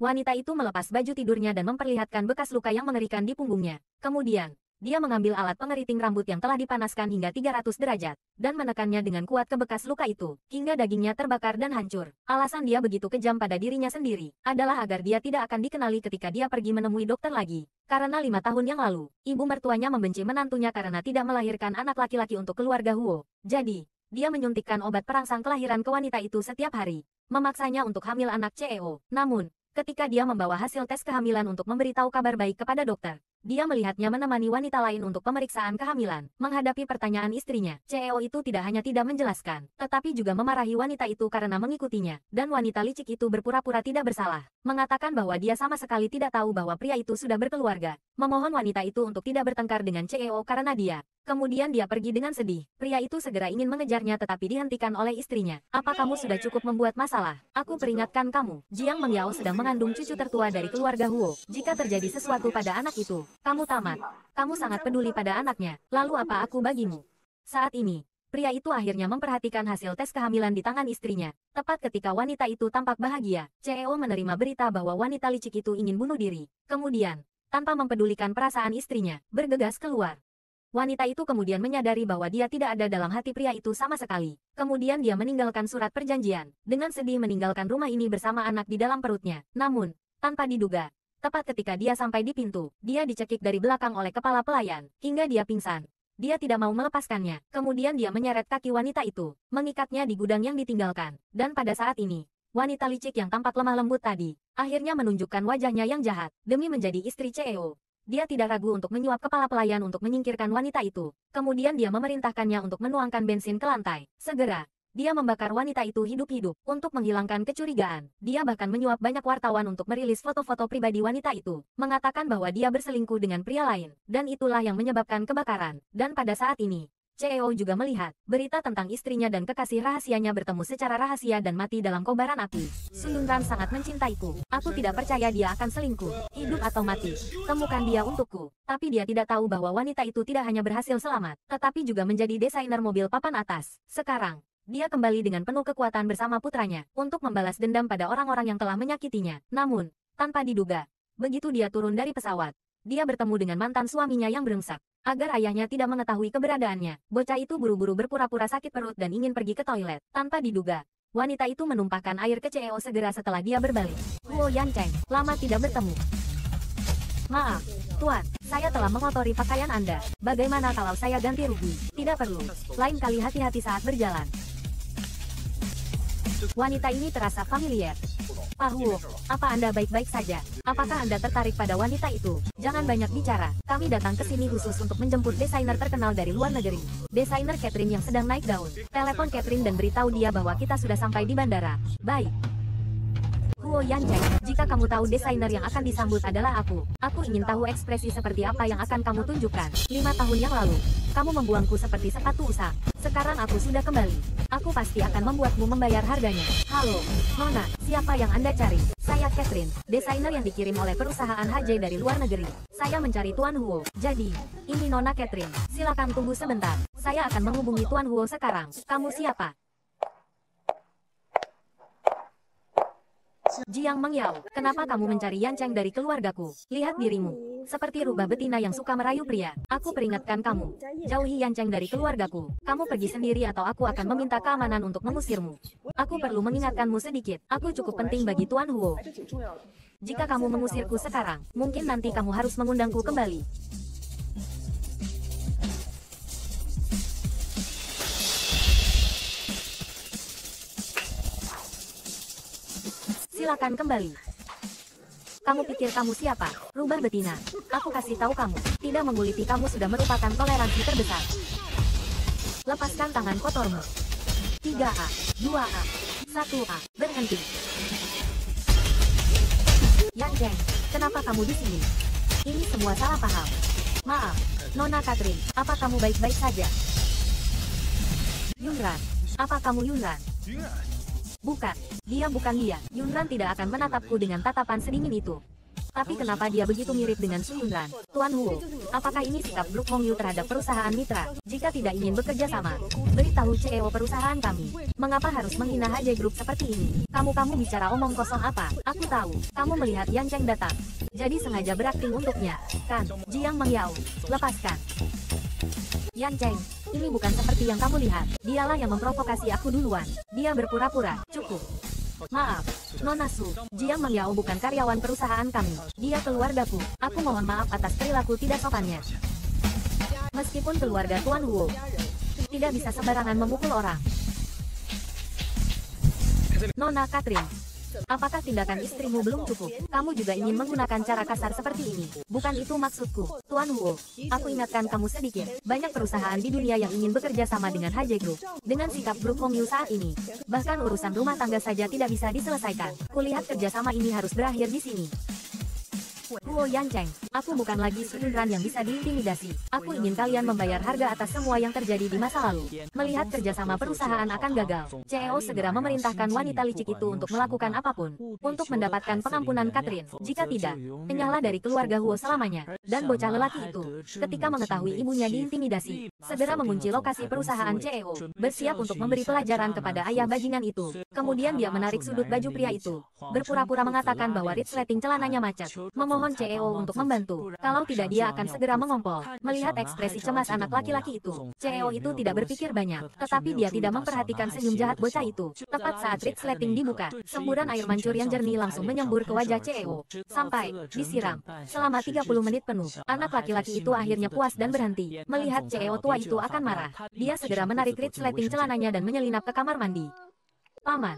Wanita itu melepas baju tidurnya dan memperlihatkan bekas luka yang mengerikan di punggungnya. Kemudian, dia mengambil alat pengeriting rambut yang telah dipanaskan hingga 300 derajat, dan menekannya dengan kuat ke bekas luka itu, hingga dagingnya terbakar dan hancur. Alasan dia begitu kejam pada dirinya sendiri, adalah agar dia tidak akan dikenali ketika dia pergi menemui dokter lagi. Karena lima tahun yang lalu, ibu mertuanya membenci menantunya karena tidak melahirkan anak laki-laki untuk keluarga Huo. Jadi, dia menyuntikkan obat perangsang kelahiran ke wanita itu setiap hari memaksanya untuk hamil anak CEO. Namun, Ketika dia membawa hasil tes kehamilan untuk memberitahu kabar baik kepada dokter, dia melihatnya menemani wanita lain untuk pemeriksaan kehamilan. Menghadapi pertanyaan istrinya, CEO itu tidak hanya tidak menjelaskan, tetapi juga memarahi wanita itu karena mengikutinya. Dan wanita licik itu berpura-pura tidak bersalah, mengatakan bahwa dia sama sekali tidak tahu bahwa pria itu sudah berkeluarga. Memohon wanita itu untuk tidak bertengkar dengan CEO karena dia Kemudian dia pergi dengan sedih. Pria itu segera ingin mengejarnya tetapi dihentikan oleh istrinya. Apa kamu sudah cukup membuat masalah? Aku peringatkan kamu. Jiang Mengyao sedang mengandung cucu tertua dari keluarga Huo. Jika terjadi sesuatu pada anak itu, kamu tamat. Kamu sangat peduli pada anaknya. Lalu apa aku bagimu? Saat ini, pria itu akhirnya memperhatikan hasil tes kehamilan di tangan istrinya. Tepat ketika wanita itu tampak bahagia, CEO menerima berita bahwa wanita licik itu ingin bunuh diri. Kemudian, tanpa mempedulikan perasaan istrinya, bergegas keluar. Wanita itu kemudian menyadari bahwa dia tidak ada dalam hati pria itu sama sekali. Kemudian dia meninggalkan surat perjanjian, dengan sedih meninggalkan rumah ini bersama anak di dalam perutnya. Namun, tanpa diduga, tepat ketika dia sampai di pintu, dia dicekik dari belakang oleh kepala pelayan, hingga dia pingsan. Dia tidak mau melepaskannya. Kemudian dia menyeret kaki wanita itu, mengikatnya di gudang yang ditinggalkan. Dan pada saat ini, wanita licik yang tampak lemah lembut tadi, akhirnya menunjukkan wajahnya yang jahat, demi menjadi istri CEO dia tidak ragu untuk menyuap kepala pelayan untuk menyingkirkan wanita itu. Kemudian dia memerintahkannya untuk menuangkan bensin ke lantai. Segera, dia membakar wanita itu hidup-hidup untuk menghilangkan kecurigaan. Dia bahkan menyuap banyak wartawan untuk merilis foto-foto pribadi wanita itu, mengatakan bahwa dia berselingkuh dengan pria lain, dan itulah yang menyebabkan kebakaran. Dan pada saat ini, CEO juga melihat berita tentang istrinya dan kekasih rahasianya bertemu secara rahasia dan mati dalam kobaran api. Sundunran sangat mencintaiku. Aku tidak percaya dia akan selingkuh, hidup atau mati. Temukan dia untukku. Tapi dia tidak tahu bahwa wanita itu tidak hanya berhasil selamat, tetapi juga menjadi desainer mobil papan atas. Sekarang, dia kembali dengan penuh kekuatan bersama putranya untuk membalas dendam pada orang-orang yang telah menyakitinya. Namun, tanpa diduga, begitu dia turun dari pesawat, dia bertemu dengan mantan suaminya yang berengsek Agar ayahnya tidak mengetahui keberadaannya, bocah itu buru-buru berpura-pura sakit perut dan ingin pergi ke toilet. Tanpa diduga, wanita itu menumpahkan air ke CEO segera setelah dia berbalik. Huo Yang Cheng, lama tidak bertemu. Maaf, Tuan, saya telah mengotori pakaian Anda. Bagaimana kalau saya ganti rugi? Tidak perlu. Lain kali hati-hati saat berjalan. Wanita ini terasa familiar. Pak Huo, apa Anda baik-baik saja? Apakah Anda tertarik pada wanita itu? Jangan banyak bicara. Kami datang ke sini khusus untuk menjemput desainer terkenal dari luar negeri. Desainer Catherine yang sedang naik daun. Telepon Catherine dan beritahu dia bahwa kita sudah sampai di bandara. Baik. Huo Yancheng, jika kamu tahu desainer yang akan disambut adalah aku. Aku ingin tahu ekspresi seperti apa yang akan kamu tunjukkan. Lima tahun yang lalu, kamu membuangku seperti sepatu usang. Sekarang aku sudah kembali. Aku pasti akan membuatmu membayar harganya. Halo, Nona, siapa yang Anda cari? Saya Catherine, desainer yang dikirim oleh perusahaan HJ dari luar negeri. Saya mencari Tuan Huo. Jadi, ini Nona Catherine. Silakan tunggu sebentar. Saya akan menghubungi Tuan Huo sekarang. Kamu siapa? Jiang Mengyao, kenapa kamu mencari Yan Cheng dari keluargaku? Lihat dirimu, seperti rubah betina yang suka merayu pria. Aku peringatkan kamu, jauhi Yan Cheng dari keluargaku. Kamu pergi sendiri atau aku akan meminta keamanan untuk mengusirmu. Aku perlu mengingatkanmu sedikit, aku cukup penting bagi Tuan Huo. Jika kamu mengusirku sekarang, mungkin nanti kamu harus mengundangku kembali. Silakan kembali. Kamu pikir kamu siapa? Rubah betina. Aku kasih tahu kamu, tidak menguliti kamu sudah merupakan toleransi terbesar. Lepaskan tangan kotormu. 3A, 2A, 1A, berhenti. Yang Jeng, kenapa kamu di sini? Ini semua salah paham. Maaf, Nona Katrin, apa kamu baik-baik saja? Yunran, apa kamu Yunran? Bukan, dia bukan dia. Yunran tidak akan menatapku dengan tatapan sedingin itu. Tapi kenapa dia begitu mirip dengan Su Yunran? Tuan Huo, apakah ini sikap Grup Hong Yu terhadap perusahaan mitra? Jika tidak ingin bekerja sama, beritahu CEO perusahaan kami. Mengapa harus menghina HJ Group seperti ini? Kamu-kamu bicara omong kosong apa? Aku tahu, kamu melihat Yang Cheng datang. Jadi sengaja berakting untuknya, kan? Jiang Mengyao, lepaskan. Yan Cheng, ini bukan seperti yang kamu lihat. Dialah yang memprovokasi aku duluan. Dia berpura-pura. Cukup. Maaf, Nonasu. Su, Jiang Mengyao bukan karyawan perusahaan kami. Dia keluargaku. Aku mohon maaf atas perilaku tidak sopannya. Meskipun keluarga Tuan Wu tidak bisa sembarangan memukul orang. Nona Katrin, Apakah tindakan istrimu belum cukup? Kamu juga ingin menggunakan cara kasar seperti ini. Bukan itu maksudku, Tuan Wu. Aku ingatkan kamu sedikit. Banyak perusahaan di dunia yang ingin bekerja sama dengan HJ Group. Dengan sikap grup Hongyu saat ini, bahkan urusan rumah tangga saja tidak bisa diselesaikan. Kulihat kerjasama ini harus berakhir di sini. Huo Yan Cheng, aku bukan lagi Inran yang bisa diintimidasi. Aku ingin kalian membayar harga atas semua yang terjadi di masa lalu. Melihat kerjasama perusahaan akan gagal, CEO segera memerintahkan wanita licik itu untuk melakukan apapun untuk mendapatkan pengampunan Catherine. Jika tidak, penyalah dari keluarga Huo selamanya. Dan bocah lelaki itu, ketika mengetahui ibunya diintimidasi, segera mengunci lokasi perusahaan CEO, bersiap untuk memberi pelajaran kepada ayah bajingan itu. Kemudian dia menarik sudut baju pria itu, berpura-pura mengatakan bahwa ritsleting celananya macet, memohon memohon CEO untuk e membantu. Kalau tidak dia akan segera mengompol. Melihat ekspresi cemas anak laki-laki itu, CEO itu tidak berpikir banyak. Tetapi dia tidak memperhatikan senyum jahat bocah itu. Tepat saat Rick di dibuka, semburan air mancur yang jernih langsung menyembur ke wajah CEO. Sampai, disiram. Selama 30 menit penuh, anak laki-laki itu akhirnya puas dan berhenti. Melihat CEO tua itu akan marah. Dia segera menarik resleting celananya dan menyelinap ke kamar mandi. Paman.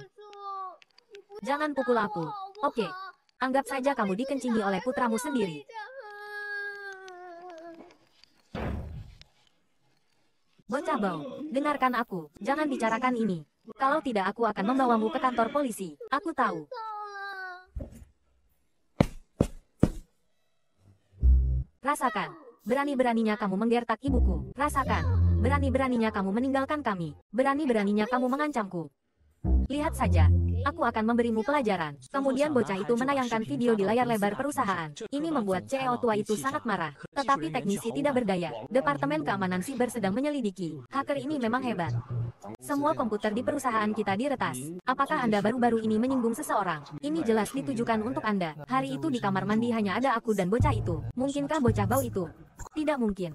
Jangan pukul aku. Oke, okay. Anggap saja kamu dikencingi oleh putramu sendiri. Bocah bau, dengarkan aku, jangan bicarakan ini. Kalau tidak aku akan membawamu ke kantor polisi, aku tahu. Rasakan, berani-beraninya kamu menggertak ibuku. Rasakan, berani-beraninya kamu meninggalkan kami. Berani-beraninya kamu mengancamku. Lihat saja, aku akan memberimu pelajaran. Kemudian bocah itu menayangkan video di layar lebar perusahaan. Ini membuat CEO tua itu sangat marah. Tetapi teknisi tidak berdaya. Departemen keamanan siber sedang menyelidiki. Hacker ini memang hebat. Semua komputer di perusahaan kita diretas. Apakah Anda baru-baru ini menyinggung seseorang? Ini jelas ditujukan untuk Anda. Hari itu di kamar mandi hanya ada aku dan bocah itu. Mungkinkah bocah bau itu? Tidak mungkin.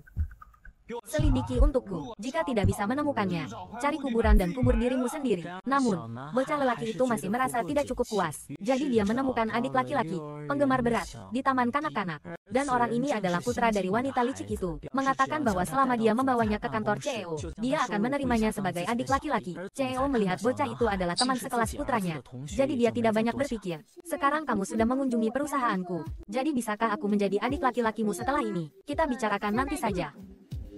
Selidiki untukku, jika tidak bisa menemukannya, cari kuburan dan kubur dirimu sendiri. Namun, bocah lelaki itu masih merasa tidak cukup puas. Jadi dia menemukan adik laki-laki, penggemar berat, di taman kanak-kanak. Dan orang ini adalah putra dari wanita licik itu, mengatakan bahwa selama dia membawanya ke kantor CEO, dia akan menerimanya sebagai adik laki-laki. CEO melihat bocah itu adalah teman sekelas putranya, jadi dia tidak banyak berpikir. Sekarang kamu sudah mengunjungi perusahaanku, jadi bisakah aku menjadi adik laki-lakimu setelah ini? Kita bicarakan nanti saja.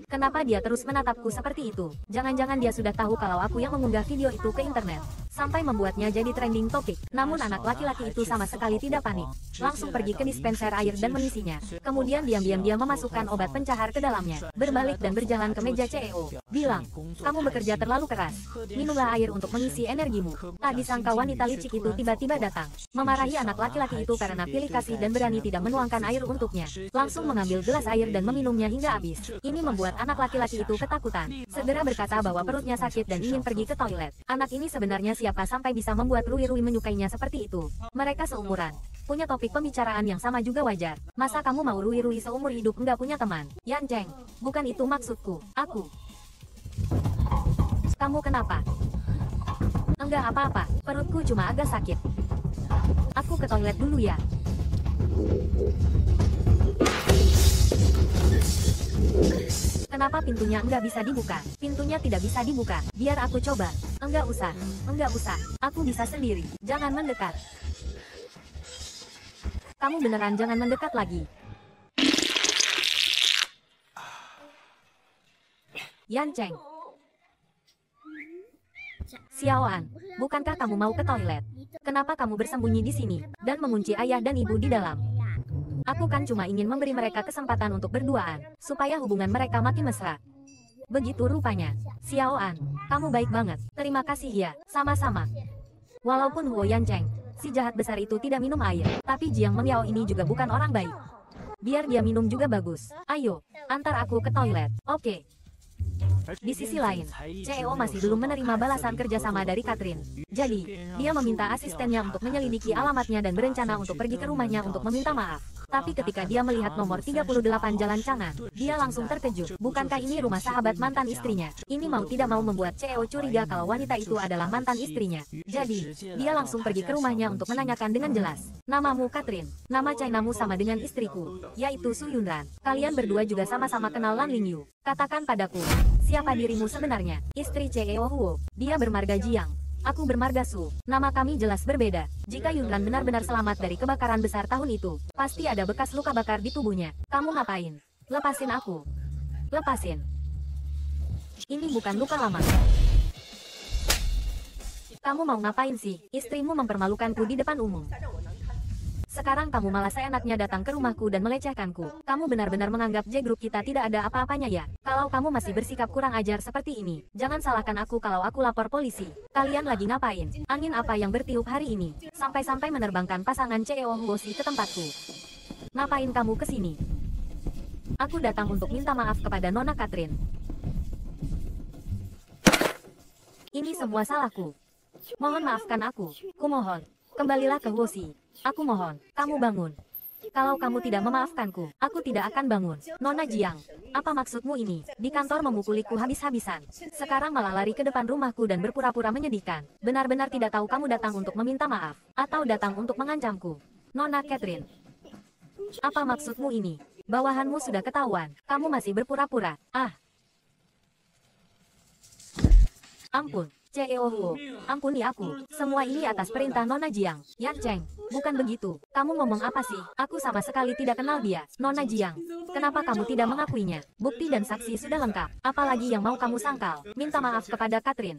Kenapa dia terus menatapku seperti itu? Jangan-jangan dia sudah tahu kalau aku yang mengunggah video itu ke internet. Sampai membuatnya jadi trending topik. Namun anak laki-laki itu sama sekali tidak panik. Langsung pergi ke dispenser air dan mengisinya. Kemudian diam-diam dia memasukkan obat pencahar ke dalamnya. Berbalik dan berjalan ke meja CEO. Bilang, kamu bekerja terlalu keras. Minumlah air untuk mengisi energimu. Tak disangka wanita licik itu tiba-tiba datang. Memarahi anak laki-laki itu karena pilih kasih dan berani tidak menuangkan air untuknya. Langsung mengambil gelas air dan meminumnya hingga habis. Ini membuat anak laki-laki itu ketakutan. Segera berkata bahwa perutnya sakit dan ingin pergi ke toilet. Anak ini sebenarnya siapa sampai bisa membuat Rui-Rui menyukainya seperti itu. Mereka seumuran. Punya topik pembicaraan yang sama juga wajar. Masa kamu mau Rui-Rui seumur hidup nggak punya teman? Yan Cheng, bukan itu maksudku. Aku. Kamu kenapa? Enggak apa-apa, perutku cuma agak sakit. Aku ke toilet dulu ya. Kenapa pintunya enggak bisa dibuka? Pintunya tidak bisa dibuka. Biar aku coba. Enggak usah. Enggak usah. Aku bisa sendiri. Jangan mendekat. Kamu beneran jangan mendekat lagi. Yan Cheng. Xiaoan, bukankah kamu mau ke toilet? Kenapa kamu bersembunyi di sini dan mengunci ayah dan ibu di dalam? Aku kan cuma ingin memberi mereka kesempatan untuk berduaan, supaya hubungan mereka makin mesra. Begitu rupanya. Xiao An, kamu baik banget. Terima kasih ya, sama-sama. Walaupun Huo Yancheng, si jahat besar itu tidak minum air, tapi Jiang Mengyao ini juga bukan orang baik. Biar dia minum juga bagus. Ayo, antar aku ke toilet. Oke. Okay. Di sisi lain, CEO masih belum menerima balasan kerjasama dari Katrin. Jadi, dia meminta asistennya untuk menyelidiki alamatnya dan berencana untuk pergi ke rumahnya untuk meminta maaf. Tapi ketika dia melihat nomor 38 jalan Cangan, dia langsung terkejut. Bukankah ini rumah sahabat mantan istrinya? Ini mau tidak mau membuat CEO curiga kalau wanita itu adalah mantan istrinya. Jadi, dia langsung pergi ke rumahnya untuk menanyakan dengan jelas. Namamu Katrin. Nama Chinamu sama dengan istriku, yaitu Su Yunran. Kalian berdua juga sama-sama kenal Lan Lingyu. Katakan padaku, siapa dirimu sebenarnya? Istri CEO Huo. Dia bermarga Jiang. Aku bermarga Su. Nama kami jelas berbeda. Jika Yunran benar-benar selamat dari kebakaran besar tahun itu, pasti ada bekas luka bakar di tubuhnya. Kamu ngapain? Lepasin aku. Lepasin. Ini bukan luka lama. Kamu mau ngapain sih? Istrimu mempermalukanku di depan umum. Sekarang kamu malah seenaknya datang ke rumahku dan melecehkanku. Kamu benar-benar menganggap J Group kita tidak ada apa-apanya ya? Kalau kamu masih bersikap kurang ajar seperti ini, jangan salahkan aku kalau aku lapor polisi. Kalian lagi ngapain? Angin apa yang bertiup hari ini? Sampai-sampai menerbangkan pasangan CEO Huosi ke tempatku. Ngapain kamu kesini? Aku datang untuk minta maaf kepada Nona Katrin. Ini semua salahku. Mohon maafkan aku. Kumohon. Kembalilah ke Huosi. Aku mohon, kamu bangun. Kalau kamu tidak memaafkanku, aku tidak akan bangun. Nona Jiang, apa maksudmu ini? Di kantor memukuliku habis-habisan. Sekarang malah lari ke depan rumahku dan berpura-pura menyedihkan. Benar-benar tidak tahu kamu datang untuk meminta maaf, atau datang untuk mengancamku. Nona Catherine, apa maksudmu ini? Bawahanmu sudah ketahuan, kamu masih berpura-pura. Ah. Ampun, CEO Ceohu, ampuni ya aku. Semua ini atas perintah Nona Jiang. Yan Cheng, bukan begitu. Kamu ngomong apa sih? Aku sama sekali tidak kenal dia, Nona Jiang. Kenapa kamu tidak mengakuinya? Bukti dan saksi sudah lengkap. Apalagi yang mau kamu sangkal? Minta maaf kepada Katrin.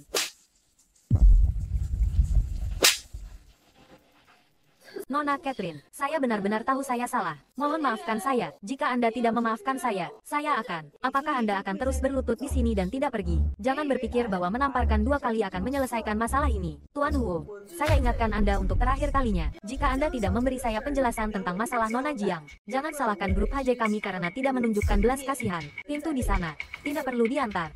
Nona Catherine, saya benar-benar tahu saya salah. Mohon maafkan saya. Jika Anda tidak memaafkan saya, saya akan. Apakah Anda akan terus berlutut di sini dan tidak pergi? Jangan berpikir bahwa menamparkan dua kali akan menyelesaikan masalah ini. Tuan Huo, saya ingatkan Anda untuk terakhir kalinya. Jika Anda tidak memberi saya penjelasan tentang masalah Nona Jiang, jangan salahkan grup HJ kami karena tidak menunjukkan belas kasihan. Pintu di sana. Tidak perlu diantar.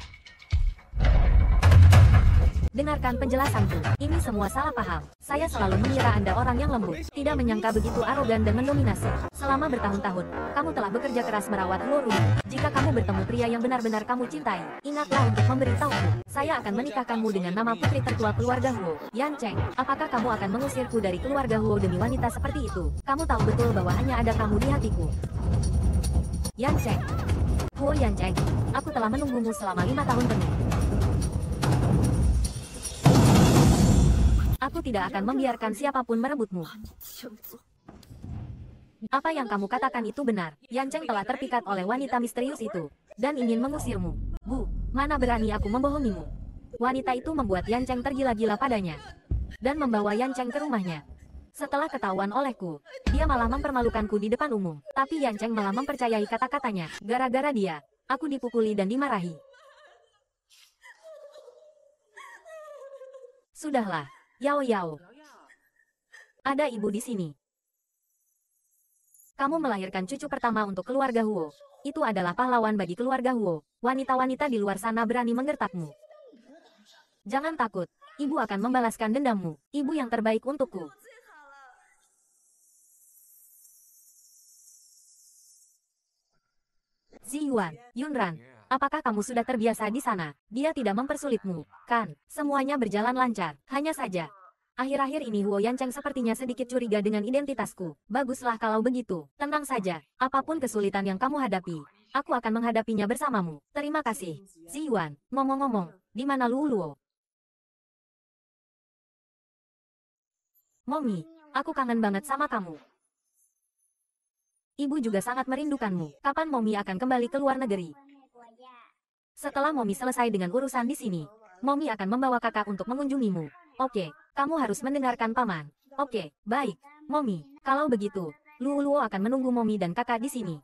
Dengarkan penjelasanku. Ini semua salah paham. Saya selalu mengira Anda orang yang lembut, tidak menyangka begitu arogan dan mendominasi. Selama bertahun-tahun, kamu telah bekerja keras merawat Luo Jika kamu bertemu pria yang benar-benar kamu cintai, ingatlah untuk memberitahuku. Saya akan menikahkanmu dengan nama putri tertua keluarga Huo, Yan Cheng. Apakah kamu akan mengusirku dari keluarga Huo demi wanita seperti itu? Kamu tahu betul bahwa hanya ada kamu di hatiku. Yan Cheng. Huo Yan Cheng, aku telah menunggumu selama lima tahun penuh. Aku tidak akan membiarkan siapapun merebutmu. Apa yang kamu katakan itu benar. Yan Yancheng telah terpikat oleh wanita misterius itu. Dan ingin mengusirmu. Bu, mana berani aku membohongimu. Wanita itu membuat Yan Yancheng tergila-gila padanya. Dan membawa Yan Yancheng ke rumahnya. Setelah ketahuan olehku, dia malah mempermalukanku di depan umum. Tapi Yan Yancheng malah mempercayai kata-katanya. Gara-gara dia, aku dipukuli dan dimarahi. Sudahlah, Yao Yao. Ada ibu di sini. Kamu melahirkan cucu pertama untuk keluarga Huo. Itu adalah pahlawan bagi keluarga Huo. Wanita-wanita di luar sana berani mengertakmu. Jangan takut. Ibu akan membalaskan dendammu. Ibu yang terbaik untukku. Ziyuan, Yunran, Apakah kamu sudah terbiasa di sana? Dia tidak mempersulitmu, kan? Semuanya berjalan lancar. Hanya saja, akhir-akhir ini Huo Yancheng sepertinya sedikit curiga dengan identitasku. Baguslah kalau begitu. Tenang saja, apapun kesulitan yang kamu hadapi, aku akan menghadapinya bersamamu. Terima kasih. Zi Yuan. ngomong-ngomong, di mana Lu Luo? Momi, aku kangen banget sama kamu. Ibu juga sangat merindukanmu. Kapan Momi akan kembali ke luar negeri? Setelah Momi selesai dengan urusan di sini, Momi akan membawa kakak untuk mengunjungimu. Oke, kamu harus mendengarkan paman. Oke, baik. Momi, kalau begitu, Luo akan menunggu Momi dan kakak di sini.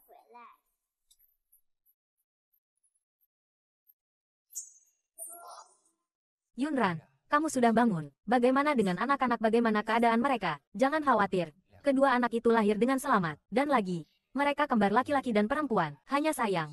Yunran, kamu sudah bangun. Bagaimana dengan anak-anak bagaimana keadaan mereka? Jangan khawatir. Kedua anak itu lahir dengan selamat. Dan lagi, mereka kembar laki-laki dan perempuan. Hanya sayang,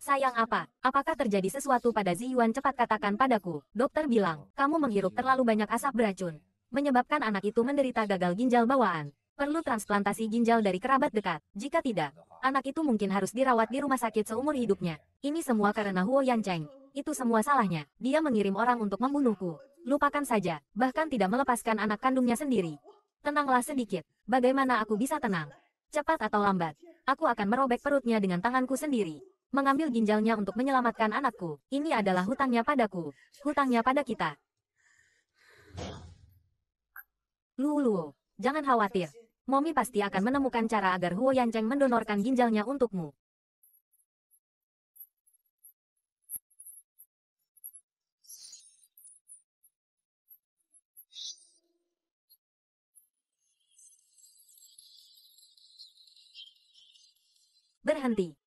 Sayang apa? Apakah terjadi sesuatu pada Ziyuan cepat katakan padaku, dokter bilang, kamu menghirup terlalu banyak asap beracun. Menyebabkan anak itu menderita gagal ginjal bawaan. Perlu transplantasi ginjal dari kerabat dekat, jika tidak, anak itu mungkin harus dirawat di rumah sakit seumur hidupnya. Ini semua karena Huo Yancheng. Itu semua salahnya, dia mengirim orang untuk membunuhku. Lupakan saja, bahkan tidak melepaskan anak kandungnya sendiri. Tenanglah sedikit, bagaimana aku bisa tenang? Cepat atau lambat, aku akan merobek perutnya dengan tanganku sendiri mengambil ginjalnya untuk menyelamatkan anakku. Ini adalah hutangnya padaku. Hutangnya pada kita. Luluo, jangan khawatir. Momi pasti akan menemukan cara agar Huo Yancheng mendonorkan ginjalnya untukmu. Berhenti.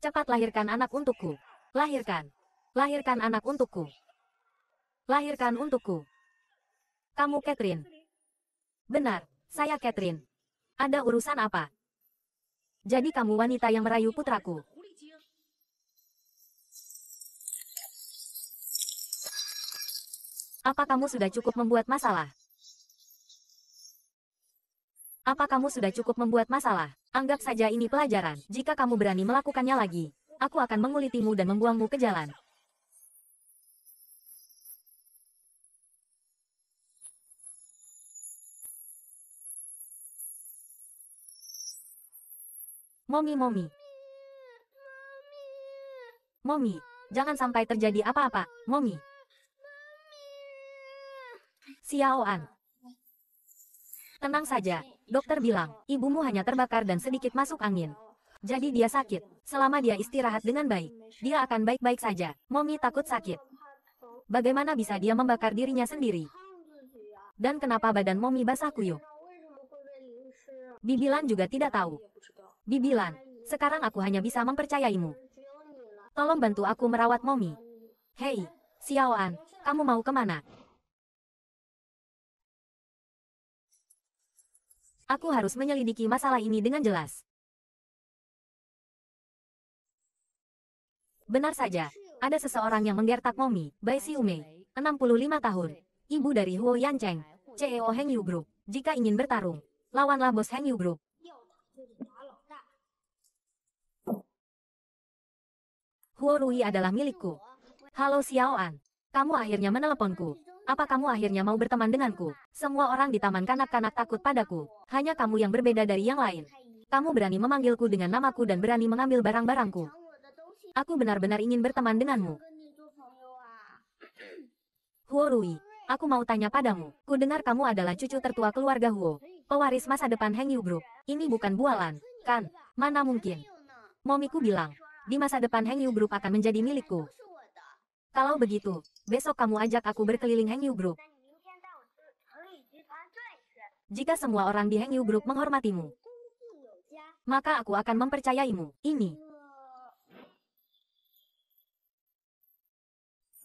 Cepat lahirkan anak untukku. Lahirkan. Lahirkan anak untukku. Lahirkan untukku. Kamu Catherine. Benar, saya Catherine. Ada urusan apa? Jadi kamu wanita yang merayu putraku. Apa kamu sudah cukup membuat masalah? Apa kamu sudah cukup membuat masalah? Anggap saja ini pelajaran. Jika kamu berani melakukannya lagi, aku akan mengulitimu dan membuangmu ke jalan. Momi Momi Momi, jangan sampai terjadi apa-apa, Momi. Xiaoan. Tenang saja, dokter bilang, ibumu hanya terbakar dan sedikit masuk angin. Jadi dia sakit. Selama dia istirahat dengan baik, dia akan baik-baik saja. Momi takut sakit. Bagaimana bisa dia membakar dirinya sendiri? Dan kenapa badan Momi basah kuyuk? Bibilan juga tidak tahu. Bibilan, sekarang aku hanya bisa mempercayaimu. Tolong bantu aku merawat Momi. Hei, Xiaoan, kamu mau kemana? Aku harus menyelidiki masalah ini dengan jelas. Benar saja, ada seseorang yang menggertak Momi, Bai Siume, 65 tahun, ibu dari Huo Yancheng, CEO Heng Yu Group. Jika ingin bertarung, lawanlah bos Heng Yu Group. Huo Rui adalah milikku. Halo Xiaoan, kamu akhirnya meneleponku. Apa kamu akhirnya mau berteman denganku? Semua orang di taman kanak-kanak takut padaku. Hanya kamu yang berbeda dari yang lain. Kamu berani memanggilku dengan namaku dan berani mengambil barang-barangku. Aku benar-benar ingin berteman denganmu. Huo Rui, aku mau tanya padamu. Ku dengar kamu adalah cucu tertua keluarga Huo. Pewaris masa depan Heng Yu Group. Ini bukan bualan, kan? Mana mungkin? Momiku bilang, di masa depan Heng Yu Group akan menjadi milikku. Kalau begitu, besok kamu ajak aku berkeliling Hengyu Group. Jika semua orang di Hengyu Group menghormatimu, maka aku akan mempercayaimu. Ini.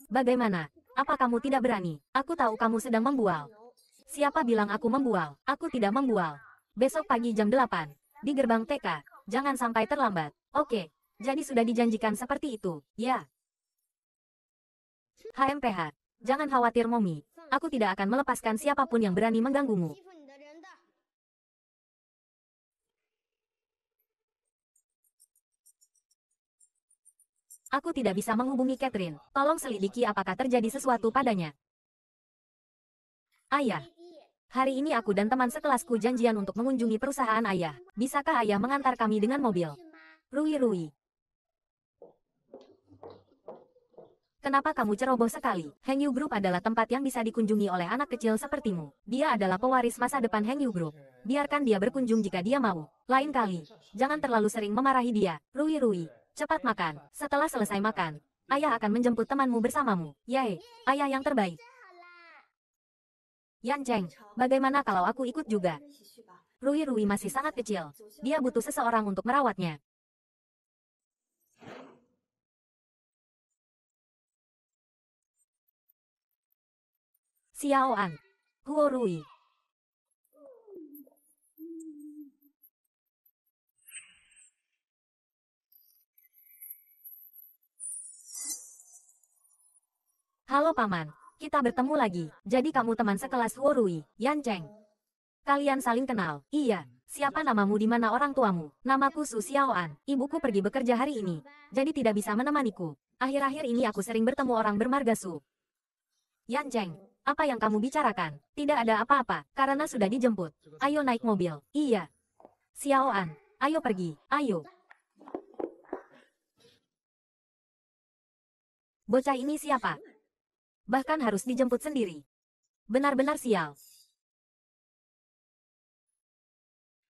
Bagaimana? Apa kamu tidak berani? Aku tahu kamu sedang membual. Siapa bilang aku membual? Aku tidak membual. Besok pagi jam 8, di gerbang TK. Jangan sampai terlambat. Oke, jadi sudah dijanjikan seperti itu, ya. HMPH, jangan khawatir Momi, aku tidak akan melepaskan siapapun yang berani mengganggumu. Aku tidak bisa menghubungi Catherine. Tolong selidiki apakah terjadi sesuatu padanya. Ayah, hari ini aku dan teman sekelasku janjian untuk mengunjungi perusahaan ayah. Bisakah ayah mengantar kami dengan mobil? Rui Rui, Kenapa kamu ceroboh sekali? Hengyu Group adalah tempat yang bisa dikunjungi oleh anak kecil sepertimu. Dia adalah pewaris masa depan Hengyu Group. Biarkan dia berkunjung jika dia mau. Lain kali, jangan terlalu sering memarahi dia. Rui Rui, cepat makan. Setelah selesai makan, ayah akan menjemput temanmu bersamamu. Yae, ayah yang terbaik. Yan Cheng, bagaimana kalau aku ikut juga? Rui Rui masih sangat kecil. Dia butuh seseorang untuk merawatnya. Xiaoan, Huo Rui. Halo paman, kita bertemu lagi. Jadi kamu teman sekelas Huo Rui, Yan Cheng. Kalian saling kenal? Iya. Siapa namamu di mana orang tuamu? Namaku Su Xiaoan. Ibuku pergi bekerja hari ini, jadi tidak bisa menemaniku. Akhir-akhir ini aku sering bertemu orang bermarga Su. Yan Cheng, apa yang kamu bicarakan? Tidak ada apa-apa, karena sudah dijemput. Ayo naik mobil. Iya. Xiaoan, ayo pergi, ayo. Bocah ini siapa? Bahkan harus dijemput sendiri. Benar-benar sial.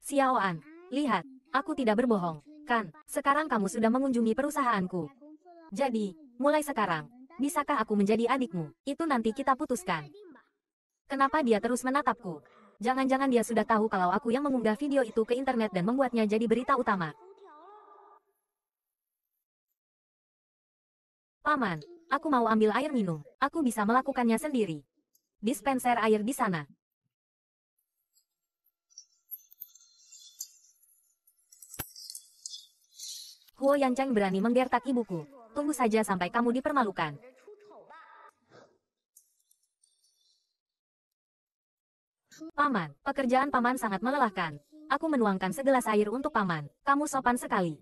Xiaoan, lihat, aku tidak berbohong, kan? Sekarang kamu sudah mengunjungi perusahaanku. Jadi, mulai sekarang, Bisakah aku menjadi adikmu? Itu nanti kita putuskan. Kenapa dia terus menatapku? Jangan-jangan dia sudah tahu kalau aku yang mengunggah video itu ke internet dan membuatnya jadi berita utama. Paman, aku mau ambil air minum. Aku bisa melakukannya sendiri. Dispenser air di sana. Huo Yancheng berani menggertak ibuku. Tunggu saja sampai kamu dipermalukan. Paman, pekerjaan paman sangat melelahkan. Aku menuangkan segelas air untuk paman. Kamu sopan sekali.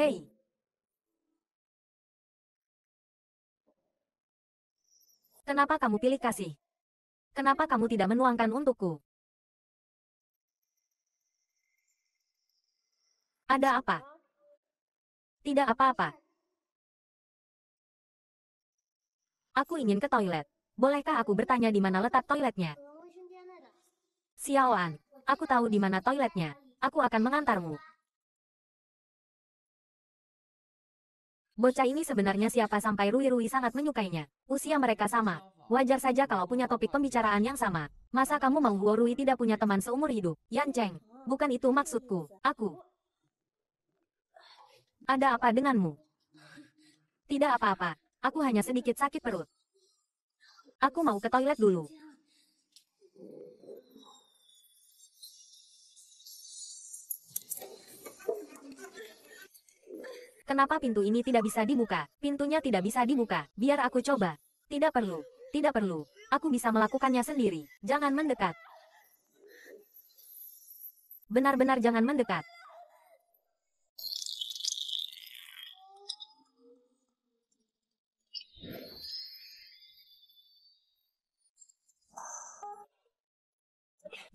Hei. Kenapa kamu pilih kasih? Kenapa kamu tidak menuangkan untukku? Ada apa? Tidak apa-apa. Aku ingin ke toilet. Bolehkah aku bertanya di mana letak toiletnya? Xiaoan, aku tahu di mana toiletnya. Aku akan mengantarmu. Bocah ini sebenarnya siapa sampai Rui-Rui sangat menyukainya. Usia mereka sama. Wajar saja kalau punya topik pembicaraan yang sama. Masa kamu mau Huo Rui tidak punya teman seumur hidup? Yan Cheng, bukan itu maksudku. Aku, ada apa denganmu? Tidak apa-apa. Aku hanya sedikit sakit perut. Aku mau ke toilet dulu. Kenapa pintu ini tidak bisa dibuka? Pintunya tidak bisa dibuka. Biar aku coba. Tidak perlu. Tidak perlu. Aku bisa melakukannya sendiri. Jangan mendekat. Benar-benar jangan mendekat.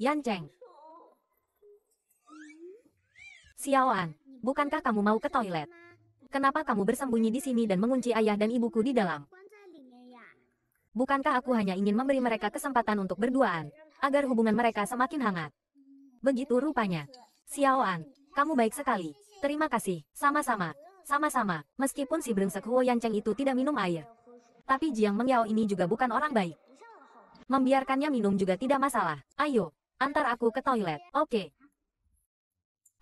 Yan Cheng. Xiaoan, bukankah kamu mau ke toilet? Kenapa kamu bersembunyi di sini dan mengunci ayah dan ibuku di dalam? Bukankah aku hanya ingin memberi mereka kesempatan untuk berduaan, agar hubungan mereka semakin hangat? Begitu rupanya. Xiaoan, kamu baik sekali. Terima kasih, sama-sama. Sama-sama, meskipun si brengsek Huo Yancheng itu tidak minum air. Tapi Jiang Mengyao ini juga bukan orang baik. Membiarkannya minum juga tidak masalah. Ayo, Antar aku ke toilet, oke. Okay.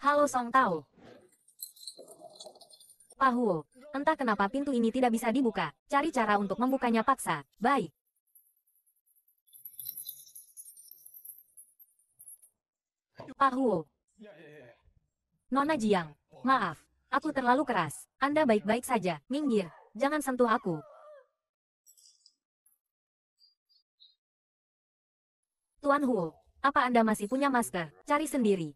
Halo Song Tao. Huo, entah kenapa pintu ini tidak bisa dibuka. Cari cara untuk membukanya paksa. Baik. Pak Huo. Nona Jiang, maaf. Aku terlalu keras. Anda baik-baik saja. Minggir. Jangan sentuh aku. Tuan Huo, apa Anda masih punya masker? Cari sendiri.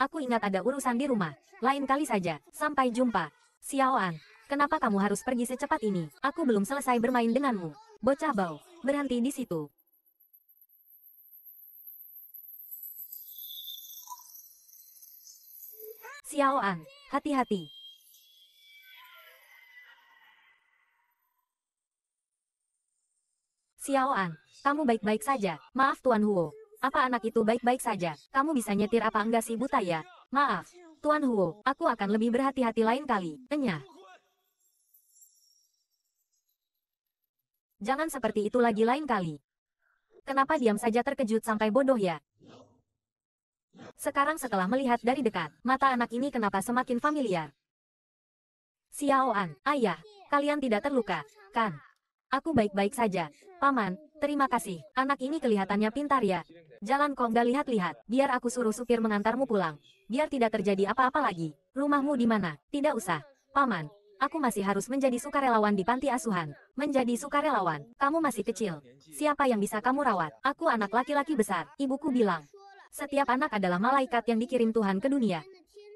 Aku ingat ada urusan di rumah. Lain kali saja. Sampai jumpa. Xiaoan, kenapa kamu harus pergi secepat ini? Aku belum selesai bermain denganmu. Bocah bau, berhenti di situ. Xiaoan, hati-hati. Xiaoan, kamu baik-baik saja. Maaf Tuan Huo. Apa anak itu baik-baik saja? Kamu bisa nyetir apa enggak sih buta ya? Maaf, Tuan Huo, aku akan lebih berhati-hati lain kali. Enyah. Jangan seperti itu lagi lain kali. Kenapa diam saja terkejut sampai bodoh ya? Sekarang setelah melihat dari dekat, mata anak ini kenapa semakin familiar? Xiaoan, ayah, kalian tidak terluka, kan? Aku baik-baik saja. Paman, terima kasih. Anak ini kelihatannya pintar ya. Jalan Kongga lihat-lihat, biar aku suruh supir mengantarmu pulang. Biar tidak terjadi apa-apa lagi. Rumahmu di mana? Tidak usah. Paman, aku masih harus menjadi sukarelawan di panti asuhan. Menjadi sukarelawan, kamu masih kecil. Siapa yang bisa kamu rawat? Aku anak laki-laki besar, ibuku bilang. Setiap anak adalah malaikat yang dikirim Tuhan ke dunia.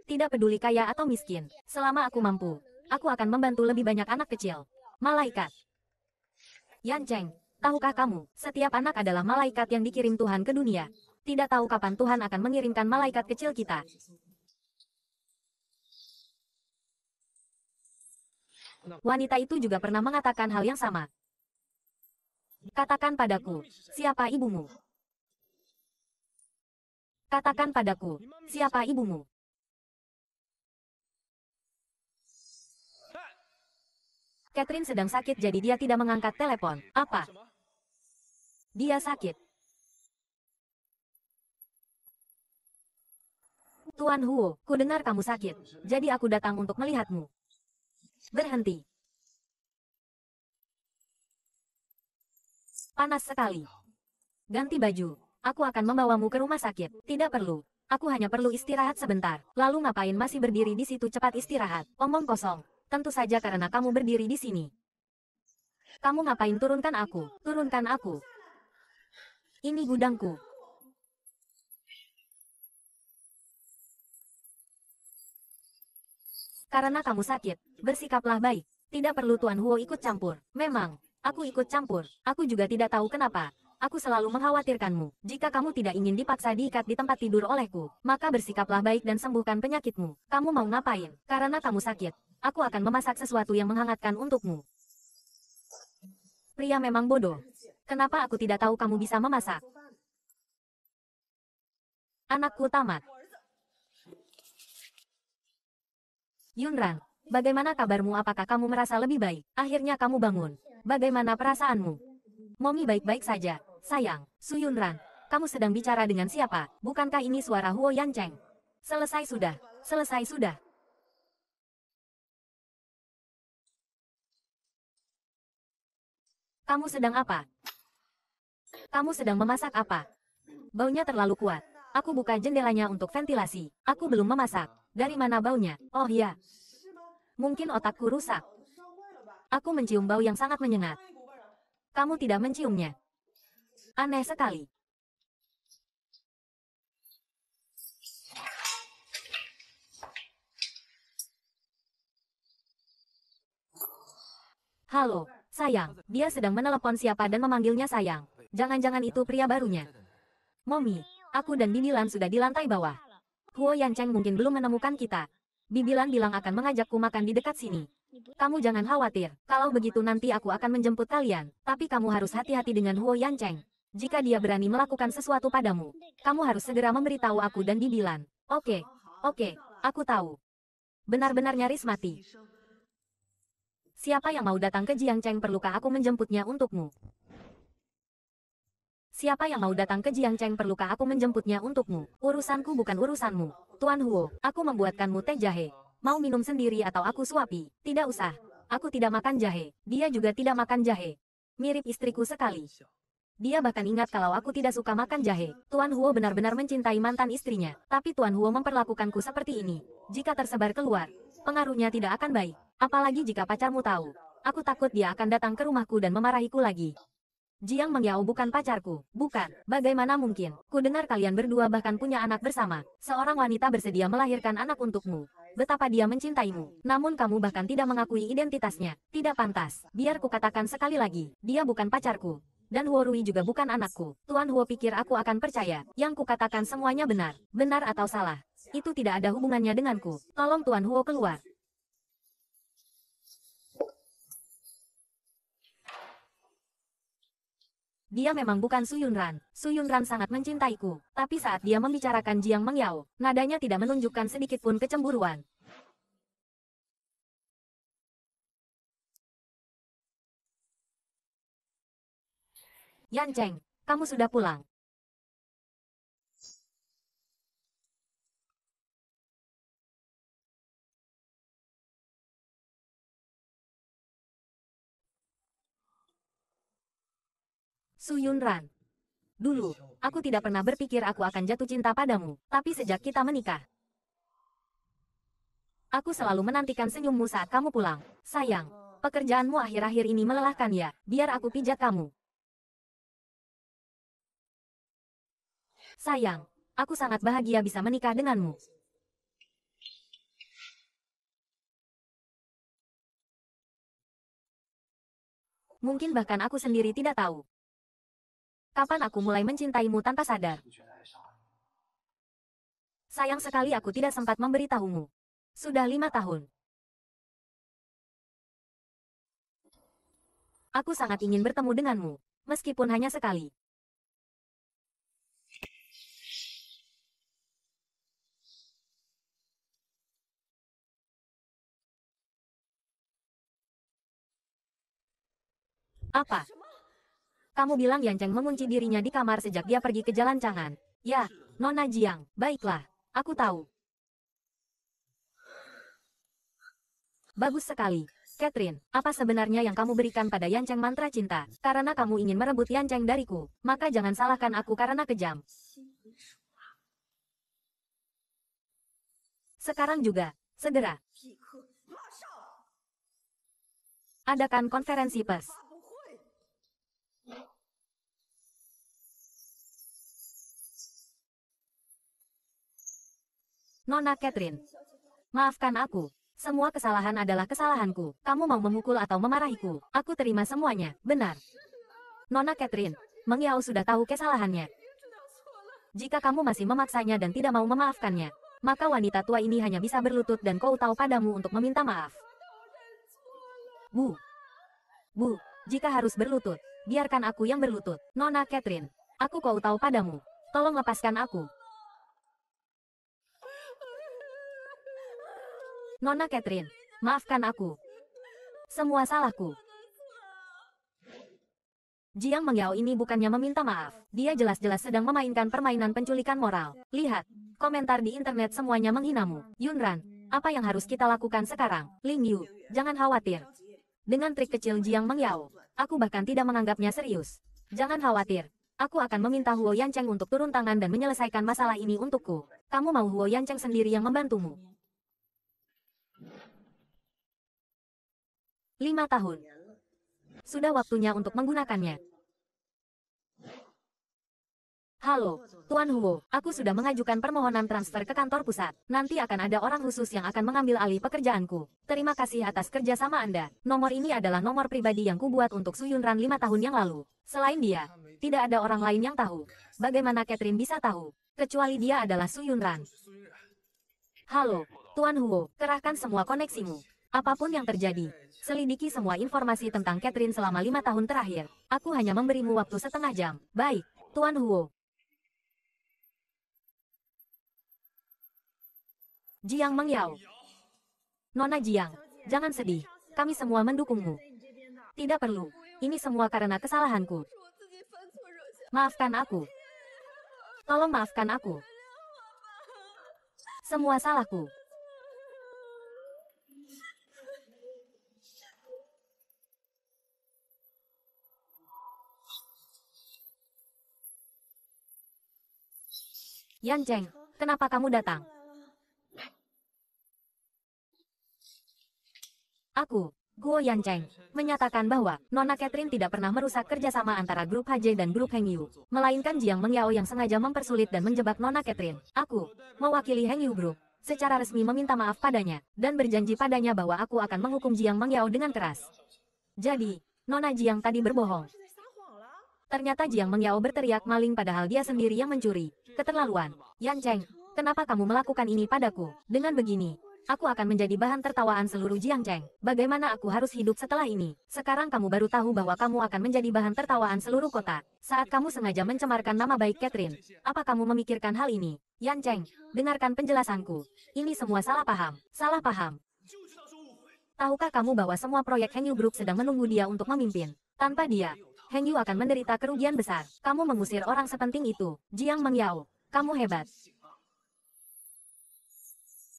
Tidak peduli kaya atau miskin, selama aku mampu, aku akan membantu lebih banyak anak kecil. Malaikat. Yan Cheng, tahukah kamu, setiap anak adalah malaikat yang dikirim Tuhan ke dunia. Tidak tahu kapan Tuhan akan mengirimkan malaikat kecil kita. Wanita itu juga pernah mengatakan hal yang sama. Katakan padaku, siapa ibumu? Katakan padaku, siapa ibumu? Catherine sedang sakit jadi dia tidak mengangkat telepon. Apa? Dia sakit. Tuan Huo, ku dengar kamu sakit. Jadi aku datang untuk melihatmu. Berhenti. Panas sekali. Ganti baju. Aku akan membawamu ke rumah sakit. Tidak perlu. Aku hanya perlu istirahat sebentar. Lalu ngapain masih berdiri di situ cepat istirahat? Omong kosong. Tentu saja karena kamu berdiri di sini. Kamu ngapain turunkan aku? Turunkan aku. Ini gudangku. Karena kamu sakit, bersikaplah baik. Tidak perlu Tuan Huo ikut campur. Memang, aku ikut campur. Aku juga tidak tahu kenapa aku selalu mengkhawatirkanmu. Jika kamu tidak ingin dipaksa diikat di tempat tidur olehku, maka bersikaplah baik dan sembuhkan penyakitmu. Kamu mau ngapain? Karena kamu sakit, aku akan memasak sesuatu yang menghangatkan untukmu. Pria memang bodoh. Kenapa aku tidak tahu kamu bisa memasak? Anakku tamat. Yunran, bagaimana kabarmu apakah kamu merasa lebih baik? Akhirnya kamu bangun. Bagaimana perasaanmu? Momi baik-baik saja. Sayang, Su Suyunran, kamu sedang bicara dengan siapa? Bukankah ini suara Huo Yancheng? Selesai sudah, selesai sudah. Kamu sedang apa? Kamu sedang memasak apa? Baunya terlalu kuat. Aku buka jendelanya untuk ventilasi. Aku belum memasak. Dari mana baunya? Oh ya. Mungkin otakku rusak. Aku mencium bau yang sangat menyengat. Kamu tidak menciumnya. Aneh sekali. Halo, sayang. Dia sedang menelepon siapa dan memanggilnya sayang. Jangan-jangan itu pria barunya. Mommy, aku dan Binilan sudah di lantai bawah. Huo Yancheng mungkin belum menemukan kita. Bibilan bilang akan mengajakku makan di dekat sini. Kamu jangan khawatir, kalau begitu nanti aku akan menjemput kalian, tapi kamu harus hati-hati dengan Huo Yancheng. Jika dia berani melakukan sesuatu padamu, kamu harus segera memberitahu aku dan dibilang. Oke, oke, aku tahu. Benar-benar nyaris mati. Siapa yang mau datang ke Jiangcheng perlukah aku menjemputnya untukmu? Siapa yang mau datang ke Jiangcheng perlukah aku menjemputnya untukmu? Urusanku bukan urusanmu. Tuan Huo, aku membuatkanmu teh jahe. Mau minum sendiri atau aku suapi? Tidak usah. Aku tidak makan jahe. Dia juga tidak makan jahe. Mirip istriku sekali. Dia bahkan ingat kalau aku tidak suka makan jahe. Tuan Huo benar-benar mencintai mantan istrinya. Tapi Tuan Huo memperlakukanku seperti ini. Jika tersebar keluar, pengaruhnya tidak akan baik. Apalagi jika pacarmu tahu. Aku takut dia akan datang ke rumahku dan memarahiku lagi. Jiang Mengyao bukan pacarku. Bukan. Bagaimana mungkin? Ku dengar kalian berdua bahkan punya anak bersama. Seorang wanita bersedia melahirkan anak untukmu. Betapa dia mencintaimu. Namun kamu bahkan tidak mengakui identitasnya. Tidak pantas. Biar ku katakan sekali lagi. Dia bukan pacarku. Dan Huo Rui juga bukan anakku. Tuan Huo pikir aku akan percaya. Yang ku katakan semuanya benar. Benar atau salah. Itu tidak ada hubungannya denganku. Tolong Tuan Huo keluar. Dia memang bukan Su Yunran. Su Yunran sangat mencintaiku. Tapi saat dia membicarakan Jiang Mengyao, nadanya tidak menunjukkan sedikit pun kecemburuan. Yan Cheng, kamu sudah pulang. Su Yun Dulu, aku tidak pernah berpikir aku akan jatuh cinta padamu, tapi sejak kita menikah. Aku selalu menantikan senyummu saat kamu pulang. Sayang, pekerjaanmu akhir-akhir ini melelahkan ya, biar aku pijat kamu. Sayang, aku sangat bahagia bisa menikah denganmu. Mungkin bahkan aku sendiri tidak tahu. Kapan aku mulai mencintaimu tanpa sadar? Sayang sekali aku tidak sempat memberitahumu. Sudah lima tahun. Aku sangat ingin bertemu denganmu, meskipun hanya sekali. Apa? Kamu bilang Yan Cheng mengunci dirinya di kamar sejak dia pergi ke jalan cangan. Ya, Nona Jiang, baiklah. Aku tahu. Bagus sekali. Catherine, apa sebenarnya yang kamu berikan pada Yan Cheng mantra cinta? Karena kamu ingin merebut Yan Cheng dariku, maka jangan salahkan aku karena kejam. Sekarang juga, segera. Adakan konferensi pers. Nona Catherine. Maafkan aku. Semua kesalahan adalah kesalahanku. Kamu mau memukul atau memarahiku. Aku terima semuanya, benar. Nona Catherine. Mengyao sudah tahu kesalahannya. Jika kamu masih memaksanya dan tidak mau memaafkannya, maka wanita tua ini hanya bisa berlutut dan kau tahu padamu untuk meminta maaf. Bu. Bu, jika harus berlutut, biarkan aku yang berlutut. Nona Catherine, aku kau tahu padamu. Tolong lepaskan aku. Nona Catherine, maafkan aku. Semua salahku. Jiang Mengyao ini bukannya meminta maaf. Dia jelas-jelas sedang memainkan permainan penculikan moral. Lihat, komentar di internet semuanya menghinamu. Yunran, apa yang harus kita lakukan sekarang? Ling Yu, jangan khawatir. Dengan trik kecil Jiang Mengyao, aku bahkan tidak menganggapnya serius. Jangan khawatir. Aku akan meminta Huo Yancheng untuk turun tangan dan menyelesaikan masalah ini untukku. Kamu mau Huo Yancheng sendiri yang membantumu. lima tahun. Sudah waktunya untuk menggunakannya. Halo, Tuan Huo, aku sudah mengajukan permohonan transfer ke kantor pusat. Nanti akan ada orang khusus yang akan mengambil alih pekerjaanku. Terima kasih atas kerjasama Anda. Nomor ini adalah nomor pribadi yang kubuat untuk Suyunran lima tahun yang lalu. Selain dia, tidak ada orang lain yang tahu. Bagaimana Catherine bisa tahu? Kecuali dia adalah Suyunran. Halo, Tuan Huo, kerahkan semua koneksimu. Apapun yang terjadi, Selidiki semua informasi tentang Catherine selama lima tahun terakhir. Aku hanya memberimu waktu setengah jam. Baik, Tuan Huo. Jiang Mengyao. Nona Jiang, jangan sedih. Kami semua mendukungmu. Tidak perlu. Ini semua karena kesalahanku. Maafkan aku. Tolong maafkan aku. Semua salahku. Yan Cheng, kenapa kamu datang? Aku, Guo Yan Cheng, menyatakan bahwa Nona Catherine tidak pernah merusak kerjasama antara grup HJ dan grup Heng Yu, melainkan Jiang Mengyao yang sengaja mempersulit dan menjebak Nona Catherine. Aku, mewakili Heng Yu Group, secara resmi meminta maaf padanya, dan berjanji padanya bahwa aku akan menghukum Jiang Mengyao dengan keras. Jadi, Nona Jiang tadi berbohong. Ternyata Jiang Mengyao berteriak maling padahal dia sendiri yang mencuri. Keterlaluan. Yan Cheng, kenapa kamu melakukan ini padaku? Dengan begini, aku akan menjadi bahan tertawaan seluruh Jiang Cheng. Bagaimana aku harus hidup setelah ini? Sekarang kamu baru tahu bahwa kamu akan menjadi bahan tertawaan seluruh kota. Saat kamu sengaja mencemarkan nama baik Catherine, apa kamu memikirkan hal ini? Yan Cheng, dengarkan penjelasanku. Ini semua salah paham. Salah paham. Tahukah kamu bahwa semua proyek Hengyu Group sedang menunggu dia untuk memimpin? Tanpa dia, Heng Yu akan menderita kerugian besar. Kamu mengusir orang sepenting itu. Jiang Mengyao, kamu hebat.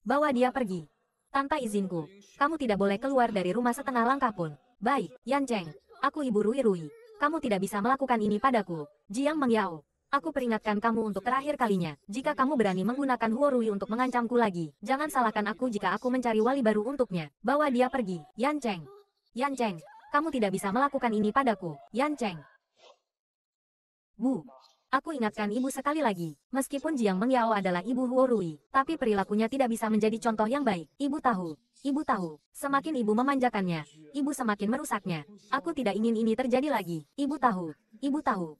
Bawa dia pergi. Tanpa izinku, kamu tidak boleh keluar dari rumah setengah langkah pun. Baik, Yan Cheng, aku ibu Rui Rui. Kamu tidak bisa melakukan ini padaku. Jiang Mengyao, Aku peringatkan kamu untuk terakhir kalinya. Jika kamu berani menggunakan Huo Rui untuk mengancamku lagi, jangan salahkan aku jika aku mencari wali baru untuknya. Bawa dia pergi. Yan Cheng. Yan Cheng, kamu tidak bisa melakukan ini padaku, Yan Cheng. Bu. Aku ingatkan ibu sekali lagi, meskipun Jiang Mengyao adalah ibu Huo Rui, tapi perilakunya tidak bisa menjadi contoh yang baik. Ibu tahu, ibu tahu, semakin ibu memanjakannya, ibu semakin merusaknya. Aku tidak ingin ini terjadi lagi. Ibu tahu, ibu tahu.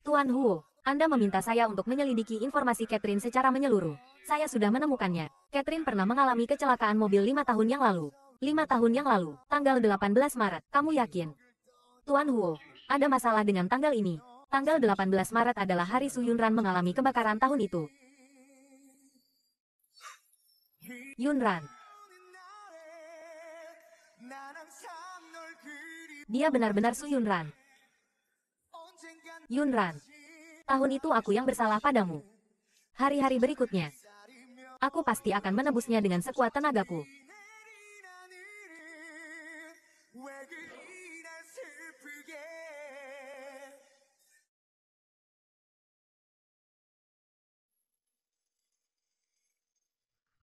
Tuan Huo, Anda meminta saya untuk menyelidiki informasi Catherine secara menyeluruh. Saya sudah menemukannya. Catherine pernah mengalami kecelakaan mobil lima tahun yang lalu lima tahun yang lalu, tanggal 18 Maret, kamu yakin? Tuan Huo, ada masalah dengan tanggal ini. Tanggal 18 Maret adalah hari Suyunran mengalami kebakaran tahun itu. Yunran. Dia benar-benar Suyunran. Yunran. Tahun itu aku yang bersalah padamu. Hari-hari berikutnya. Aku pasti akan menebusnya dengan sekuat tenagaku.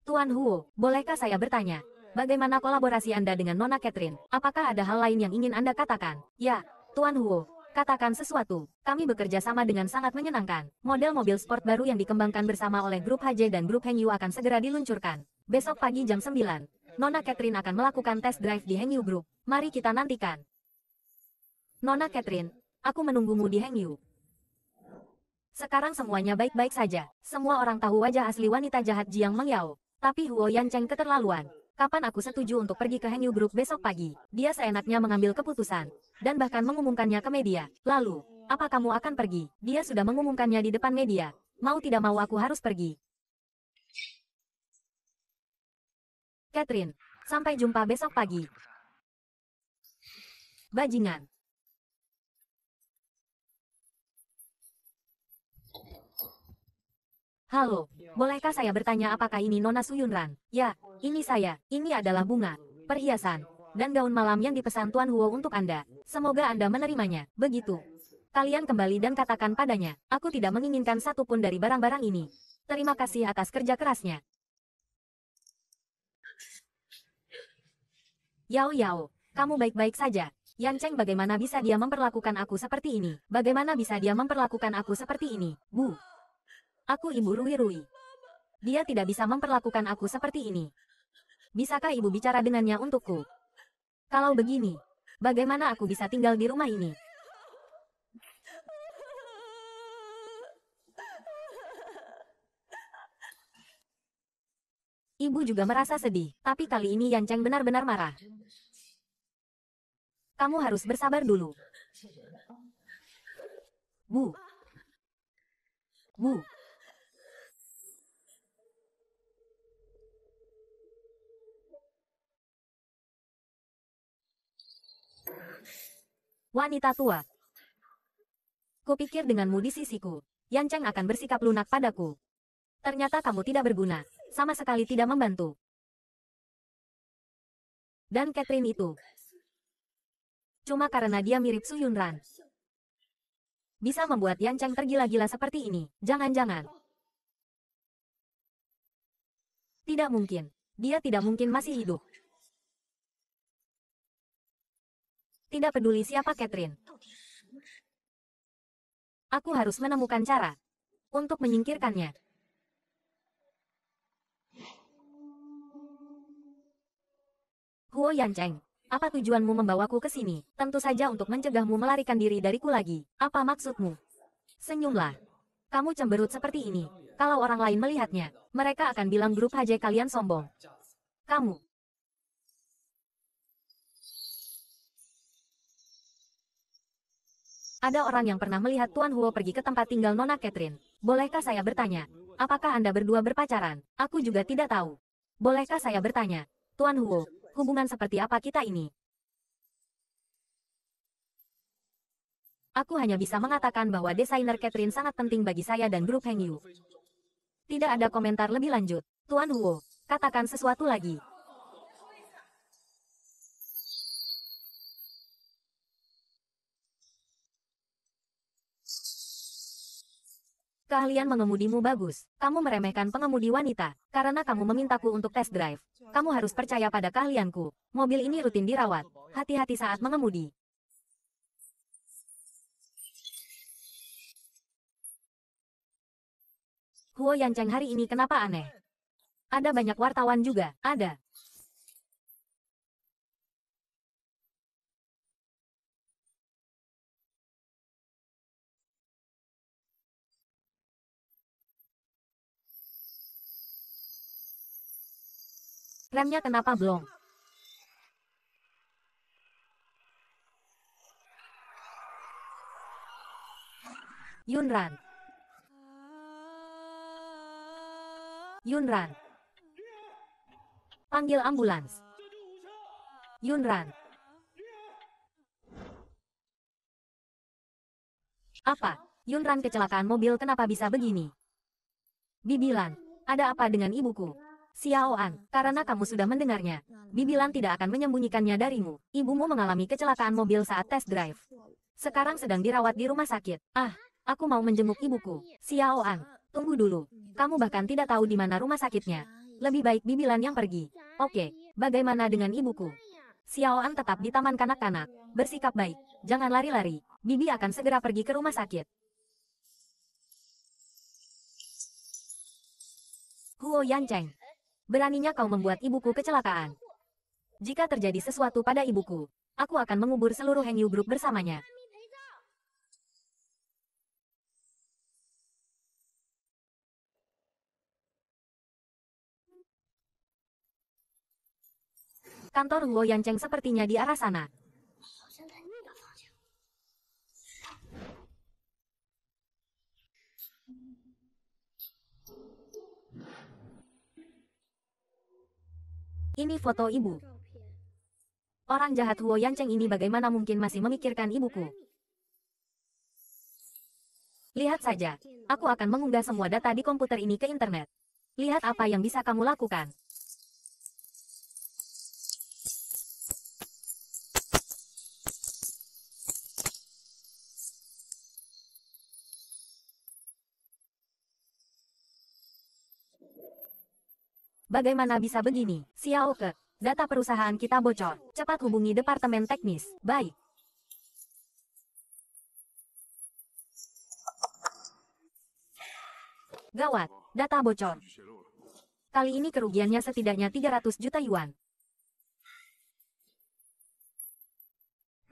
Tuan Huo, bolehkah saya bertanya? Bagaimana kolaborasi Anda dengan Nona Catherine? Apakah ada hal lain yang ingin Anda katakan? Ya, Tuan Huo, katakan sesuatu. Kami bekerja sama dengan sangat menyenangkan. Model mobil sport baru yang dikembangkan bersama oleh grup HJ dan grup Hengyu akan segera diluncurkan. Besok pagi jam 9, Nona Catherine akan melakukan test drive di Hengyu Group. Mari kita nantikan. Nona Catherine, aku menunggumu di Hengyu. Sekarang semuanya baik-baik saja. Semua orang tahu wajah asli wanita jahat Jiang Mengyao. Tapi Huo Yancheng keterlaluan. Kapan aku setuju untuk pergi ke Hengyu Group besok pagi? Dia seenaknya mengambil keputusan. Dan bahkan mengumumkannya ke media. Lalu, apa kamu akan pergi? Dia sudah mengumumkannya di depan media. Mau tidak mau aku harus pergi. Catherine, sampai jumpa besok pagi. Bajingan. Halo, bolehkah saya bertanya apakah ini Nona Suyunran? Ya, ini saya, ini adalah bunga, perhiasan, dan gaun malam yang dipesan Tuan Huo untuk Anda. Semoga Anda menerimanya, begitu. Kalian kembali dan katakan padanya, aku tidak menginginkan satupun dari barang-barang ini. Terima kasih atas kerja kerasnya. Yao Yao, kamu baik-baik saja. Yan Cheng bagaimana bisa dia memperlakukan aku seperti ini? Bagaimana bisa dia memperlakukan aku seperti ini? Bu, Aku ibu Rui-Rui. Dia tidak bisa memperlakukan aku seperti ini. Bisakah ibu bicara dengannya untukku? Kalau begini, bagaimana aku bisa tinggal di rumah ini? Ibu juga merasa sedih, tapi kali ini Yan Cheng benar-benar marah. Kamu harus bersabar dulu. Bu. Bu. Wanita tua. Kupikir denganmu di sisiku, Yan Cheng akan bersikap lunak padaku. Ternyata kamu tidak berguna, sama sekali tidak membantu. Dan Catherine itu. Cuma karena dia mirip Su Yunran. Bisa membuat Yan Cheng tergila-gila seperti ini, jangan-jangan. Tidak mungkin, dia tidak mungkin masih hidup. Tidak peduli siapa Catherine. Aku harus menemukan cara untuk menyingkirkannya. Huo Yancheng, apa tujuanmu membawaku ke sini? Tentu saja untuk mencegahmu melarikan diri dariku lagi. Apa maksudmu? Senyumlah. Kamu cemberut seperti ini. Kalau orang lain melihatnya, mereka akan bilang grup HJ kalian sombong. Kamu Ada orang yang pernah melihat Tuan Huo pergi ke tempat tinggal Nona Catherine. Bolehkah saya bertanya, apakah Anda berdua berpacaran? Aku juga tidak tahu. Bolehkah saya bertanya, Tuan Huo, hubungan seperti apa kita ini? Aku hanya bisa mengatakan bahwa desainer Catherine sangat penting bagi saya dan grup Heng Yu. Tidak ada komentar lebih lanjut. Tuan Huo, katakan sesuatu lagi. Keahlian mengemudimu bagus. Kamu meremehkan pengemudi wanita, karena kamu memintaku untuk test drive. Kamu harus percaya pada keahlianku. Mobil ini rutin dirawat. Hati-hati saat mengemudi. Huo Yancheng hari ini kenapa aneh? Ada banyak wartawan juga, ada. Remnya kenapa blong? Yunran. Yunran. Panggil ambulans. Yunran. Apa? Yunran kecelakaan mobil kenapa bisa begini? Bibilan, ada apa dengan ibuku? Xiaoan, karena kamu sudah mendengarnya. Bibilan tidak akan menyembunyikannya darimu. Ibumu mengalami kecelakaan mobil saat tes drive. Sekarang sedang dirawat di rumah sakit. Ah, aku mau menjenguk ibuku. Xiaoan, tunggu dulu. Kamu bahkan tidak tahu di mana rumah sakitnya. Lebih baik bibilan yang pergi. Oke, bagaimana dengan ibuku? Xiaoan tetap di taman kanak-kanak. Bersikap baik. Jangan lari-lari. Bibi akan segera pergi ke rumah sakit. Huo Yancheng beraninya kau membuat ibuku kecelakaan. Jika terjadi sesuatu pada ibuku, aku akan mengubur seluruh Hengyu Group bersamanya. Kantor Luo Yancheng sepertinya di arah sana. Ini foto ibu. Orang jahat Huo Yancheng ini bagaimana mungkin masih memikirkan ibuku? Lihat saja, aku akan mengunggah semua data di komputer ini ke internet. Lihat apa yang bisa kamu lakukan. Bagaimana bisa begini? Xiao Ke, data perusahaan kita bocor. Cepat hubungi Departemen Teknis. Baik. Gawat, data bocor. Kali ini kerugiannya setidaknya 300 juta yuan.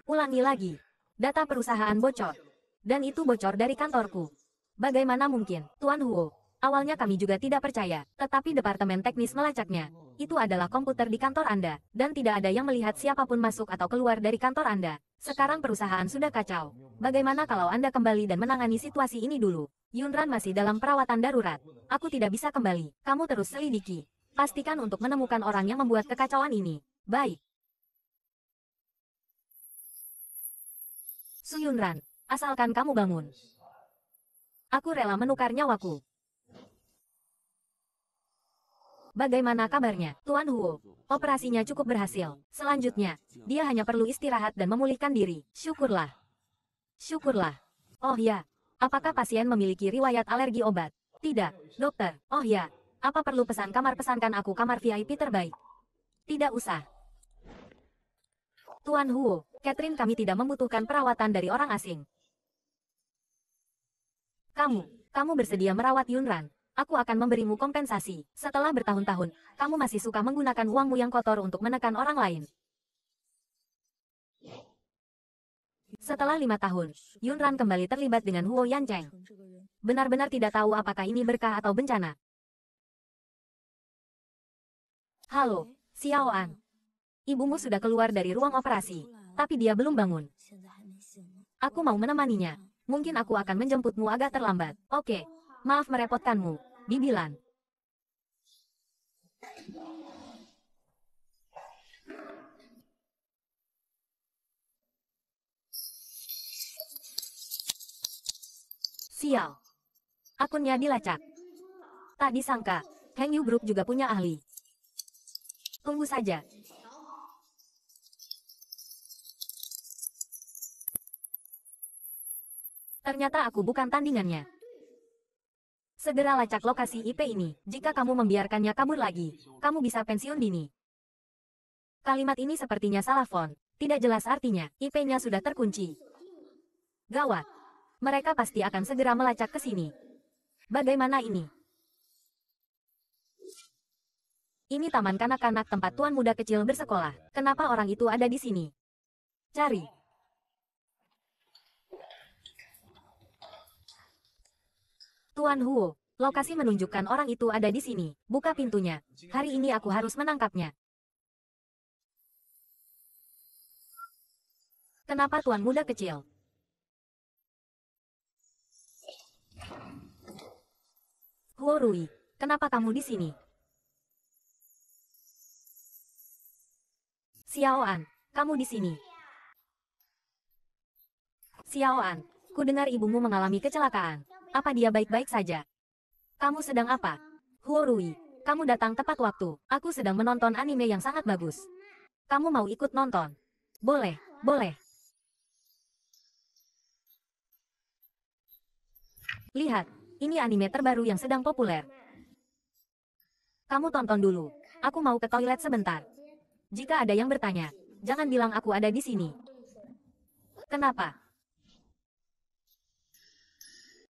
Ulangi lagi. Data perusahaan bocor. Dan itu bocor dari kantorku. Bagaimana mungkin, Tuan Huo? Awalnya kami juga tidak percaya, tetapi Departemen Teknis melacaknya. Itu adalah komputer di kantor Anda, dan tidak ada yang melihat siapapun masuk atau keluar dari kantor Anda. Sekarang perusahaan sudah kacau. Bagaimana kalau Anda kembali dan menangani situasi ini dulu? Yunran masih dalam perawatan darurat. Aku tidak bisa kembali. Kamu terus selidiki. Pastikan untuk menemukan orang yang membuat kekacauan ini. Baik. Su Yunran, asalkan kamu bangun. Aku rela menukar nyawaku. Bagaimana kabarnya, Tuan Huo? Operasinya cukup berhasil. Selanjutnya, dia hanya perlu istirahat dan memulihkan diri. Syukurlah. Syukurlah. Oh ya, apakah pasien memiliki riwayat alergi obat? Tidak, dokter. Oh ya, apa perlu pesan kamar pesankan aku kamar VIP terbaik? Tidak usah. Tuan Huo, Catherine kami tidak membutuhkan perawatan dari orang asing. Kamu, kamu bersedia merawat Yunran? aku akan memberimu kompensasi. Setelah bertahun-tahun, kamu masih suka menggunakan uangmu yang kotor untuk menekan orang lain. Setelah lima tahun, Yun Ran kembali terlibat dengan Huo Yancheng. Benar-benar tidak tahu apakah ini berkah atau bencana. Halo, Xiao Xiaoan. Ibumu sudah keluar dari ruang operasi, tapi dia belum bangun. Aku mau menemaninya. Mungkin aku akan menjemputmu agak terlambat. Oke, maaf merepotkanmu. Bibilan. Sial. Akunnya dilacak. Tak disangka, Hang Yu Group juga punya ahli. Tunggu saja. Ternyata aku bukan tandingannya. Segera lacak lokasi IP ini. Jika kamu membiarkannya kabur lagi, kamu bisa pensiun dini. Kalimat ini sepertinya salah font. Tidak jelas artinya, IP-nya sudah terkunci. Gawat. Mereka pasti akan segera melacak ke sini. Bagaimana ini? Ini taman kanak-kanak tempat tuan muda kecil bersekolah. Kenapa orang itu ada di sini? Cari. Tuan Huo, lokasi menunjukkan orang itu ada di sini. Buka pintunya. Hari ini aku harus menangkapnya. Kenapa tuan muda kecil? Huo Rui, kenapa kamu di sini? An, kamu di sini. An, ku dengar ibumu mengalami kecelakaan. Apa dia baik-baik saja? Kamu sedang apa? Huorui, kamu datang tepat waktu. Aku sedang menonton anime yang sangat bagus. Kamu mau ikut nonton? Boleh, boleh. Lihat, ini anime terbaru yang sedang populer. Kamu tonton dulu. Aku mau ke toilet sebentar. Jika ada yang bertanya, jangan bilang aku ada di sini. Kenapa?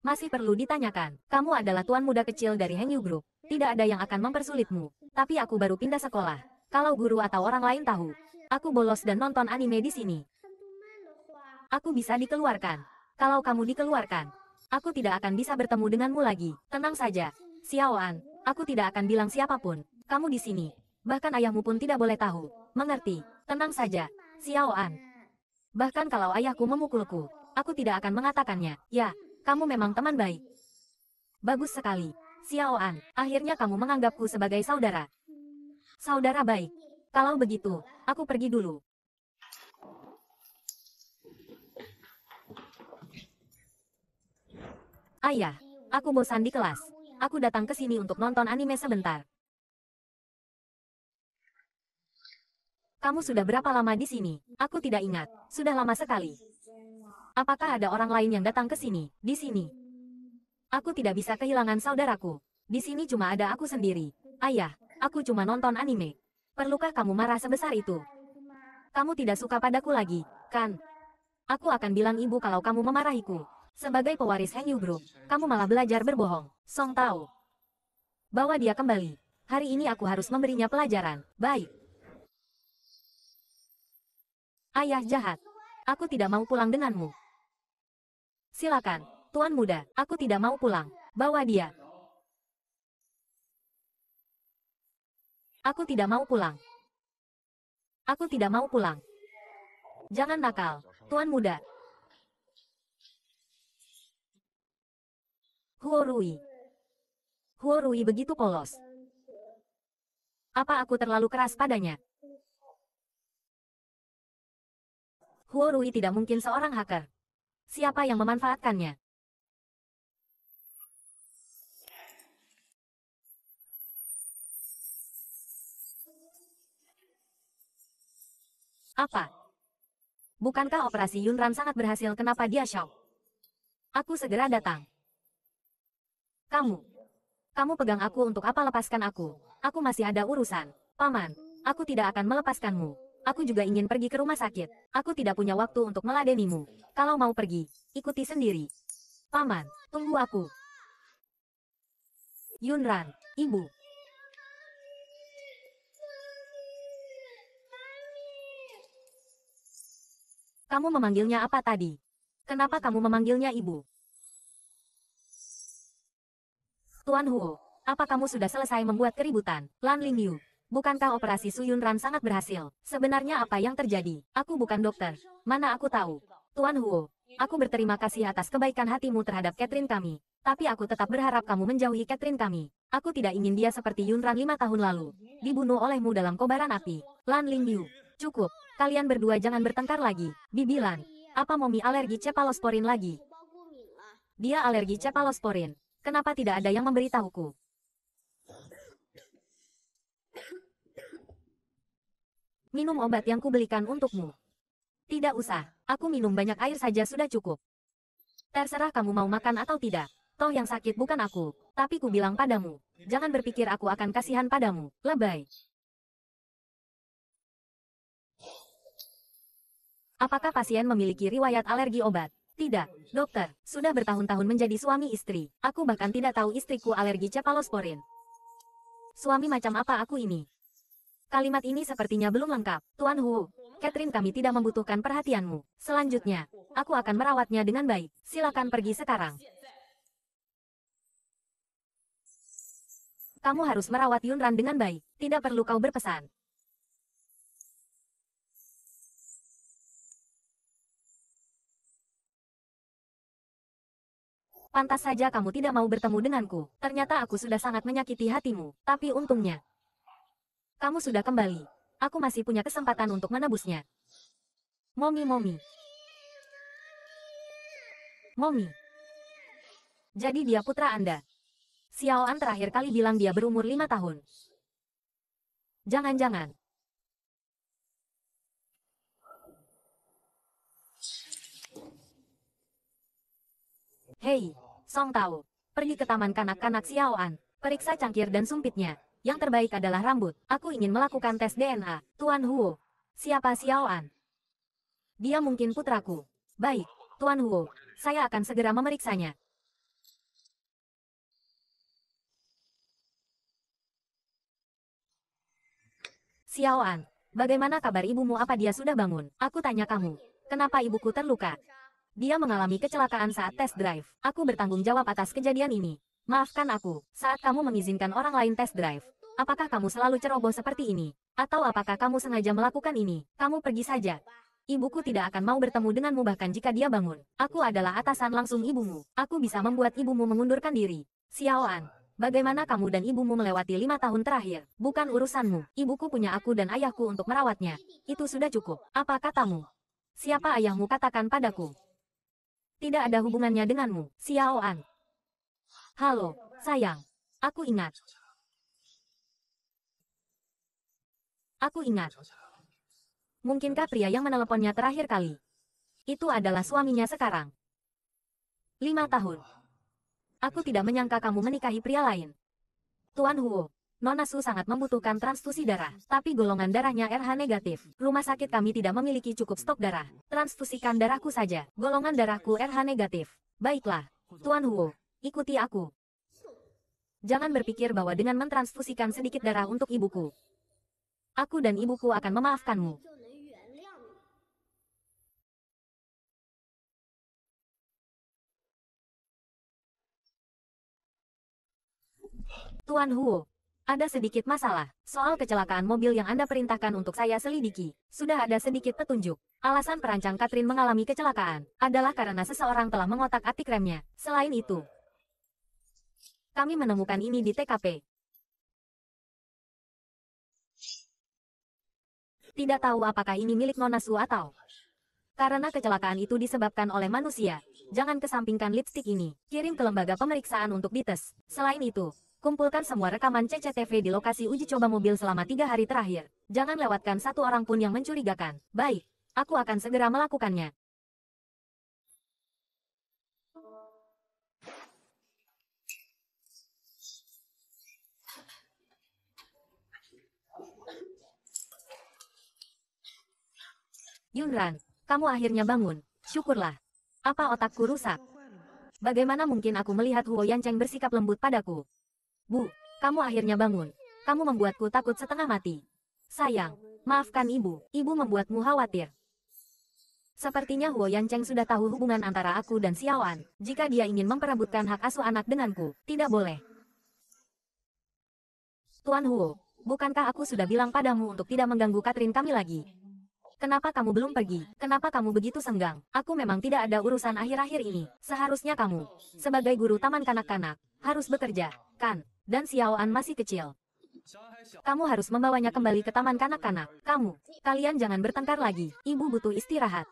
masih perlu ditanyakan. Kamu adalah tuan muda kecil dari Hengyu Group. Tidak ada yang akan mempersulitmu. Tapi aku baru pindah sekolah. Kalau guru atau orang lain tahu, aku bolos dan nonton anime di sini. Aku bisa dikeluarkan. Kalau kamu dikeluarkan, aku tidak akan bisa bertemu denganmu lagi. Tenang saja, Xiaoan. Aku tidak akan bilang siapapun. Kamu di sini. Bahkan ayahmu pun tidak boleh tahu. Mengerti? Tenang saja, Xiaoan. Bahkan kalau ayahku memukulku, aku tidak akan mengatakannya. Ya, kamu memang teman baik. Bagus sekali, Xiaoan, akhirnya kamu menganggapku sebagai saudara. Saudara baik, kalau begitu, aku pergi dulu. Ayah, iya, aku bosan di kelas. Aku datang ke sini untuk nonton anime sebentar. Kamu sudah berapa lama di sini? Aku tidak ingat. Sudah lama sekali. Apakah ada orang lain yang datang ke sini, di sini? Aku tidak bisa kehilangan saudaraku. Di sini cuma ada aku sendiri. Ayah, aku cuma nonton anime. Perlukah kamu marah sebesar itu? Kamu tidak suka padaku lagi, kan? Aku akan bilang ibu kalau kamu memarahiku. Sebagai pewaris Hengyu Group, kamu malah belajar berbohong. Song Tao, Bawa dia kembali. Hari ini aku harus memberinya pelajaran. Baik. Ayah jahat. Aku tidak mau pulang denganmu. Silakan, Tuan Muda, aku tidak mau pulang. Bawa dia. Aku tidak mau pulang. Aku tidak mau pulang. Jangan nakal, Tuan Muda. Huorui. Huorui begitu polos. Apa aku terlalu keras padanya? Huorui tidak mungkin seorang hacker siapa yang memanfaatkannya? Apa? Bukankah operasi Yunran sangat berhasil kenapa dia shock? Aku segera datang. Kamu. Kamu pegang aku untuk apa lepaskan aku. Aku masih ada urusan. Paman, aku tidak akan melepaskanmu. Aku juga ingin pergi ke rumah sakit. Aku tidak punya waktu untuk meladenimu. Kalau mau pergi, ikuti sendiri. Paman, tunggu aku. Yunran, ibu. Kamu memanggilnya apa tadi? Kenapa kamu memanggilnya ibu? Tuan Huo, apa kamu sudah selesai membuat keributan, Lan Lingyu? Bukankah operasi Suyun Ran sangat berhasil? Sebenarnya apa yang terjadi? Aku bukan dokter. Mana aku tahu? Tuan Huo, aku berterima kasih atas kebaikan hatimu terhadap Catherine kami. Tapi aku tetap berharap kamu menjauhi Catherine kami. Aku tidak ingin dia seperti Yun Ran lima tahun lalu. Dibunuh olehmu dalam kobaran api. Lan Ling Yu. Cukup. Kalian berdua jangan bertengkar lagi. Bibi Lan. Apa Momi alergi cepalosporin lagi? Dia alergi cepalosporin. Kenapa tidak ada yang memberitahuku? minum obat yang kubelikan untukmu. Tidak usah, aku minum banyak air saja sudah cukup. Terserah kamu mau makan atau tidak. Toh yang sakit bukan aku, tapi ku bilang padamu, jangan berpikir aku akan kasihan padamu, lebay. Apakah pasien memiliki riwayat alergi obat? Tidak, dokter, sudah bertahun-tahun menjadi suami istri, aku bahkan tidak tahu istriku alergi cepalosporin. Suami macam apa aku ini? Kalimat ini sepertinya belum lengkap. Tuan Hu, Catherine kami tidak membutuhkan perhatianmu. Selanjutnya, aku akan merawatnya dengan baik. Silakan pergi sekarang. Kamu harus merawat Yunran dengan baik. Tidak perlu kau berpesan. Pantas saja kamu tidak mau bertemu denganku. Ternyata aku sudah sangat menyakiti hatimu. Tapi untungnya, kamu sudah kembali. Aku masih punya kesempatan untuk menebusnya. Momi Momi. Momi. Jadi dia putra Anda. Xiaoan terakhir kali bilang dia berumur lima tahun. Jangan-jangan. Hei, Song Tao. Pergi ke taman kanak-kanak Xiaoan. Periksa cangkir dan sumpitnya yang terbaik adalah rambut. Aku ingin melakukan tes DNA, Tuan Huo. Siapa Xiaoan? Dia mungkin putraku. Baik, Tuan Huo, saya akan segera memeriksanya. Xiaoan, bagaimana kabar ibumu apa dia sudah bangun? Aku tanya kamu, kenapa ibuku terluka? Dia mengalami kecelakaan saat tes drive. Aku bertanggung jawab atas kejadian ini. Maafkan aku, saat kamu mengizinkan orang lain tes drive, apakah kamu selalu ceroboh seperti ini? Atau apakah kamu sengaja melakukan ini? Kamu pergi saja. Ibuku tidak akan mau bertemu denganmu bahkan jika dia bangun. Aku adalah atasan langsung ibumu. Aku bisa membuat ibumu mengundurkan diri. Xiaoan, bagaimana kamu dan ibumu melewati lima tahun terakhir? Bukan urusanmu. Ibuku punya aku dan ayahku untuk merawatnya. Itu sudah cukup. Apa katamu? Siapa ayahmu katakan padaku? Tidak ada hubungannya denganmu, Xiaoan. Halo, sayang. Aku ingat. Aku ingat. Mungkinkah pria yang meneleponnya terakhir kali? Itu adalah suaminya sekarang. Lima tahun. Aku tidak menyangka kamu menikahi pria lain. Tuan Huo, Nona Su sangat membutuhkan transfusi darah, tapi golongan darahnya RH negatif. Rumah sakit kami tidak memiliki cukup stok darah. Transfusikan darahku saja. Golongan darahku RH negatif. Baiklah, Tuan Huo, Ikuti aku. Jangan berpikir bahwa dengan mentransfusikan sedikit darah untuk ibuku, aku dan ibuku akan memaafkanmu. Tuan Huo, ada sedikit masalah. Soal kecelakaan mobil yang Anda perintahkan untuk saya selidiki, sudah ada sedikit petunjuk. Alasan perancang Catherine mengalami kecelakaan adalah karena seseorang telah mengotak-atik remnya. Selain itu, kami menemukan ini di TKP. Tidak tahu apakah ini milik Nonasu atau... Karena kecelakaan itu disebabkan oleh manusia, jangan kesampingkan lipstik ini. Kirim ke lembaga pemeriksaan untuk dites. Selain itu, kumpulkan semua rekaman CCTV di lokasi uji coba mobil selama tiga hari terakhir. Jangan lewatkan satu orang pun yang mencurigakan. Baik, aku akan segera melakukannya. Yunran, kamu akhirnya bangun. Syukurlah. Apa otakku rusak? Bagaimana mungkin aku melihat Huo Yancheng bersikap lembut padaku? Bu, kamu akhirnya bangun. Kamu membuatku takut setengah mati. Sayang, maafkan ibu. Ibu membuatmu khawatir. Sepertinya Huo Yancheng sudah tahu hubungan antara aku dan Xiaoan. Jika dia ingin memperebutkan hak asuh anak denganku, tidak boleh. Tuan Huo, bukankah aku sudah bilang padamu untuk tidak mengganggu Katrin kami lagi? Kenapa kamu belum pergi? Kenapa kamu begitu senggang? Aku memang tidak ada urusan akhir-akhir ini. Seharusnya kamu, sebagai guru taman kanak-kanak, harus bekerja, kan? Dan Xiaoan masih kecil. Kamu harus membawanya kembali ke taman kanak-kanak. Kamu, kalian jangan bertengkar lagi. Ibu butuh istirahat.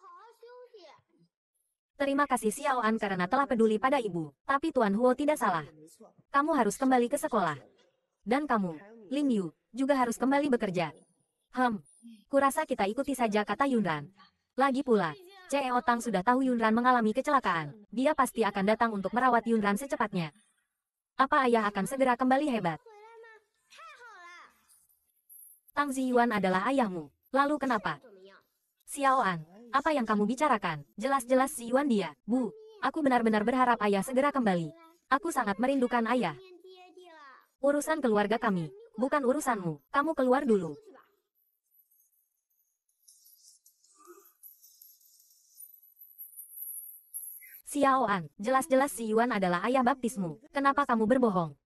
Terima kasih Xiaoan karena telah peduli pada ibu. Tapi Tuan Huo tidak salah. Kamu harus kembali ke sekolah. Dan kamu, Lin Yu, juga harus kembali bekerja. Hmm, Kurasa kita ikuti saja kata Yunran. Lagi pula, CEO Tang sudah tahu Yunran mengalami kecelakaan. Dia pasti akan datang untuk merawat Yunran secepatnya. Apa ayah akan segera kembali hebat? Tang Ziyuan adalah ayahmu. Lalu kenapa? Xiaoan, apa yang kamu bicarakan? Jelas-jelas Ziyuan dia. Bu, aku benar-benar berharap ayah segera kembali. Aku sangat merindukan ayah. Urusan keluarga kami, bukan urusanmu. Kamu keluar dulu. Xiaoan, jelas-jelas si Yuan adalah ayah baptismu. Kenapa kamu berbohong?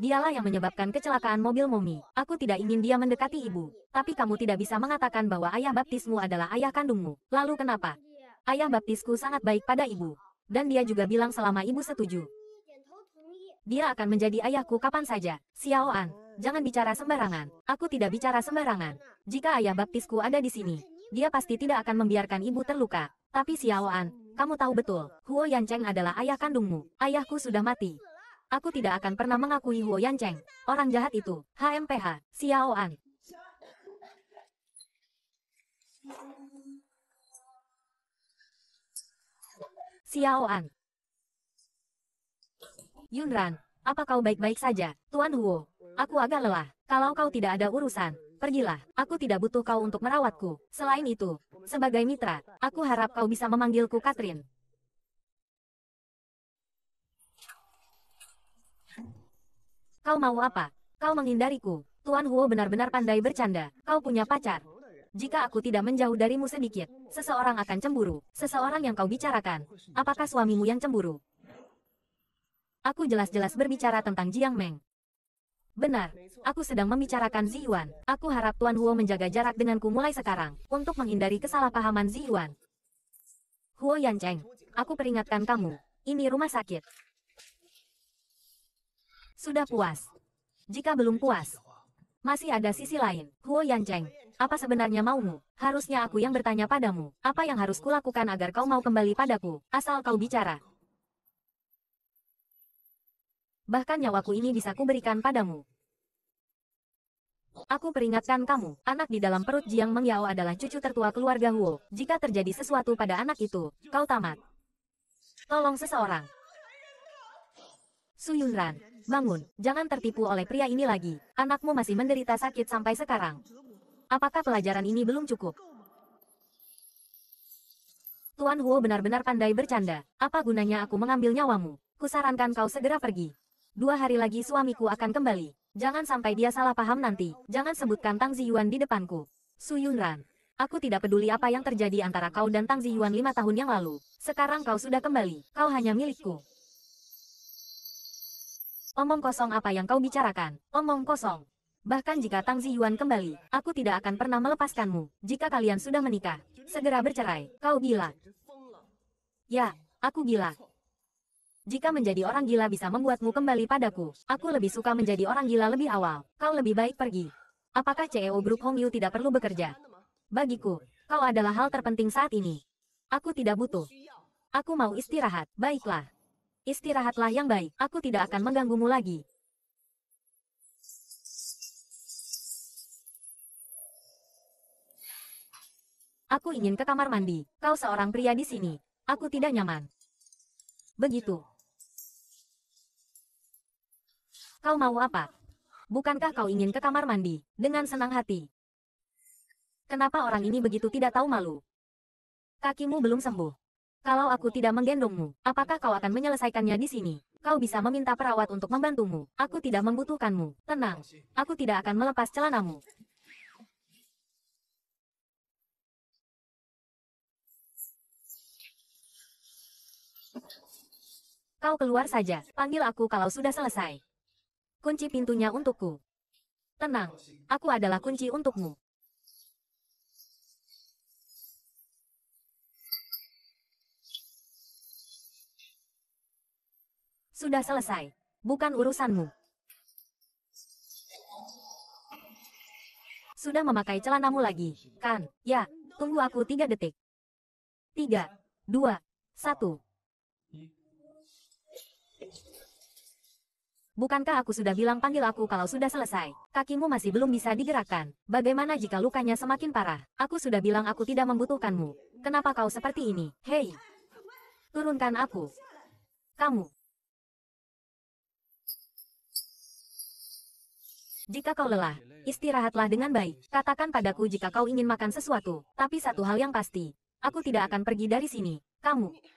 Dialah yang menyebabkan kecelakaan mobil Momi. Aku tidak ingin dia mendekati ibu. Tapi kamu tidak bisa mengatakan bahwa ayah baptismu adalah ayah kandungmu. Lalu kenapa? Ayah baptisku sangat baik pada ibu. Dan dia juga bilang selama ibu setuju. Dia akan menjadi ayahku kapan saja. Xiaoan, jangan bicara sembarangan. Aku tidak bicara sembarangan. Jika ayah baptisku ada di sini, dia pasti tidak akan membiarkan ibu terluka. Tapi Xiaoan, kamu tahu betul, Huo Yancheng adalah ayah kandungmu. Ayahku sudah mati. Aku tidak akan pernah mengakui Huo Yancheng. Orang jahat itu, HMPH, Xiaoan. Xiaoan. Yunran, apa kau baik-baik saja, Tuan Huo? Aku agak lelah. Kalau kau tidak ada urusan, Pergilah, aku tidak butuh kau untuk merawatku. Selain itu, sebagai mitra, aku harap kau bisa memanggilku Catherine. Kau mau apa? Kau menghindariku. Tuan Huo benar-benar pandai bercanda. Kau punya pacar. Jika aku tidak menjauh darimu sedikit, seseorang akan cemburu. Seseorang yang kau bicarakan. Apakah suamimu yang cemburu? Aku jelas-jelas berbicara tentang Jiang Meng. Benar, aku sedang membicarakan Ziyuan. Aku harap Tuan Huo menjaga jarak denganku mulai sekarang, untuk menghindari kesalahpahaman Ziyuan. Huo yan Yancheng, aku peringatkan kamu, ini rumah sakit. Sudah puas. Jika belum puas, masih ada sisi lain. Huo yan Yancheng, apa sebenarnya maumu? Harusnya aku yang bertanya padamu. Apa yang harus kulakukan agar kau mau kembali padaku? Asal kau bicara bahkan nyawaku ini bisa kuberikan padamu. Aku peringatkan kamu, anak di dalam perut Jiang Mengyao adalah cucu tertua keluarga Huo. Jika terjadi sesuatu pada anak itu, kau tamat. Tolong seseorang. Su Yunran, bangun, jangan tertipu oleh pria ini lagi. Anakmu masih menderita sakit sampai sekarang. Apakah pelajaran ini belum cukup? Tuan Huo benar-benar pandai bercanda. Apa gunanya aku mengambil nyawamu? Kusarankan kau segera pergi. Dua hari lagi suamiku akan kembali. Jangan sampai dia salah paham nanti. Jangan sebutkan Tang Ziyuan di depanku. Su Yunran. Aku tidak peduli apa yang terjadi antara kau dan Tang Ziyuan lima tahun yang lalu. Sekarang kau sudah kembali. Kau hanya milikku. Omong kosong apa yang kau bicarakan. Omong kosong. Bahkan jika Tang Ziyuan kembali, aku tidak akan pernah melepaskanmu. Jika kalian sudah menikah, segera bercerai. Kau gila. Ya, aku gila. Jika menjadi orang gila bisa membuatmu kembali padaku, aku lebih suka menjadi orang gila lebih awal. Kau lebih baik pergi. Apakah CEO Group Hong Yu tidak perlu bekerja? Bagiku, kau adalah hal terpenting saat ini. Aku tidak butuh. Aku mau istirahat, baiklah. Istirahatlah yang baik, aku tidak akan mengganggumu lagi. Aku ingin ke kamar mandi. Kau seorang pria di sini. Aku tidak nyaman. Begitu. Kau mau apa? Bukankah kau ingin ke kamar mandi? Dengan senang hati. Kenapa orang ini begitu tidak tahu malu? Kakimu belum sembuh. Kalau aku tidak menggendongmu, apakah kau akan menyelesaikannya di sini? Kau bisa meminta perawat untuk membantumu. Aku tidak membutuhkanmu. Tenang, aku tidak akan melepas celanamu. Kau keluar saja, panggil aku kalau sudah selesai kunci pintunya untukku. Tenang, aku adalah kunci untukmu. Sudah selesai. Bukan urusanmu. Sudah memakai celanamu lagi, kan? Ya, tunggu aku tiga detik. Tiga, dua, satu. Bukankah aku sudah bilang panggil aku kalau sudah selesai? Kakimu masih belum bisa digerakkan. Bagaimana jika lukanya semakin parah? Aku sudah bilang aku tidak membutuhkanmu. Kenapa kau seperti ini? Hei! Turunkan aku. Kamu. Jika kau lelah, istirahatlah dengan baik. Katakan padaku jika kau ingin makan sesuatu. Tapi satu hal yang pasti, aku tidak akan pergi dari sini. Kamu.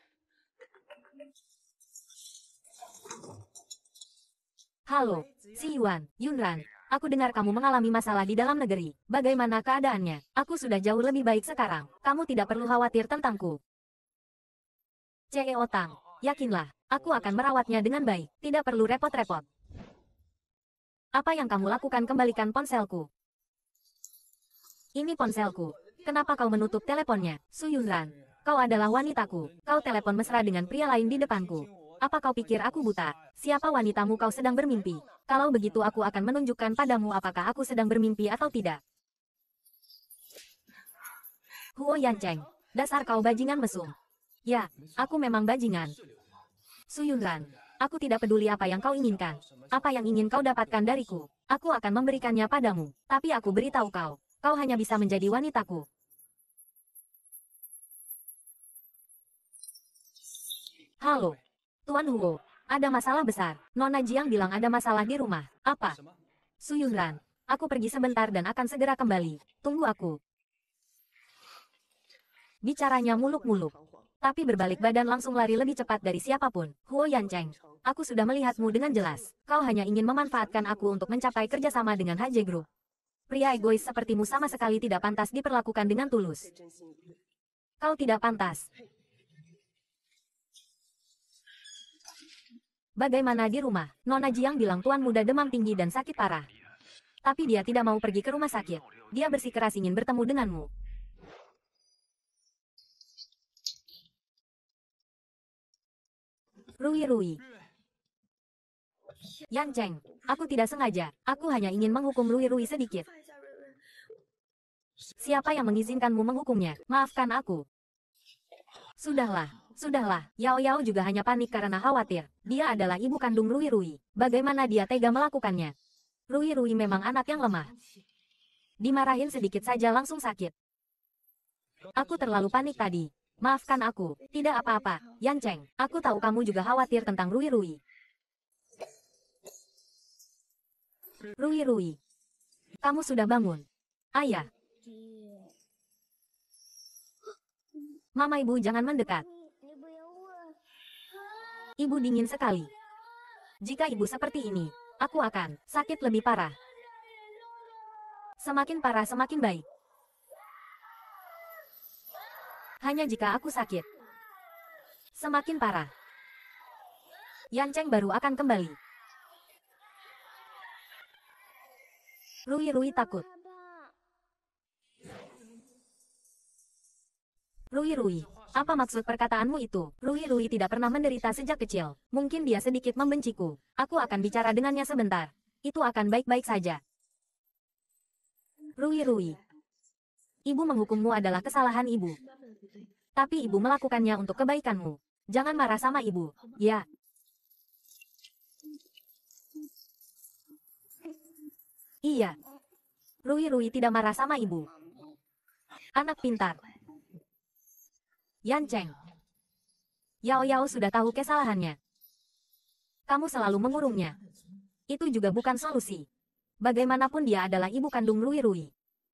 Halo, Si Yuan, Yunran, aku dengar kamu mengalami masalah di dalam negeri. Bagaimana keadaannya? Aku sudah jauh lebih baik sekarang. Kamu tidak perlu khawatir tentangku. CEO Tang, yakinlah, aku akan merawatnya dengan baik. Tidak perlu repot-repot. Apa yang kamu lakukan kembalikan ponselku? Ini ponselku. Kenapa kau menutup teleponnya? Su Yunran, kau adalah wanitaku. Kau telepon mesra dengan pria lain di depanku. Apa kau pikir aku buta? Siapa wanitamu kau sedang bermimpi? Kalau begitu aku akan menunjukkan padamu apakah aku sedang bermimpi atau tidak. Huo Yancheng, dasar kau bajingan mesum. Ya, aku memang bajingan. Su Yunran, aku tidak peduli apa yang kau inginkan. Apa yang ingin kau dapatkan dariku, aku akan memberikannya padamu. Tapi aku beritahu kau, kau hanya bisa menjadi wanitaku. Halo, Tuan Hugo, ada masalah besar. Nona Jiang bilang ada masalah di rumah. Apa? Yunran, aku pergi sebentar dan akan segera kembali. Tunggu aku. Bicaranya muluk-muluk. Tapi berbalik badan langsung lari lebih cepat dari siapapun. Huo Yancheng, aku sudah melihatmu dengan jelas. Kau hanya ingin memanfaatkan aku untuk mencapai kerjasama dengan HJ Group. Pria egois sepertimu sama sekali tidak pantas diperlakukan dengan tulus. Kau tidak pantas. Bagaimana di rumah? Nona Jiang bilang tuan muda demam tinggi dan sakit parah. Tapi dia tidak mau pergi ke rumah sakit. Dia bersikeras ingin bertemu denganmu. Rui Rui. Yang Cheng, aku tidak sengaja. Aku hanya ingin menghukum Rui Rui sedikit. Siapa yang mengizinkanmu menghukumnya? Maafkan aku. Sudahlah, Sudahlah, Yao Yao juga hanya panik karena khawatir. Dia adalah ibu kandung Rui Rui. Bagaimana dia tega melakukannya? Rui Rui memang anak yang lemah. Dimarahin sedikit saja langsung sakit. Aku terlalu panik tadi. Maafkan aku. Tidak apa-apa, Yan Cheng. Aku tahu kamu juga khawatir tentang Rui Rui. Rui Rui. Kamu sudah bangun. Ayah. Mama ibu jangan mendekat ibu dingin sekali. Jika ibu seperti ini, aku akan sakit lebih parah. Semakin parah semakin baik. Hanya jika aku sakit. Semakin parah. Yan Cheng baru akan kembali. Rui-Rui takut. Rui-Rui, apa maksud perkataanmu itu? Rui Rui tidak pernah menderita sejak kecil. Mungkin dia sedikit membenciku. Aku akan bicara dengannya sebentar. Itu akan baik-baik saja. Rui Rui, Ibu menghukummu adalah kesalahan ibu. Tapi ibu melakukannya untuk kebaikanmu. Jangan marah sama ibu. Ya, Iya. Rui-Rui tidak marah sama ibu. Anak pintar. Yan Cheng. Iya. Yao Yao sudah tahu kesalahannya. Kamu selalu mengurungnya. Itu juga bukan solusi. Bagaimanapun dia adalah ibu kandung Rui Rui.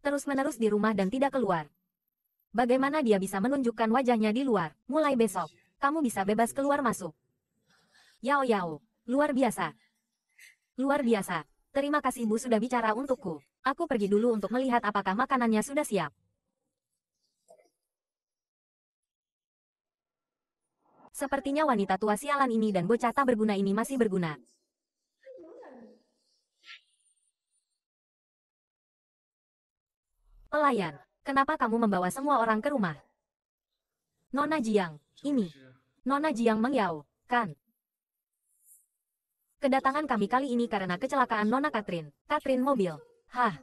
Terus-menerus di rumah dan tidak keluar. Bagaimana dia bisa menunjukkan wajahnya di luar? Mulai besok, kamu bisa bebas keluar masuk. Yao Yao, luar biasa. Luar biasa. Terima kasih ibu sudah bicara untukku. Aku pergi dulu untuk melihat apakah makanannya sudah siap. Sepertinya wanita tua sialan ini dan bocah tak berguna ini masih berguna. Pelayan, kenapa kamu membawa semua orang ke rumah? Nona Jiang, ini. Nona Jiang mengyau, kan? Kedatangan kami kali ini karena kecelakaan Nona Katrin. Katrin mobil. Hah.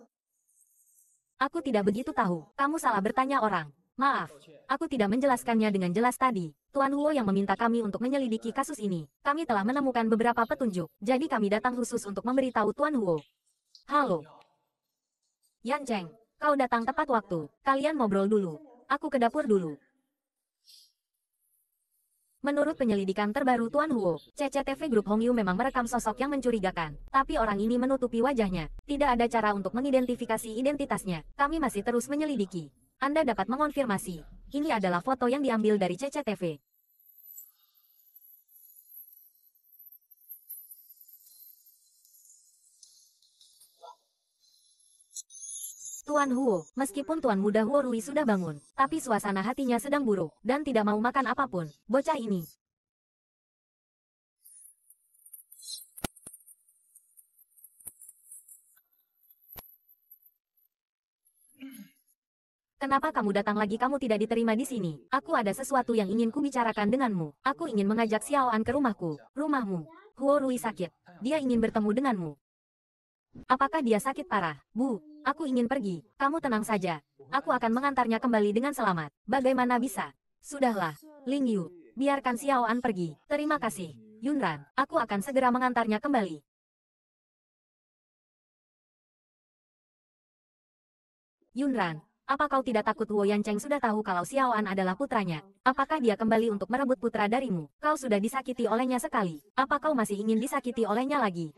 Aku tidak begitu tahu. Kamu salah bertanya orang. Maaf, aku tidak menjelaskannya dengan jelas tadi. Tuan Huo yang meminta kami untuk menyelidiki kasus ini. Kami telah menemukan beberapa petunjuk, jadi kami datang khusus untuk memberitahu Tuan Huo. Halo. Yan Cheng, kau datang tepat waktu. Kalian ngobrol dulu. Aku ke dapur dulu. Menurut penyelidikan terbaru Tuan Huo, CCTV Grup Hongyu memang merekam sosok yang mencurigakan. Tapi orang ini menutupi wajahnya. Tidak ada cara untuk mengidentifikasi identitasnya. Kami masih terus menyelidiki. Anda dapat mengonfirmasi. Ini adalah foto yang diambil dari CCTV. Tuan Huo, meskipun Tuan Muda Huo Rui sudah bangun, tapi suasana hatinya sedang buruk, dan tidak mau makan apapun. Bocah ini, Kenapa kamu datang lagi kamu tidak diterima di sini? Aku ada sesuatu yang ingin kubicarakan denganmu. Aku ingin mengajak Xiaoan ke rumahku. Rumahmu. Huo Rui sakit. Dia ingin bertemu denganmu. Apakah dia sakit parah? Bu, aku ingin pergi. Kamu tenang saja. Aku akan mengantarnya kembali dengan selamat. Bagaimana bisa? Sudahlah, Ling Yu. Biarkan Xiaoan pergi. Terima kasih, Yunran. Aku akan segera mengantarnya kembali. Yunran, apa kau tidak takut Wu Yancheng sudah tahu kalau Xiao An adalah putranya? Apakah dia kembali untuk merebut putra darimu? Kau sudah disakiti olehnya sekali. Apa kau masih ingin disakiti olehnya lagi?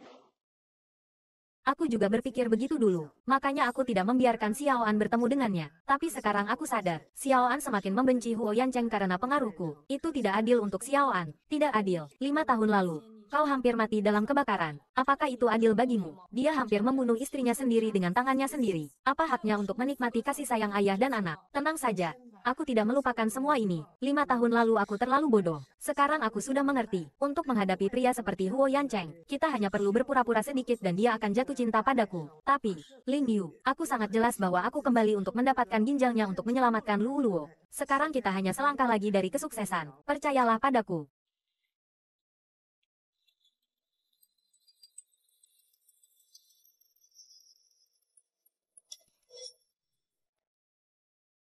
Aku juga berpikir begitu dulu, makanya aku tidak membiarkan Xiao An bertemu dengannya. Tapi sekarang aku sadar, Xiao An semakin membenci Huo Yancheng karena pengaruhku. Itu tidak adil untuk Xiao An. tidak adil. Lima tahun lalu, Kau hampir mati dalam kebakaran. Apakah itu adil bagimu? Dia hampir membunuh istrinya sendiri dengan tangannya sendiri. Apa haknya untuk menikmati kasih sayang ayah dan anak? Tenang saja. Aku tidak melupakan semua ini. Lima tahun lalu aku terlalu bodoh. Sekarang aku sudah mengerti. Untuk menghadapi pria seperti Huo Yancheng, kita hanya perlu berpura-pura sedikit dan dia akan jatuh cinta padaku. Tapi, Lin Yu, aku sangat jelas bahwa aku kembali untuk mendapatkan ginjalnya untuk menyelamatkan Lu Luo. Sekarang kita hanya selangkah lagi dari kesuksesan. Percayalah padaku.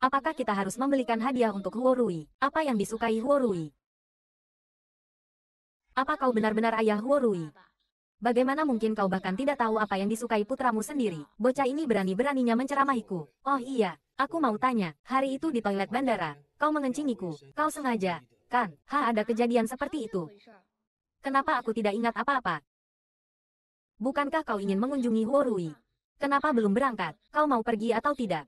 Apakah kita harus membelikan hadiah untuk Huorui? Apa yang disukai Huorui? Apa kau benar-benar ayah Huorui? Bagaimana mungkin kau bahkan tidak tahu apa yang disukai putramu sendiri? Bocah ini berani-beraninya menceramahiku. Oh iya, aku mau tanya, hari itu di toilet bandara, kau mengencingiku, kau sengaja, kan? Ha ada kejadian seperti itu. Kenapa aku tidak ingat apa-apa? Bukankah kau ingin mengunjungi Huorui? Kenapa belum berangkat? Kau mau pergi atau tidak?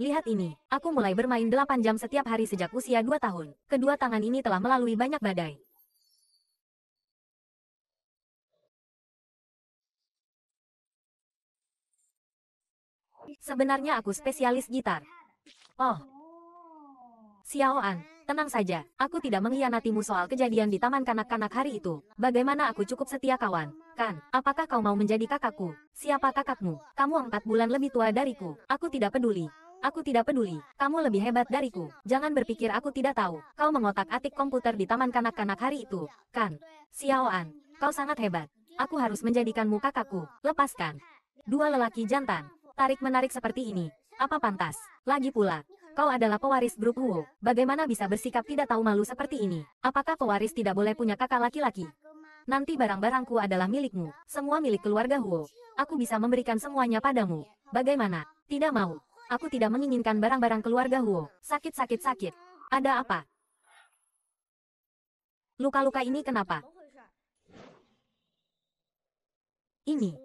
Lihat ini, aku mulai bermain 8 jam setiap hari sejak usia 2 tahun. Kedua tangan ini telah melalui banyak badai. Sebenarnya aku spesialis gitar. Oh. Xiaoan, tenang saja. Aku tidak mengkhianatimu soal kejadian di taman kanak-kanak hari itu. Bagaimana aku cukup setia kawan? Kan, apakah kau mau menjadi kakakku? Siapa kakakmu? Kamu empat bulan lebih tua dariku. Aku tidak peduli. Aku tidak peduli. Kamu lebih hebat dariku. Jangan berpikir aku tidak tahu. Kau mengotak-atik komputer di taman kanak-kanak hari itu, kan? Xiaoan, kau sangat hebat. Aku harus menjadikanmu kakakku. Lepaskan. Dua lelaki jantan. Tarik-menarik seperti ini. Apa pantas? Lagi pula, kau adalah pewaris grup Huo. Bagaimana bisa bersikap tidak tahu malu seperti ini? Apakah pewaris tidak boleh punya kakak laki-laki? Nanti barang-barangku adalah milikmu. Semua milik keluarga Huo. Aku bisa memberikan semuanya padamu. Bagaimana? Tidak mau. Aku tidak menginginkan barang-barang keluarga Huo. Sakit-sakit-sakit. Ada apa? Luka-luka ini kenapa? Ini.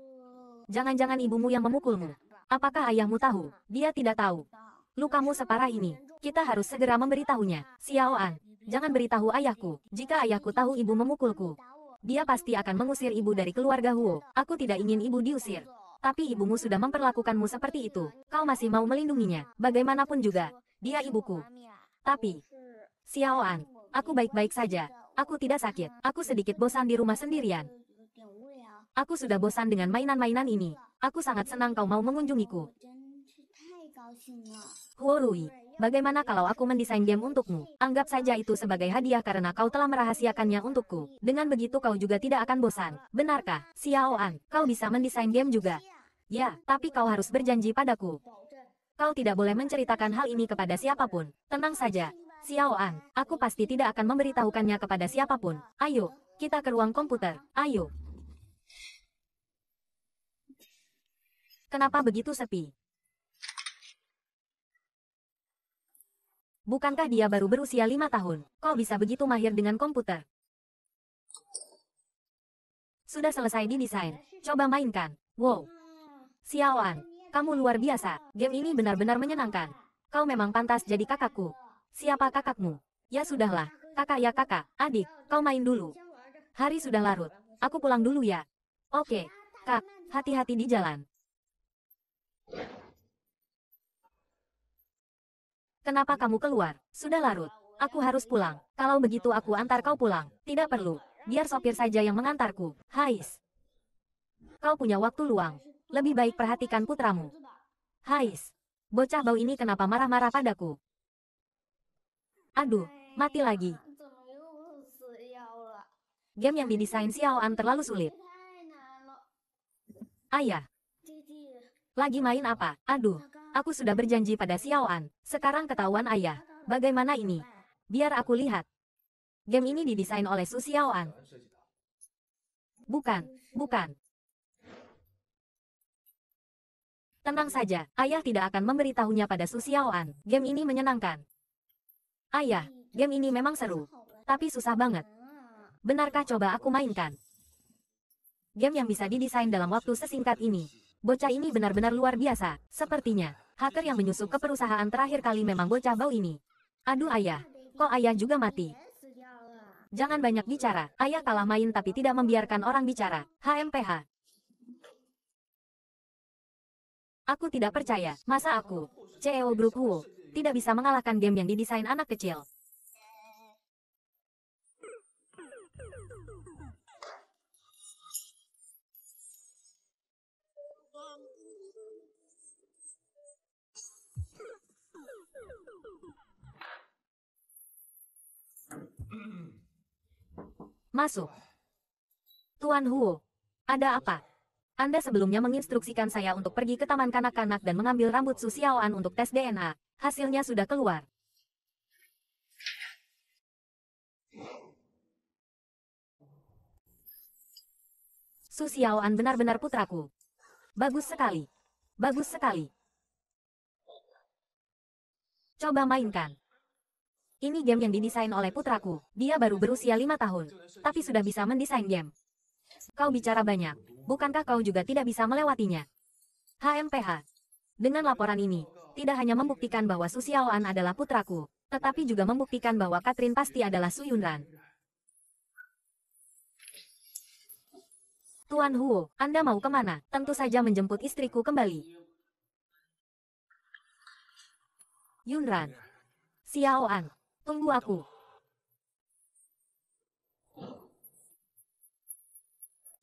Jangan-jangan ibumu yang memukulmu. Apakah ayahmu tahu? Dia tidak tahu. Lukamu separah ini. Kita harus segera memberitahunya. Xiaoan, jangan beritahu ayahku. Jika ayahku tahu ibu memukulku, dia pasti akan mengusir ibu dari keluarga Huo. Aku tidak ingin ibu diusir tapi ibumu sudah memperlakukanmu seperti itu. Kau masih mau melindunginya. Bagaimanapun juga, dia ibuku. Tapi, Xiaoan, aku baik-baik saja. Aku tidak sakit. Aku sedikit bosan di rumah sendirian. Aku sudah bosan dengan mainan-mainan ini. Aku sangat senang kau mau mengunjungiku. Huorui, bagaimana kalau aku mendesain game untukmu? Anggap saja itu sebagai hadiah karena kau telah merahasiakannya untukku. Dengan begitu kau juga tidak akan bosan. Benarkah, Xiaoan, kau bisa mendesain game juga? Ya, tapi kau harus berjanji padaku. Kau tidak boleh menceritakan hal ini kepada siapapun. Tenang saja, Xiao An. Aku pasti tidak akan memberitahukannya kepada siapapun. Ayo, kita ke ruang komputer. Ayo. Kenapa begitu sepi? Bukankah dia baru berusia lima tahun? Kau bisa begitu mahir dengan komputer? Sudah selesai didesain. Coba mainkan. Wow, Xiaoan, kamu luar biasa, game ini benar-benar menyenangkan. Kau memang pantas jadi kakakku. Siapa kakakmu? Ya sudahlah, kakak ya kakak, adik, kau main dulu. Hari sudah larut, aku pulang dulu ya. Oke, kak, hati-hati di jalan. Kenapa kamu keluar? Sudah larut. Aku harus pulang. Kalau begitu aku antar kau pulang. Tidak perlu. Biar sopir saja yang mengantarku. Hais. Kau punya waktu luang. Lebih baik perhatikan putramu. Hais. Bocah bau ini kenapa marah-marah padaku? Aduh, mati lagi. Game yang didesain Xiaoan terlalu sulit. Ayah. Lagi main apa? Aduh, aku sudah berjanji pada Xiaoan. Sekarang ketahuan ayah. Bagaimana ini? Biar aku lihat. Game ini didesain oleh Su Xiaoan. Bukan, bukan. Tenang saja, ayah tidak akan memberitahunya pada Su Xiaoan. Game ini menyenangkan. Ayah, game ini memang seru. Tapi susah banget. Benarkah coba aku mainkan? Game yang bisa didesain dalam waktu sesingkat ini. Bocah ini benar-benar luar biasa. Sepertinya, hacker yang menyusup ke perusahaan terakhir kali memang bocah bau ini. Aduh ayah, kok ayah juga mati? Jangan banyak bicara, ayah kalah main tapi tidak membiarkan orang bicara. HMPH. Aku tidak percaya, masa aku, CEO Group Huo, tidak bisa mengalahkan game yang didesain anak kecil. Masuk. Tuan Huo, ada apa? Anda sebelumnya menginstruksikan saya untuk pergi ke taman kanak-kanak dan mengambil rambut Susiawan untuk tes DNA. Hasilnya sudah keluar. Susiawan benar-benar putraku. Bagus sekali. Bagus sekali. Coba mainkan. Ini game yang didesain oleh putraku. Dia baru berusia 5 tahun, tapi sudah bisa mendesain game. Kau bicara banyak bukankah kau juga tidak bisa melewatinya? HMPH. Dengan laporan ini, tidak hanya membuktikan bahwa Su Xiaoan adalah putraku, tetapi juga membuktikan bahwa Catherine pasti adalah Su Yunran. Tuan Huo, Anda mau kemana? Tentu saja menjemput istriku kembali. Yunran. Xiaoan, tunggu aku.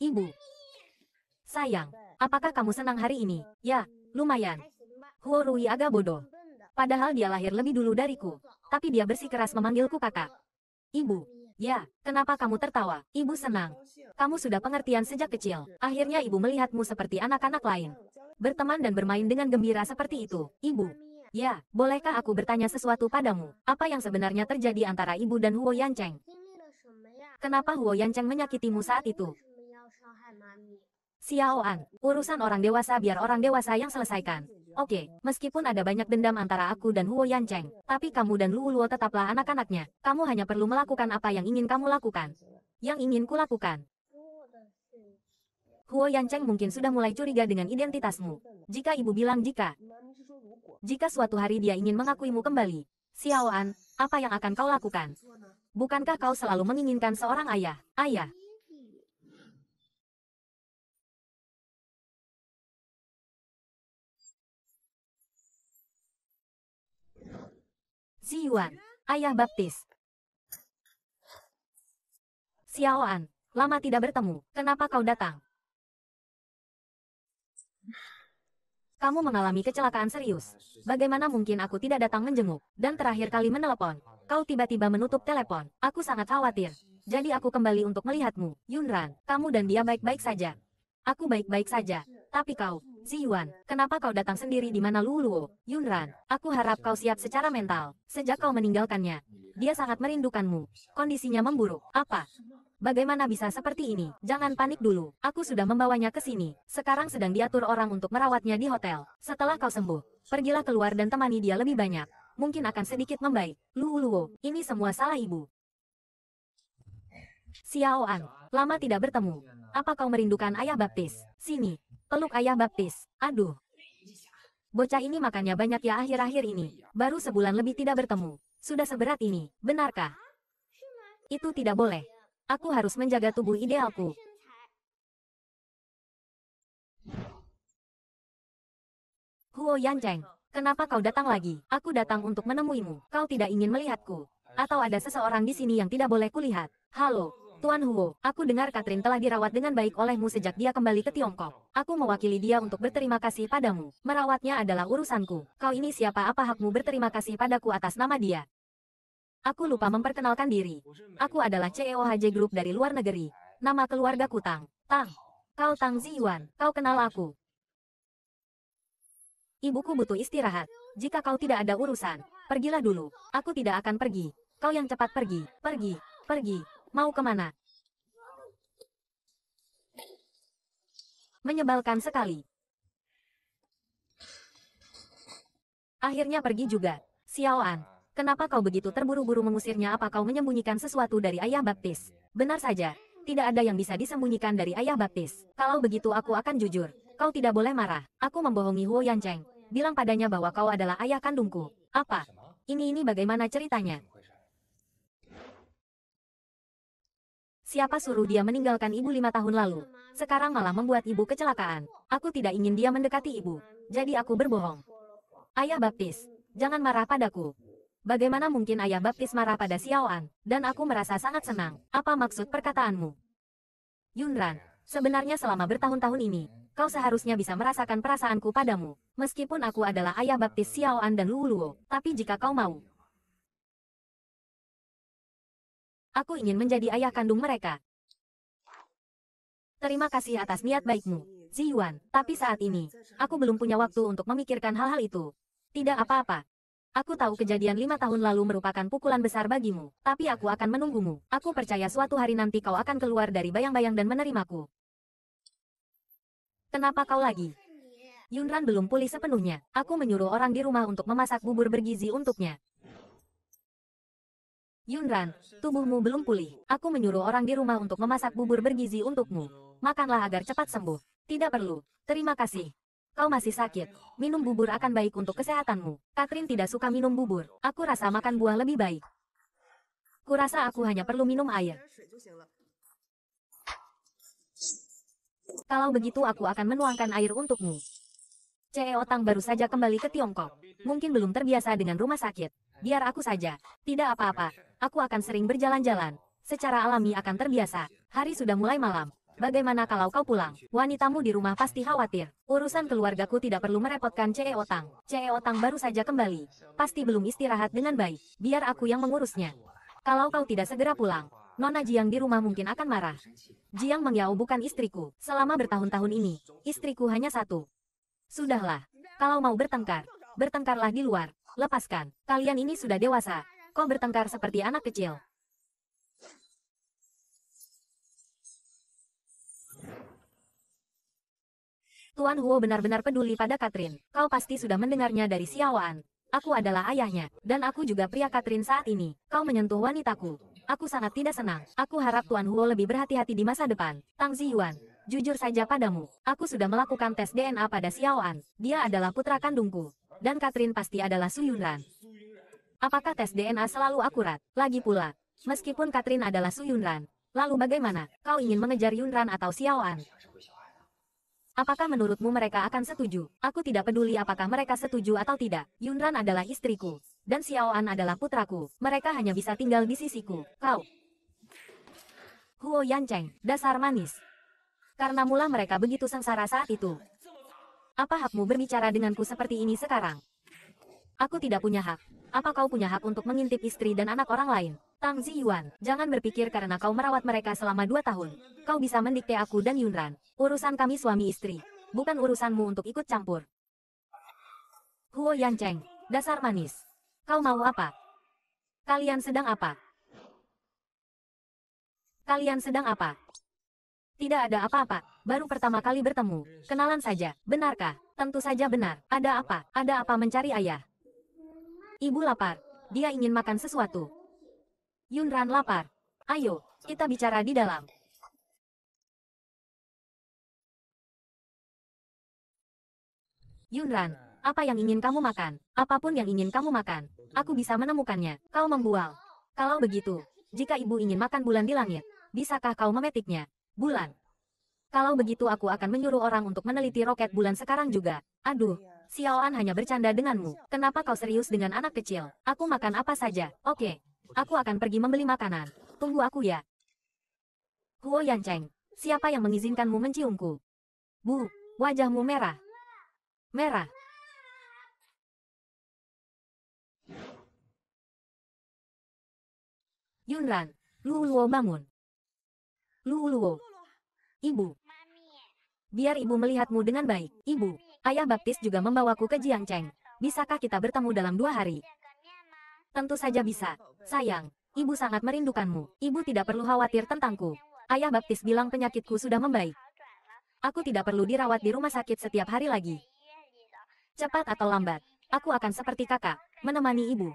Ibu, Sayang, apakah kamu senang hari ini? Ya, lumayan. Huo Rui agak bodoh. Padahal dia lahir lebih dulu dariku. Tapi dia bersikeras memanggilku kakak. Ibu. Ya, kenapa kamu tertawa? Ibu senang. Kamu sudah pengertian sejak kecil. Akhirnya ibu melihatmu seperti anak-anak lain. Berteman dan bermain dengan gembira seperti itu, ibu. Ya, bolehkah aku bertanya sesuatu padamu? Apa yang sebenarnya terjadi antara ibu dan Huo Yancheng? Kenapa Huo Yancheng menyakitimu saat itu? Xiaoan, urusan orang dewasa biar orang dewasa yang selesaikan. Oke, okay, meskipun ada banyak dendam antara aku dan Huo Yancheng, tapi kamu dan Lu Luo tetaplah anak-anaknya. Kamu hanya perlu melakukan apa yang ingin kamu lakukan. Yang ingin kulakukan. Huo Yancheng mungkin sudah mulai curiga dengan identitasmu. Jika ibu bilang jika. Jika suatu hari dia ingin mengakuimu kembali. Xiaoan, apa yang akan kau lakukan? Bukankah kau selalu menginginkan seorang ayah? Ayah, Yuan, ayah baptis. Xiaoan, lama tidak bertemu, kenapa kau datang? Kamu mengalami kecelakaan serius. Bagaimana mungkin aku tidak datang menjenguk? Dan terakhir kali menelepon, kau tiba-tiba menutup telepon. Aku sangat khawatir. Jadi aku kembali untuk melihatmu, Yunran. Kamu dan dia baik-baik saja. Aku baik-baik saja, tapi kau, Ziyuan, kenapa kau datang sendiri di mana Luluo? Yunran, aku harap kau siap secara mental. Sejak kau meninggalkannya, dia sangat merindukanmu. Kondisinya memburuk. Apa? Bagaimana bisa seperti ini? Jangan panik dulu. Aku sudah membawanya ke sini. Sekarang sedang diatur orang untuk merawatnya di hotel. Setelah kau sembuh, pergilah keluar dan temani dia lebih banyak. Mungkin akan sedikit membaik. Luuluo, ini semua salah ibu. Xiaoan, lama tidak bertemu. Apa kau merindukan ayah baptis? Sini, Peluk ayah baptis. Aduh. Bocah ini makannya banyak ya akhir-akhir ini. Baru sebulan lebih tidak bertemu. Sudah seberat ini, benarkah? Itu tidak boleh. Aku harus menjaga tubuh idealku. Huo Yancheng, kenapa kau datang lagi? Aku datang untuk menemuimu. Kau tidak ingin melihatku. Atau ada seseorang di sini yang tidak boleh kulihat. Halo, Tuan Huo, aku dengar Katrin telah dirawat dengan baik olehmu sejak dia kembali ke Tiongkok. Aku mewakili dia untuk berterima kasih padamu. Merawatnya adalah urusanku. Kau ini siapa apa hakmu berterima kasih padaku atas nama dia? Aku lupa memperkenalkan diri. Aku adalah CEO HJ Group dari luar negeri. Nama keluargaku Tang. Tang. Kau Tang Ziyuan. Kau kenal aku. Ibuku butuh istirahat. Jika kau tidak ada urusan, pergilah dulu. Aku tidak akan pergi. Kau yang cepat pergi. Pergi. Pergi. Mau kemana? Menyebalkan sekali. Akhirnya pergi juga. Xiao An. kenapa kau begitu terburu-buru mengusirnya apa kau menyembunyikan sesuatu dari ayah baptis? Benar saja, tidak ada yang bisa disembunyikan dari ayah baptis. Kalau begitu aku akan jujur. Kau tidak boleh marah. Aku membohongi Huo Yancheng. Bilang padanya bahwa kau adalah ayah kandungku. Apa? Ini ini bagaimana ceritanya? Siapa suruh dia meninggalkan ibu lima tahun lalu? Sekarang malah membuat ibu kecelakaan. Aku tidak ingin dia mendekati ibu. Jadi aku berbohong. Ayah Baptis, jangan marah padaku. Bagaimana mungkin ayah Baptis marah pada Xiaoan? Dan aku merasa sangat senang. Apa maksud perkataanmu? Yunran, sebenarnya selama bertahun-tahun ini, kau seharusnya bisa merasakan perasaanku padamu. Meskipun aku adalah ayah baptis Xiaoan dan Lu Luo, tapi jika kau mau, Aku ingin menjadi ayah kandung mereka. Terima kasih atas niat baikmu, Zi Yuan. Tapi saat ini, aku belum punya waktu untuk memikirkan hal-hal itu. Tidak apa-apa. Aku tahu kejadian lima tahun lalu merupakan pukulan besar bagimu, tapi aku akan menunggumu. Aku percaya suatu hari nanti kau akan keluar dari bayang-bayang dan menerimaku. Kenapa kau lagi? Yunran belum pulih sepenuhnya. Aku menyuruh orang di rumah untuk memasak bubur bergizi untuknya. Yunran, tubuhmu belum pulih. Aku menyuruh orang di rumah untuk memasak bubur bergizi untukmu. Makanlah agar cepat sembuh. Tidak perlu. Terima kasih. Kau masih sakit. Minum bubur akan baik untuk kesehatanmu. Katrin tidak suka minum bubur. Aku rasa makan buah lebih baik. Kurasa aku hanya perlu minum air. Kalau begitu aku akan menuangkan air untukmu. CEO Otang baru saja kembali ke Tiongkok. Mungkin belum terbiasa dengan rumah sakit. Biar aku saja. Tidak apa-apa aku akan sering berjalan-jalan. Secara alami akan terbiasa. Hari sudah mulai malam. Bagaimana kalau kau pulang? Wanitamu di rumah pasti khawatir. Urusan keluargaku tidak perlu merepotkan Cee Otang. Cee Otang baru saja kembali. Pasti belum istirahat dengan baik. Biar aku yang mengurusnya. Kalau kau tidak segera pulang, Nona Jiang di rumah mungkin akan marah. Jiang Mengyao bukan istriku. Selama bertahun-tahun ini, istriku hanya satu. Sudahlah. Kalau mau bertengkar, bertengkarlah di luar. Lepaskan. Kalian ini sudah dewasa. Kau bertengkar seperti anak kecil? Tuan Huo benar-benar peduli pada Katrin. Kau pasti sudah mendengarnya dari Xiaoan. Aku adalah ayahnya, dan aku juga pria Katrin saat ini. Kau menyentuh wanitaku. Aku sangat tidak senang. Aku harap Tuan Huo lebih berhati-hati di masa depan. Tang Ziyuan, jujur saja padamu. Aku sudah melakukan tes DNA pada Xiaoan. Dia adalah putra kandungku. Dan Katrin pasti adalah Suyunran. Apakah tes DNA selalu akurat? Lagi pula, meskipun Katrin adalah Su Yunran, lalu bagaimana? Kau ingin mengejar Yunran atau Xiaoan? Apakah menurutmu mereka akan setuju? Aku tidak peduli apakah mereka setuju atau tidak. Yunran adalah istriku, dan Xiaoan adalah putraku. Mereka hanya bisa tinggal di sisiku. Kau. Huo Yancheng, dasar manis. Karena mula mereka begitu sengsara saat itu. Apa hakmu berbicara denganku seperti ini sekarang? Aku tidak punya hak, apa kau punya hak untuk mengintip istri dan anak orang lain? Tang Ziyuan, jangan berpikir karena kau merawat mereka selama dua tahun. Kau bisa mendikte aku dan Yunran. Urusan kami suami istri. Bukan urusanmu untuk ikut campur. Huo Yancheng, dasar manis. Kau mau apa? Kalian sedang apa? Kalian sedang apa? Tidak ada apa-apa, baru pertama kali bertemu. Kenalan saja, benarkah? Tentu saja benar. Ada apa? Ada apa mencari ayah? Ibu lapar. Dia ingin makan sesuatu. Yunran lapar. Ayo, kita bicara di dalam. Yunran, apa yang ingin kamu makan? Apapun yang ingin kamu makan, aku bisa menemukannya. Kau membual. Kalau begitu, jika ibu ingin makan bulan di langit, bisakah kau memetiknya? Bulan. Kalau begitu aku akan menyuruh orang untuk meneliti roket bulan sekarang juga. Aduh, Xiaoan hanya bercanda denganmu. Kenapa kau serius dengan anak kecil? Aku makan apa saja, oke. Aku akan pergi membeli makanan. Tunggu aku ya. Huo Yancheng, siapa yang mengizinkanmu menciumku? Bu, wajahmu merah. Merah. Yunran, Luo Luo bangun. Luo Luo. Ibu biar ibu melihatmu dengan baik. Ibu, ayah baptis juga membawaku ke Jiangcheng. Bisakah kita bertemu dalam dua hari? Tentu saja bisa. Sayang, ibu sangat merindukanmu. Ibu tidak perlu khawatir tentangku. Ayah baptis bilang penyakitku sudah membaik. Aku tidak perlu dirawat di rumah sakit setiap hari lagi. Cepat atau lambat, aku akan seperti kakak, menemani ibu.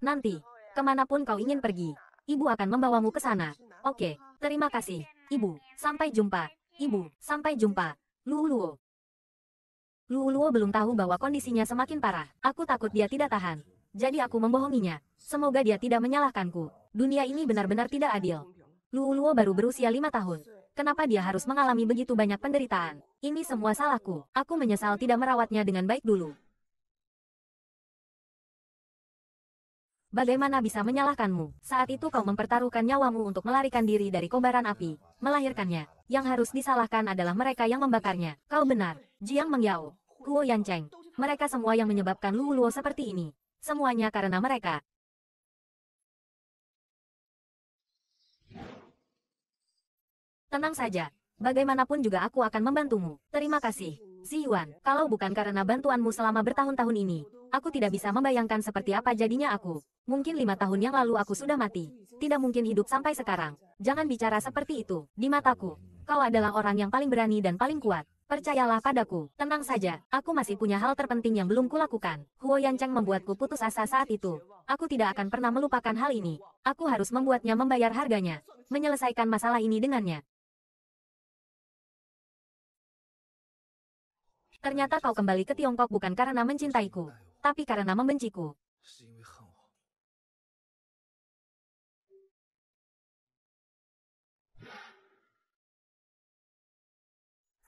Nanti, kemanapun kau ingin pergi, ibu akan membawamu ke sana. Oke, terima kasih. Ibu, sampai jumpa. Ibu, sampai jumpa. Luluo. Luluo belum tahu bahwa kondisinya semakin parah. Aku takut dia tidak tahan. Jadi aku membohonginya. Semoga dia tidak menyalahkanku. Dunia ini benar-benar tidak adil. Luluo baru berusia lima tahun. Kenapa dia harus mengalami begitu banyak penderitaan? Ini semua salahku. Aku menyesal tidak merawatnya dengan baik dulu. bagaimana bisa menyalahkanmu? Saat itu kau mempertaruhkan nyawamu untuk melarikan diri dari kobaran api, melahirkannya. Yang harus disalahkan adalah mereka yang membakarnya. Kau benar, Jiang Mengyao, Kuo Yancheng, mereka semua yang menyebabkan Luo Luo seperti ini. Semuanya karena mereka. Tenang saja, bagaimanapun juga aku akan membantumu. Terima kasih. Si Yuan, kalau bukan karena bantuanmu selama bertahun-tahun ini, aku tidak bisa membayangkan seperti apa jadinya aku. Mungkin lima tahun yang lalu aku sudah mati. Tidak mungkin hidup sampai sekarang. Jangan bicara seperti itu. Di mataku, kau adalah orang yang paling berani dan paling kuat. Percayalah padaku, tenang saja, aku masih punya hal terpenting yang belum kulakukan. Huo Yancheng membuatku putus asa saat itu. Aku tidak akan pernah melupakan hal ini. Aku harus membuatnya membayar harganya. Menyelesaikan masalah ini dengannya. Ternyata kau kembali ke Tiongkok bukan karena mencintaiku, tapi karena membenciku.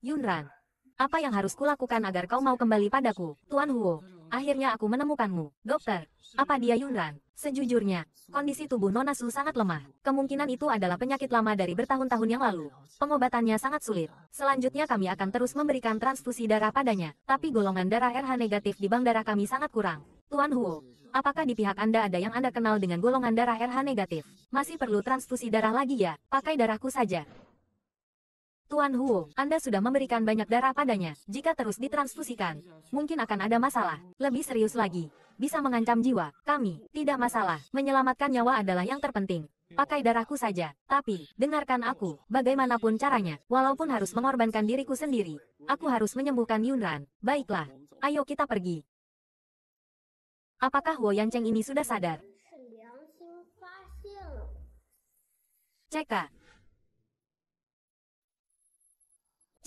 Yunran, apa yang harus kulakukan agar kau mau kembali padaku, Tuan Huo? Akhirnya aku menemukanmu, dokter. Apa dia Yunran? Sejujurnya, kondisi tubuh Nona Su sangat lemah. Kemungkinan itu adalah penyakit lama dari bertahun-tahun yang lalu. Pengobatannya sangat sulit. Selanjutnya kami akan terus memberikan transfusi darah padanya. Tapi golongan darah RH negatif di bank darah kami sangat kurang. Tuan Huo, apakah di pihak Anda ada yang Anda kenal dengan golongan darah RH negatif? Masih perlu transfusi darah lagi ya? Pakai darahku saja. Tuan Huo, Anda sudah memberikan banyak darah padanya. Jika terus ditransfusikan, mungkin akan ada masalah. Lebih serius lagi, bisa mengancam jiwa. Kami, tidak masalah. Menyelamatkan nyawa adalah yang terpenting. Pakai darahku saja. Tapi, dengarkan aku, bagaimanapun caranya, walaupun harus mengorbankan diriku sendiri, aku harus menyembuhkan Yunran. Baiklah, ayo kita pergi. Apakah Huo Yancheng ini sudah sadar? Cekah.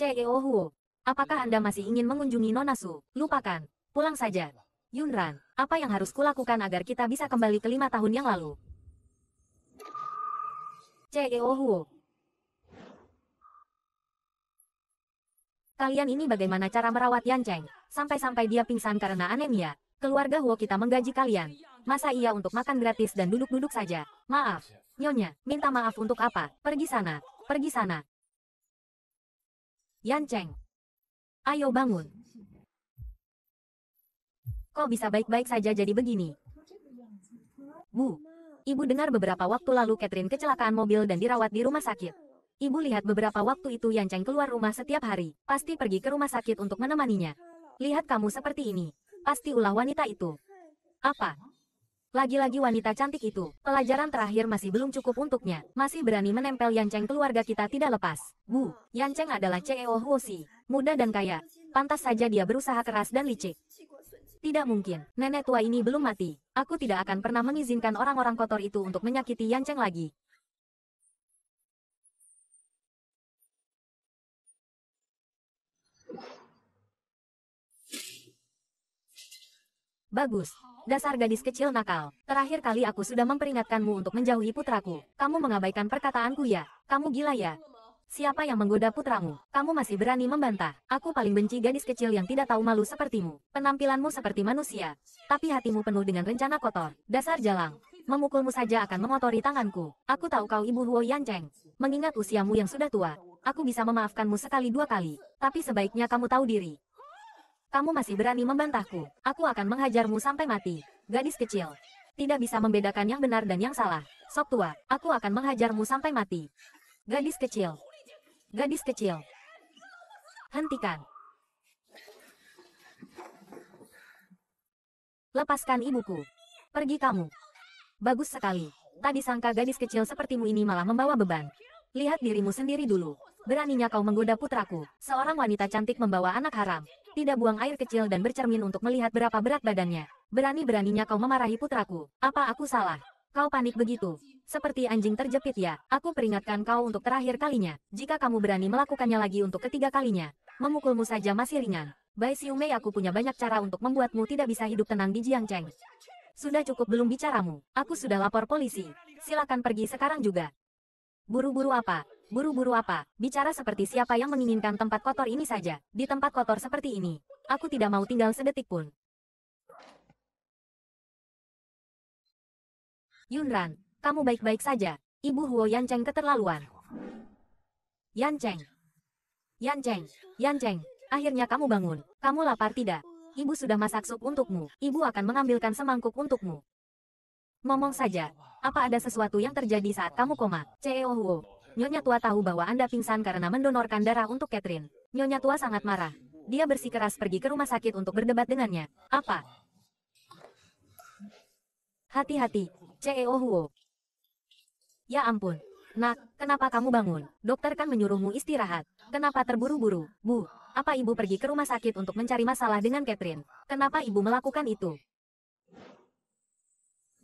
CEO Huo, Apakah Anda masih ingin mengunjungi Nonasu? Lupakan. Pulang saja. Yunran, apa yang harus kulakukan agar kita bisa kembali ke lima tahun yang lalu? CEO Huo, Kalian ini bagaimana cara merawat Yan Cheng, Sampai-sampai dia pingsan karena anemia. Keluarga Huo kita menggaji kalian. Masa iya untuk makan gratis dan duduk-duduk saja? Maaf. Nyonya, minta maaf untuk apa? Pergi sana. Pergi sana. Yan Cheng. Ayo bangun. Kok bisa baik-baik saja jadi begini? Bu, ibu dengar beberapa waktu lalu Catherine kecelakaan mobil dan dirawat di rumah sakit. Ibu lihat beberapa waktu itu Yan Cheng keluar rumah setiap hari, pasti pergi ke rumah sakit untuk menemaninya. Lihat kamu seperti ini. Pasti ulah wanita itu. Apa, lagi-lagi wanita cantik itu, pelajaran terakhir masih belum cukup untuknya. Masih berani menempel Yan Cheng keluarga kita tidak lepas. Bu, Yan Cheng adalah CEO Huosi, muda dan kaya. Pantas saja dia berusaha keras dan licik. Tidak mungkin, nenek tua ini belum mati. Aku tidak akan pernah mengizinkan orang-orang kotor itu untuk menyakiti Yan Cheng lagi. Bagus, Dasar gadis kecil nakal. Terakhir kali aku sudah memperingatkanmu untuk menjauhi putraku. Kamu mengabaikan perkataanku ya? Kamu gila ya? Siapa yang menggoda putramu? Kamu masih berani membantah. Aku paling benci gadis kecil yang tidak tahu malu sepertimu. Penampilanmu seperti manusia. Tapi hatimu penuh dengan rencana kotor. Dasar jalang. Memukulmu saja akan mengotori tanganku. Aku tahu kau ibu Huo Yancheng. Mengingat usiamu yang sudah tua, aku bisa memaafkanmu sekali dua kali. Tapi sebaiknya kamu tahu diri. Kamu masih berani membantahku. Aku akan menghajarmu sampai mati. Gadis kecil. Tidak bisa membedakan yang benar dan yang salah. Sok tua, aku akan menghajarmu sampai mati. Gadis kecil. Gadis kecil. Hentikan. Lepaskan ibuku. Pergi kamu. Bagus sekali. Tadi sangka gadis kecil sepertimu ini malah membawa beban. Lihat dirimu sendiri dulu. Beraninya kau menggoda putraku. Seorang wanita cantik membawa anak haram. Tidak buang air kecil dan bercermin untuk melihat berapa berat badannya. Berani-beraninya kau memarahi putraku. Apa aku salah? Kau panik begitu. Seperti anjing terjepit ya. Aku peringatkan kau untuk terakhir kalinya. Jika kamu berani melakukannya lagi untuk ketiga kalinya, memukulmu saja masih ringan. Bai Xiumei, Mei aku punya banyak cara untuk membuatmu tidak bisa hidup tenang di Jiang Cheng. Sudah cukup belum bicaramu. Aku sudah lapor polisi. Silakan pergi sekarang juga. Buru-buru apa? Buru-buru apa? Bicara seperti siapa yang menginginkan tempat kotor ini saja. Di tempat kotor seperti ini, aku tidak mau tinggal sedetik pun. Yunran, kamu baik-baik saja. Ibu Huo Yancheng keterlaluan. Yancheng. Yancheng. Yancheng. Akhirnya kamu bangun. Kamu lapar tidak? Ibu sudah masak sup untukmu. Ibu akan mengambilkan semangkuk untukmu. Ngomong saja, apa ada sesuatu yang terjadi saat kamu koma? CEO Huo, Nyonya tua tahu bahwa Anda pingsan karena mendonorkan darah untuk Catherine. Nyonya tua sangat marah. Dia bersikeras pergi ke rumah sakit untuk berdebat dengannya. Apa? Hati-hati, CEO Huo. Ya ampun. Nak, kenapa kamu bangun? Dokter kan menyuruhmu istirahat. Kenapa terburu-buru? Bu, apa ibu pergi ke rumah sakit untuk mencari masalah dengan Catherine? Kenapa ibu melakukan itu?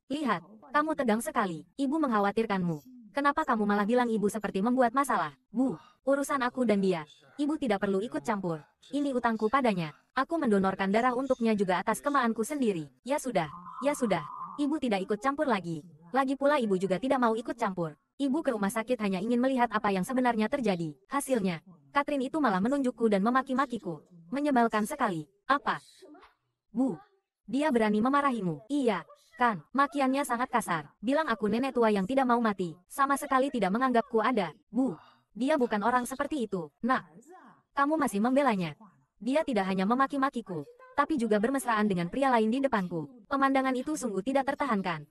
Lihat, kamu tegang sekali. Ibu mengkhawatirkanmu. Kenapa kamu malah bilang ibu seperti membuat masalah? Bu, urusan aku dan dia. Ibu tidak perlu ikut campur. Ini utangku padanya. Aku mendonorkan darah untuknya juga atas kemaanku sendiri. Ya sudah, ya sudah. Ibu tidak ikut campur lagi. Lagi pula ibu juga tidak mau ikut campur. Ibu ke rumah sakit hanya ingin melihat apa yang sebenarnya terjadi. Hasilnya, Katrin itu malah menunjukku dan memaki-makiku. Menyebalkan sekali. Apa? Bu, dia berani memarahimu. Iya, Kan, makiannya sangat kasar. Bilang aku nenek tua yang tidak mau mati. Sama sekali tidak menganggapku ada. Bu, dia bukan orang seperti itu. Nak, kamu masih membelanya. Dia tidak hanya memaki-makiku, tapi juga bermesraan dengan pria lain di depanku. Pemandangan itu sungguh tidak tertahankan.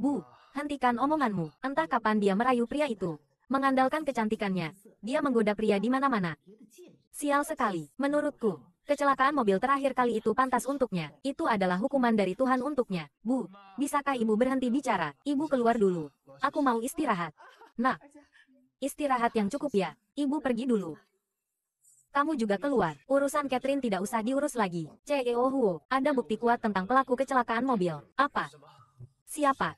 Bu, hentikan omonganmu. Entah kapan dia merayu pria itu. Mengandalkan kecantikannya, dia menggoda pria di mana-mana. Sial sekali, menurutku. Kecelakaan mobil terakhir kali itu pantas untuknya. Itu adalah hukuman dari Tuhan untuknya. Bu, bisakah ibu berhenti bicara? Ibu keluar dulu. Aku mau istirahat. Nah, istirahat yang cukup ya. Ibu pergi dulu. Kamu juga keluar. Urusan Catherine tidak usah diurus lagi. CEO Huo, ada bukti kuat tentang pelaku kecelakaan mobil. Apa? Siapa?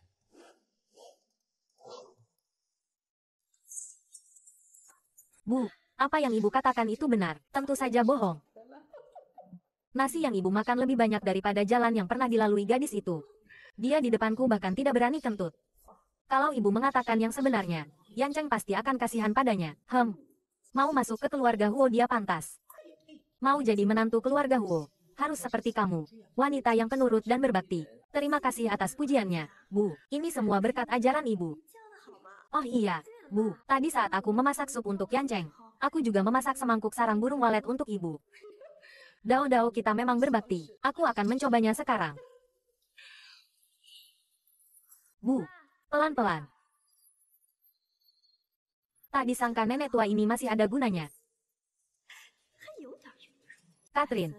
Bu, apa yang ibu katakan itu benar? Tentu saja bohong. Nasi yang ibu makan lebih banyak daripada jalan yang pernah dilalui gadis itu. Dia di depanku bahkan tidak berani kentut. Kalau ibu mengatakan yang sebenarnya, Yan Cheng pasti akan kasihan padanya. Hem. Mau masuk ke keluarga Huo dia pantas. Mau jadi menantu keluarga Huo. Harus seperti kamu, wanita yang penurut dan berbakti. Terima kasih atas pujiannya, Bu. Ini semua berkat ajaran ibu. Oh iya, Bu. Tadi saat aku memasak sup untuk Yan Cheng, aku juga memasak semangkuk sarang burung walet untuk ibu. Dao-dao kita memang berbakti. Aku akan mencobanya sekarang. Bu, pelan-pelan. Tak disangka nenek tua ini masih ada gunanya. Katrin,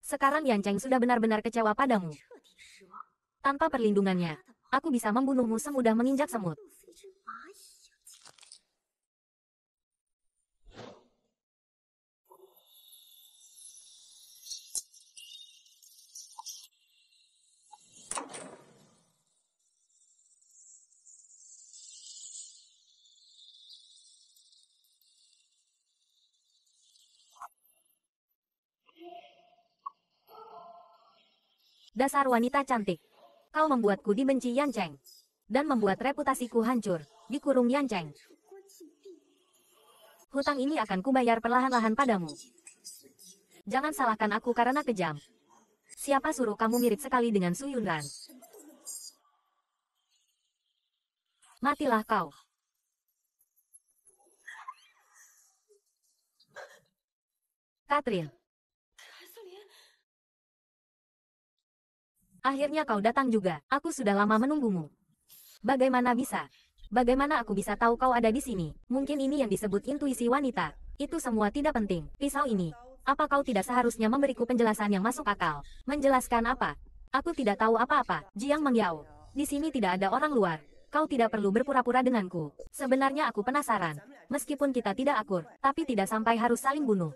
sekarang Yan Cheng sudah benar-benar kecewa padamu. Tanpa perlindungannya, aku bisa membunuhmu semudah menginjak semut. Dasar wanita cantik. Kau membuatku dibenci Yan Cheng. Dan membuat reputasiku hancur, dikurung Yan Cheng. Hutang ini akan kubayar perlahan-lahan padamu. Jangan salahkan aku karena kejam. Siapa suruh kamu mirip sekali dengan Su Yunran? Matilah kau. Katril. Akhirnya kau datang juga, aku sudah lama menunggumu. Bagaimana bisa? Bagaimana aku bisa tahu kau ada di sini? Mungkin ini yang disebut intuisi wanita. Itu semua tidak penting. Pisau ini. Apa kau tidak seharusnya memberiku penjelasan yang masuk akal? Menjelaskan apa? Aku tidak tahu apa-apa. Jiang mengyao. Di sini tidak ada orang luar kau tidak perlu berpura-pura denganku. Sebenarnya aku penasaran. Meskipun kita tidak akur, tapi tidak sampai harus saling bunuh.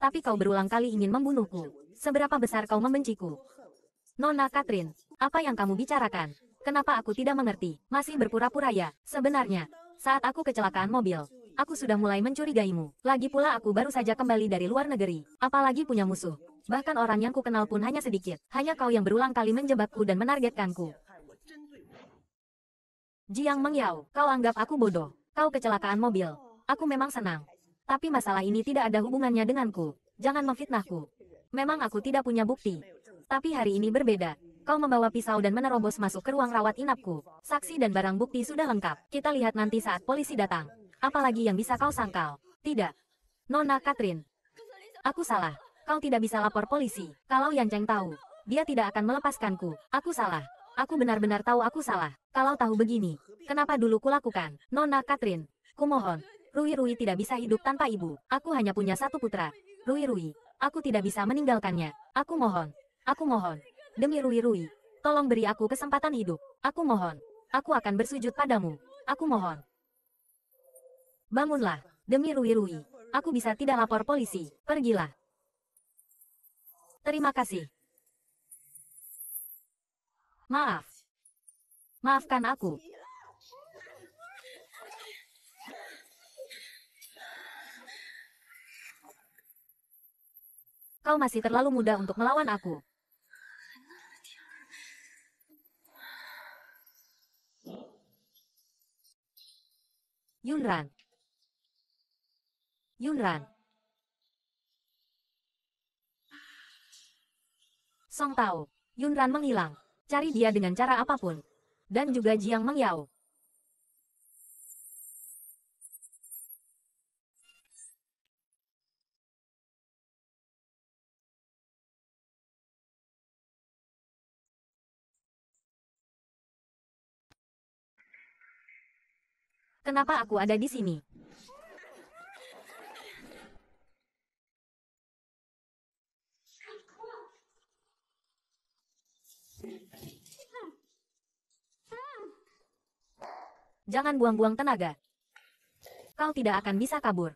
Tapi kau berulang kali ingin membunuhku. Seberapa besar kau membenciku? Nona Katrin, apa yang kamu bicarakan? Kenapa aku tidak mengerti? Masih berpura-pura ya? Sebenarnya, saat aku kecelakaan mobil, aku sudah mulai mencurigaimu. Lagi pula aku baru saja kembali dari luar negeri, apalagi punya musuh. Bahkan orang yang ku kenal pun hanya sedikit. Hanya kau yang berulang kali menjebakku dan menargetkanku. Jiang Mengyao, kau anggap aku bodoh. Kau kecelakaan mobil. Aku memang senang. Tapi masalah ini tidak ada hubungannya denganku. Jangan memfitnahku. Memang aku tidak punya bukti. Tapi hari ini berbeda. Kau membawa pisau dan menerobos masuk ke ruang rawat inapku. Saksi dan barang bukti sudah lengkap. Kita lihat nanti saat polisi datang. Apalagi yang bisa kau sangkal? Tidak. Nona Katrin. Aku salah. Kau tidak bisa lapor polisi. Kalau Yang Cheng tahu, dia tidak akan melepaskanku. Aku salah. Aku benar-benar tahu aku salah. Kalau tahu begini, kenapa dulu kulakukan? Nona Katrin, kumohon. Rui-Rui tidak bisa hidup tanpa ibu. Aku hanya punya satu putra. Rui-Rui, aku tidak bisa meninggalkannya. Aku mohon, Aku mohon. Demi Rui-Rui, tolong beri aku kesempatan hidup. Aku mohon. Aku akan bersujud padamu. Aku mohon. Bangunlah. Demi Rui-Rui, aku bisa tidak lapor polisi. Pergilah. Terima kasih. Maaf. Maafkan aku. Kau masih terlalu muda untuk melawan aku. Yunran. Yunran. Song Tao. Yunran menghilang. Cari dia dengan cara apapun. Dan juga Jiang Mengyao. Kenapa aku ada di sini? Jangan buang-buang tenaga. Kau tidak akan bisa kabur.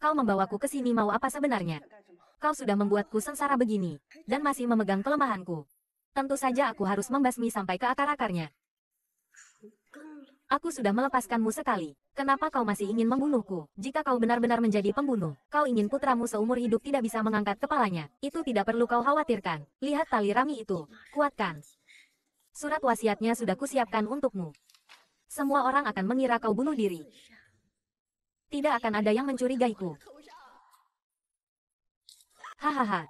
Kau membawaku ke sini mau apa sebenarnya? Kau sudah membuatku sengsara begini, dan masih memegang kelemahanku. Tentu saja aku harus membasmi sampai ke akar-akarnya. Aku sudah melepaskanmu sekali. Kenapa kau masih ingin membunuhku? Jika kau benar-benar menjadi pembunuh, kau ingin putramu seumur hidup tidak bisa mengangkat kepalanya. Itu tidak perlu kau khawatirkan. Lihat tali rami itu. Kuatkan. Surat wasiatnya sudah kusiapkan untukmu. Semua orang akan mengira kau bunuh diri. Tidak akan ada yang mencurigaiku. Hahaha,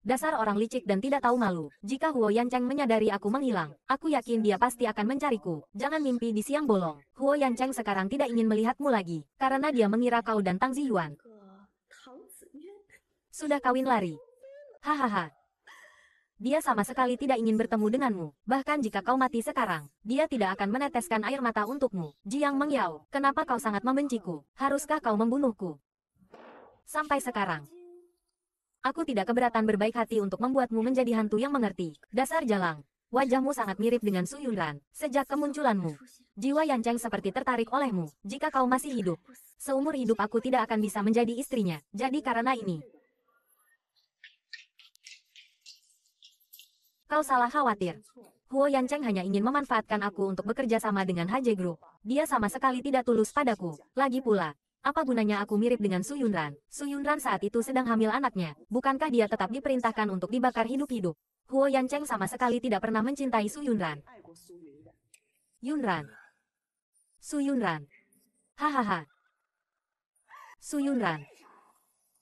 Dasar orang licik dan tidak tahu malu. Jika Huo Yancheng menyadari aku menghilang, aku yakin dia pasti akan mencariku. Jangan mimpi di siang bolong. Huo Yancheng sekarang tidak ingin melihatmu lagi, karena dia mengira kau dan Tang Ziyuan. Sudah kawin lari. Hahaha. Dia sama sekali tidak ingin bertemu denganmu. Bahkan jika kau mati sekarang, dia tidak akan meneteskan air mata untukmu. Jiang Mengyao, kenapa kau sangat membenciku? Haruskah kau membunuhku? Sampai sekarang, Aku tidak keberatan berbaik hati untuk membuatmu menjadi hantu yang mengerti. Dasar jalang. Wajahmu sangat mirip dengan Su Yunran. sejak kemunculanmu. Jiwa Yan Cheng seperti tertarik olehmu, jika kau masih hidup. Seumur hidup aku tidak akan bisa menjadi istrinya, jadi karena ini. Kau salah khawatir. Huo Cheng hanya ingin memanfaatkan aku untuk bekerja sama dengan HJ Group. Dia sama sekali tidak tulus padaku. Lagi pula, apa gunanya aku mirip dengan Su Yunran? Su Yunran saat itu sedang hamil anaknya. Bukankah dia tetap diperintahkan untuk dibakar hidup-hidup? Huo Yancheng sama sekali tidak pernah mencintai Su Yunran. Yunran. Su Yunran. Hahaha. Su Yunran.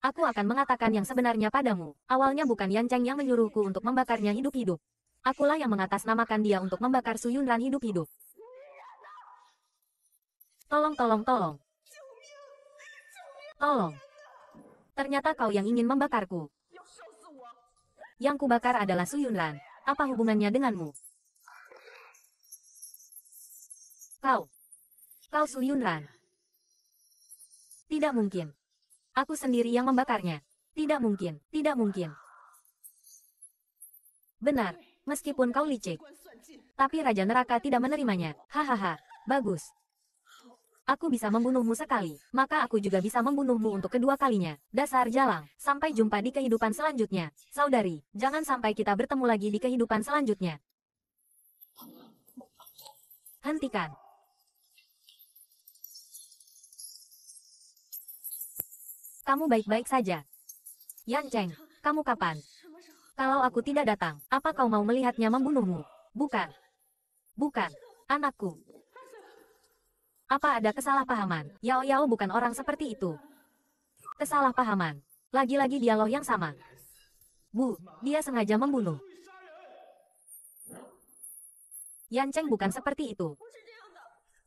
Aku akan mengatakan yang sebenarnya padamu. Awalnya bukan Yancheng yang menyuruhku untuk membakarnya hidup-hidup. Akulah yang mengatasnamakan dia untuk membakar Su Yunran hidup-hidup. Tolong, tolong, tolong. Tolong. Ternyata kau yang ingin membakarku. Yang kubakar adalah Suyunran. Apa hubungannya denganmu? Kau. Kau Suyunran. Tidak mungkin. Aku sendiri yang membakarnya. Tidak mungkin, tidak mungkin. Benar, meskipun kau licik. Tapi Raja Neraka tidak menerimanya. Hahaha, bagus. Aku bisa membunuhmu sekali, maka aku juga bisa membunuhmu untuk kedua kalinya. Dasar jalang, sampai jumpa di kehidupan selanjutnya. Saudari, jangan sampai kita bertemu lagi di kehidupan selanjutnya. Hentikan. Kamu baik-baik saja. Yan Cheng, kamu kapan? Kalau aku tidak datang, apa kau mau melihatnya membunuhmu? Bukan. Bukan. Anakku, apa ada kesalahpahaman? Yao Yao bukan orang seperti itu. Kesalahpahaman. Lagi-lagi dialog yang sama. Bu, dia sengaja membunuh. Yan Cheng bukan seperti itu.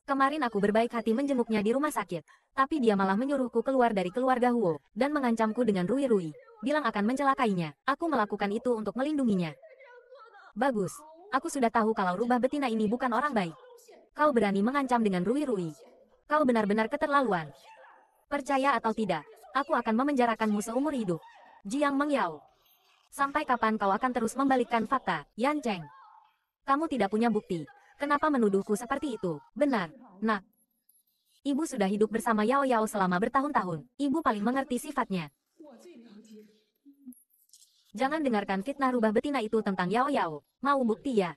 Kemarin aku berbaik hati menjenguknya di rumah sakit, tapi dia malah menyuruhku keluar dari keluarga Huo, dan mengancamku dengan rui-rui. Bilang akan mencelakainya, aku melakukan itu untuk melindunginya. Bagus, aku sudah tahu kalau rubah betina ini bukan orang baik. Kau berani mengancam dengan rui-rui. Kau benar-benar keterlaluan. Percaya atau tidak, aku akan memenjarakanmu seumur hidup. Jiang Mengyao. Sampai kapan kau akan terus membalikkan fakta, Yan Cheng? Kamu tidak punya bukti. Kenapa menuduhku seperti itu? Benar, nak. Ibu sudah hidup bersama Yao Yao selama bertahun-tahun. Ibu paling mengerti sifatnya. Jangan dengarkan fitnah rubah betina itu tentang Yao Yao. Mau bukti ya?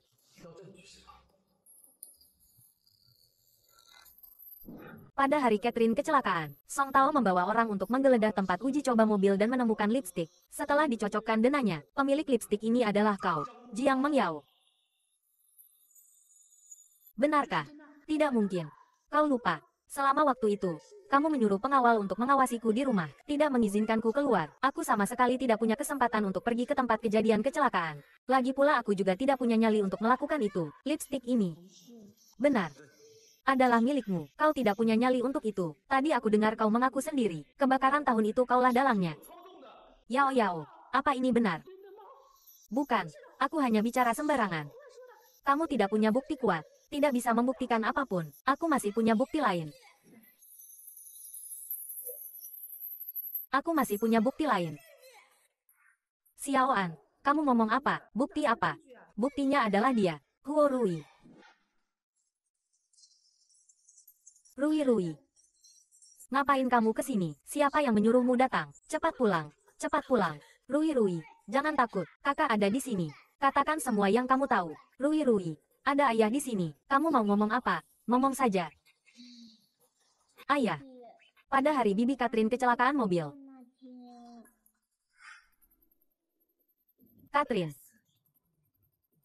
Pada hari Catherine kecelakaan, Song Tao membawa orang untuk menggeledah tempat uji coba mobil dan menemukan lipstik. Setelah dicocokkan denanya, pemilik lipstik ini adalah kau, Jiang Mengyao. Benarkah? Tidak mungkin. Kau lupa. Selama waktu itu, kamu menyuruh pengawal untuk mengawasiku di rumah, tidak mengizinkanku keluar. Aku sama sekali tidak punya kesempatan untuk pergi ke tempat kejadian kecelakaan. Lagi pula aku juga tidak punya nyali untuk melakukan itu. Lipstik ini. Benar, adalah milikmu. Kau tidak punya nyali untuk itu. Tadi aku dengar kau mengaku sendiri. Kebakaran tahun itu kaulah dalangnya. Yao Yao, apa ini benar? Bukan, aku hanya bicara sembarangan. Kamu tidak punya bukti kuat, tidak bisa membuktikan apapun. Aku masih punya bukti lain. Aku masih punya bukti lain. An, kamu ngomong apa? Bukti apa? Buktinya adalah dia, Huo Rui. Rui-Rui. Ngapain kamu ke sini? Siapa yang menyuruhmu datang? Cepat pulang, cepat pulang. Rui-Rui, jangan takut, kakak ada di sini. Katakan semua yang kamu tahu. Rui-Rui, ada ayah di sini. Kamu mau ngomong apa? Ngomong saja. Ayah. Pada hari Bibi Katrin kecelakaan mobil. Katrin.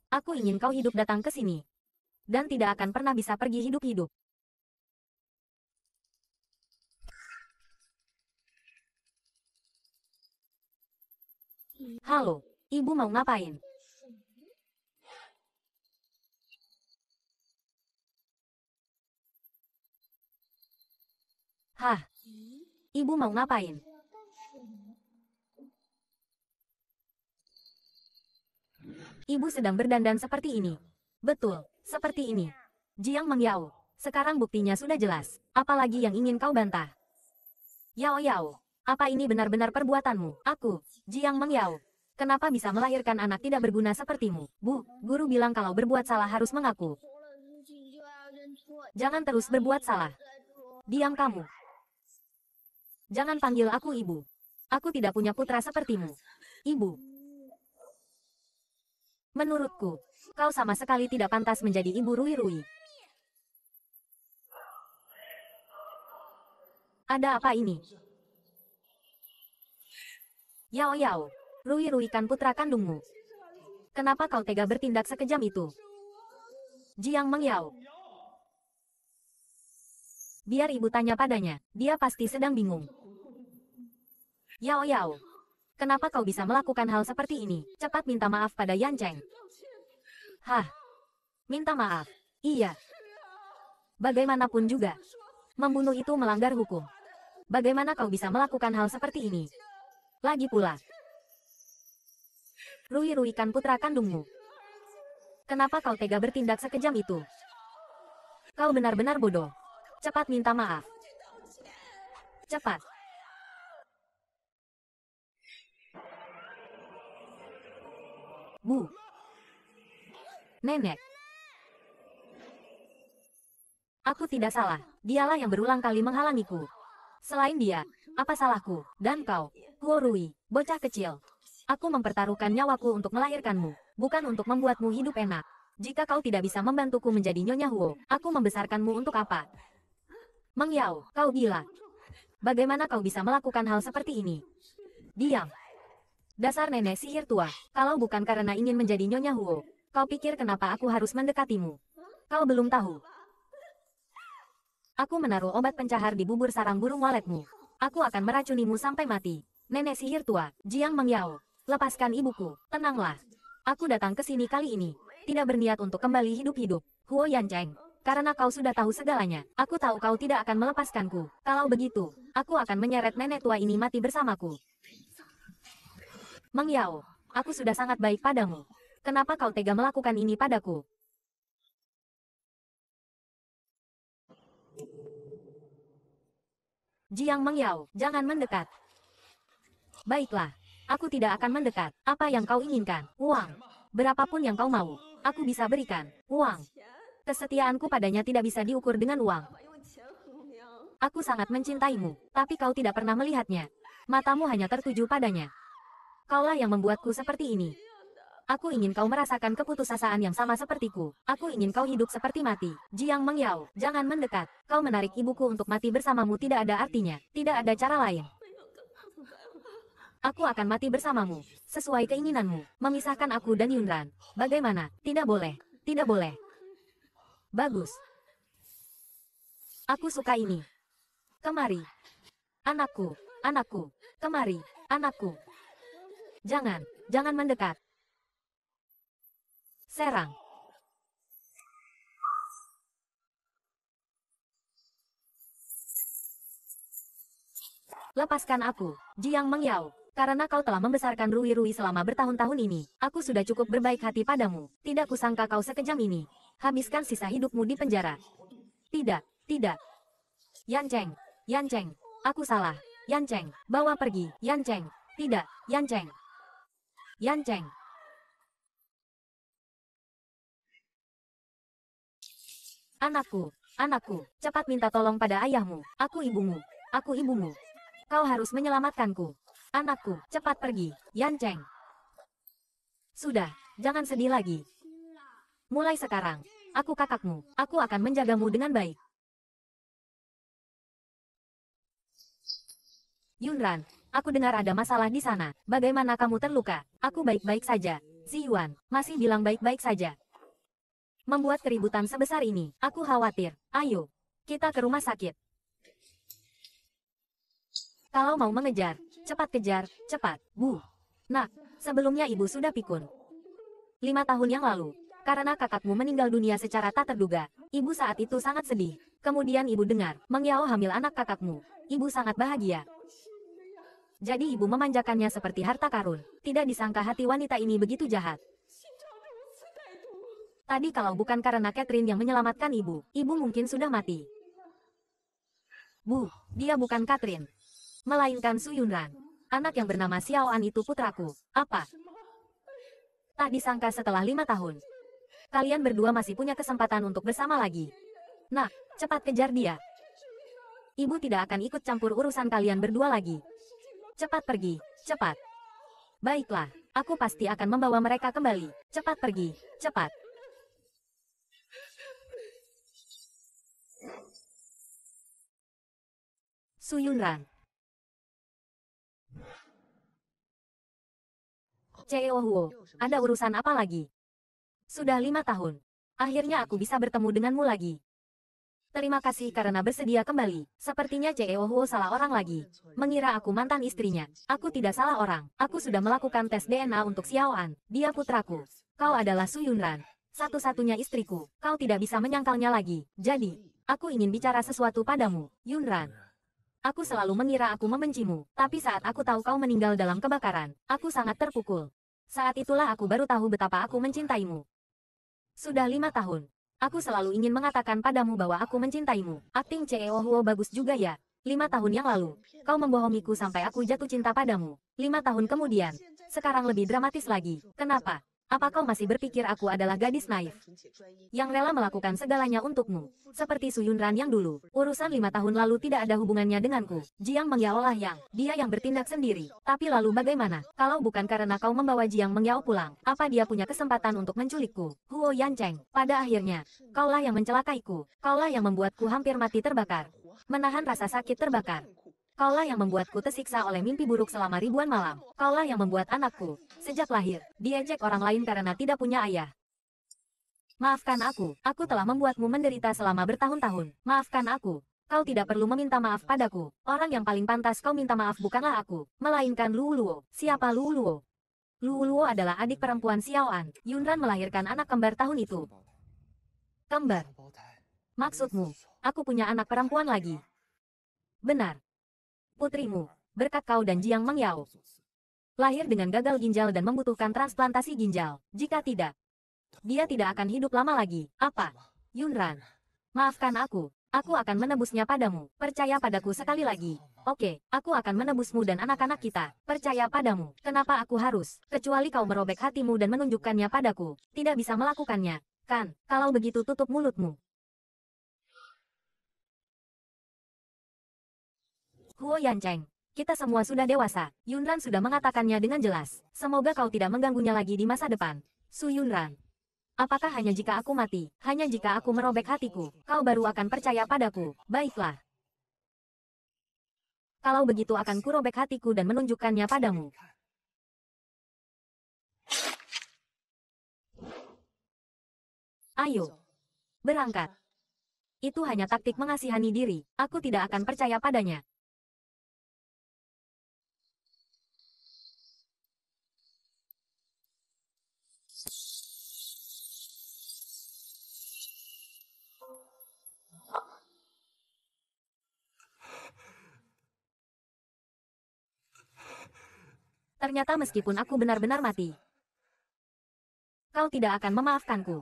Aku ingin kau hidup datang ke sini. Dan tidak akan pernah bisa pergi hidup-hidup. Halo, ibu mau ngapain? Hah, ibu mau ngapain? Ibu sedang berdandan seperti ini. Betul, seperti ini. Jiang mengyau. Sekarang buktinya sudah jelas. Apalagi yang ingin kau bantah? Yao Yao. Apa ini benar-benar perbuatanmu? Aku, Jiang Mengyao. Kenapa bisa melahirkan anak tidak berguna sepertimu? Bu, guru bilang kalau berbuat salah harus mengaku. Jangan terus berbuat salah. Diam kamu. Jangan panggil aku ibu. Aku tidak punya putra sepertimu. Ibu. Menurutku, kau sama sekali tidak pantas menjadi ibu Rui-Rui. Ada apa ini? Yao Yao, Rui ruikan putra kandungmu. Kenapa kau tega bertindak sekejam itu? Jiang Meng Yao. Biar ibu tanya padanya, dia pasti sedang bingung. Yao Yao, kenapa kau bisa melakukan hal seperti ini? Cepat minta maaf pada Yan Cheng. Hah, minta maaf. Iya. Bagaimanapun juga, membunuh itu melanggar hukum. Bagaimana kau bisa melakukan hal seperti ini? Lagi pula, Rui-Rui kan putra kandungmu. Kenapa kau tega bertindak sekejam itu? Kau benar-benar bodoh. Cepat minta maaf. Cepat. Bu. Nenek. Aku tidak salah. Dialah yang berulang kali menghalangiku. Selain dia, apa salahku, dan kau? Guo Rui, bocah kecil. Aku mempertaruhkan nyawaku untuk melahirkanmu, bukan untuk membuatmu hidup enak. Jika kau tidak bisa membantuku menjadi Nyonya Huo, aku membesarkanmu untuk apa? Meng kau gila. Bagaimana kau bisa melakukan hal seperti ini? Diam. Dasar nenek sihir tua, kalau bukan karena ingin menjadi Nyonya Huo, kau pikir kenapa aku harus mendekatimu? Kau belum tahu. Aku menaruh obat pencahar di bubur sarang burung waletmu. Aku akan meracunimu sampai mati. Nenek sihir tua, Jiang Mengyao. Lepaskan ibuku, tenanglah. Aku datang ke sini kali ini. Tidak berniat untuk kembali hidup-hidup. Huo Yancheng, karena kau sudah tahu segalanya, aku tahu kau tidak akan melepaskanku. Kalau begitu, aku akan menyeret nenek tua ini mati bersamaku. Mengyao, aku sudah sangat baik padamu. Kenapa kau tega melakukan ini padaku? Jiang Mengyao, jangan mendekat. Baiklah. Aku tidak akan mendekat. Apa yang kau inginkan? Uang. Berapapun yang kau mau. Aku bisa berikan. Uang. Kesetiaanku padanya tidak bisa diukur dengan uang. Aku sangat mencintaimu. Tapi kau tidak pernah melihatnya. Matamu hanya tertuju padanya. Kaulah yang membuatku seperti ini. Aku ingin kau merasakan keputusasaan yang sama sepertiku. Aku ingin kau hidup seperti mati. Jiang Mengyao, jangan mendekat. Kau menarik ibuku untuk mati bersamamu tidak ada artinya. Tidak ada cara lain. Aku akan mati bersamamu. Sesuai keinginanmu. Memisahkan aku dan Yunran. Bagaimana? Tidak boleh. Tidak boleh. Bagus. Aku suka ini. Kemari. Anakku. Anakku. Kemari. Anakku. Jangan. Jangan mendekat. Serang. Lepaskan aku, Jiang Mengyao karena kau telah membesarkan Rui-Rui selama bertahun-tahun ini. Aku sudah cukup berbaik hati padamu. Tidak kusangka kau sekejam ini. Habiskan sisa hidupmu di penjara. Tidak, tidak. Yan Cheng, Yan Cheng, aku salah. Yan Cheng, bawa pergi. Yan Cheng, tidak, Yan Cheng. Yan Cheng. Anakku, anakku, cepat minta tolong pada ayahmu. Aku ibumu, aku ibumu. Kau harus menyelamatkanku. Anakku, cepat pergi, Yan Cheng. Sudah, jangan sedih lagi. Mulai sekarang, aku kakakmu, aku akan menjagamu dengan baik. Yunran, aku dengar ada masalah di sana. Bagaimana kamu terluka? Aku baik-baik saja. Si Yuan, masih bilang baik-baik saja. Membuat keributan sebesar ini, aku khawatir. Ayo, kita ke rumah sakit. Kalau mau mengejar, cepat kejar, cepat, bu. Nak, sebelumnya ibu sudah pikun. Lima tahun yang lalu, karena kakakmu meninggal dunia secara tak terduga, ibu saat itu sangat sedih. Kemudian ibu dengar, Mengyao hamil anak kakakmu. Ibu sangat bahagia. Jadi ibu memanjakannya seperti harta karun. Tidak disangka hati wanita ini begitu jahat. Tadi kalau bukan karena Catherine yang menyelamatkan ibu, ibu mungkin sudah mati. Bu, dia bukan Catherine. Melainkan Su Yunran. Anak yang bernama Xiaoan itu putraku. Apa? Tak disangka setelah lima tahun. Kalian berdua masih punya kesempatan untuk bersama lagi. Nah, cepat kejar dia. Ibu tidak akan ikut campur urusan kalian berdua lagi. Cepat pergi, cepat. Baiklah, aku pasti akan membawa mereka kembali. Cepat pergi, cepat. Su Yunran. CEO Huo, ada urusan apa lagi? Sudah lima tahun. Akhirnya aku bisa bertemu denganmu lagi. Terima kasih karena bersedia kembali. Sepertinya CEO Huo salah orang lagi. Mengira aku mantan istrinya. Aku tidak salah orang. Aku sudah melakukan tes DNA untuk Xiaoan. Dia putraku. Kau adalah Su Yunran. Satu-satunya istriku. Kau tidak bisa menyangkalnya lagi. Jadi, aku ingin bicara sesuatu padamu, Yunran. Aku selalu mengira aku membencimu, tapi saat aku tahu kau meninggal dalam kebakaran, aku sangat terpukul. Saat itulah aku baru tahu betapa aku mencintaimu. Sudah lima tahun. Aku selalu ingin mengatakan padamu bahwa aku mencintaimu. Akting CEO Huo bagus juga ya. Lima tahun yang lalu, kau membohongiku sampai aku jatuh cinta padamu. Lima tahun kemudian, sekarang lebih dramatis lagi. Kenapa? apa kau masih berpikir aku adalah gadis naif? Yang rela melakukan segalanya untukmu. Seperti Suyunran yang dulu, urusan lima tahun lalu tidak ada hubungannya denganku. Jiang Mengyaolah yang, dia yang bertindak sendiri. Tapi lalu bagaimana, kalau bukan karena kau membawa Jiang Mengyao pulang, apa dia punya kesempatan untuk menculikku? Huo Yancheng, pada akhirnya, kaulah yang mencelakaiku, kaulah yang membuatku hampir mati terbakar. Menahan rasa sakit terbakar, Kaulah yang membuatku tersiksa oleh mimpi buruk selama ribuan malam. Kaulah yang membuat anakku, sejak lahir, diejek orang lain karena tidak punya ayah. Maafkan aku, aku telah membuatmu menderita selama bertahun-tahun. Maafkan aku, kau tidak perlu meminta maaf padaku. Orang yang paling pantas kau minta maaf bukanlah aku, melainkan Luo. Siapa Lu Luo? Luo adalah adik perempuan Xiao An. Yunran melahirkan anak kembar tahun itu. Kembar. Maksudmu, aku punya anak perempuan lagi. Benar, putrimu, berkat kau dan Jiang Mengyao. Lahir dengan gagal ginjal dan membutuhkan transplantasi ginjal, jika tidak, dia tidak akan hidup lama lagi, apa? Yunran, maafkan aku, aku akan menebusnya padamu, percaya padaku sekali lagi. Oke, aku akan menebusmu dan anak-anak kita, percaya padamu, kenapa aku harus, kecuali kau merobek hatimu dan menunjukkannya padaku, tidak bisa melakukannya, kan, kalau begitu tutup mulutmu. Huo Yancheng. Kita semua sudah dewasa. Yunran sudah mengatakannya dengan jelas. Semoga kau tidak mengganggunya lagi di masa depan. Su Yunran. Apakah hanya jika aku mati? Hanya jika aku merobek hatiku, kau baru akan percaya padaku. Baiklah. Kalau begitu akan kurobek hatiku dan menunjukkannya padamu. Ayo. Berangkat. Itu hanya taktik mengasihani diri. Aku tidak akan percaya padanya. ternyata meskipun aku benar-benar mati, kau tidak akan memaafkanku.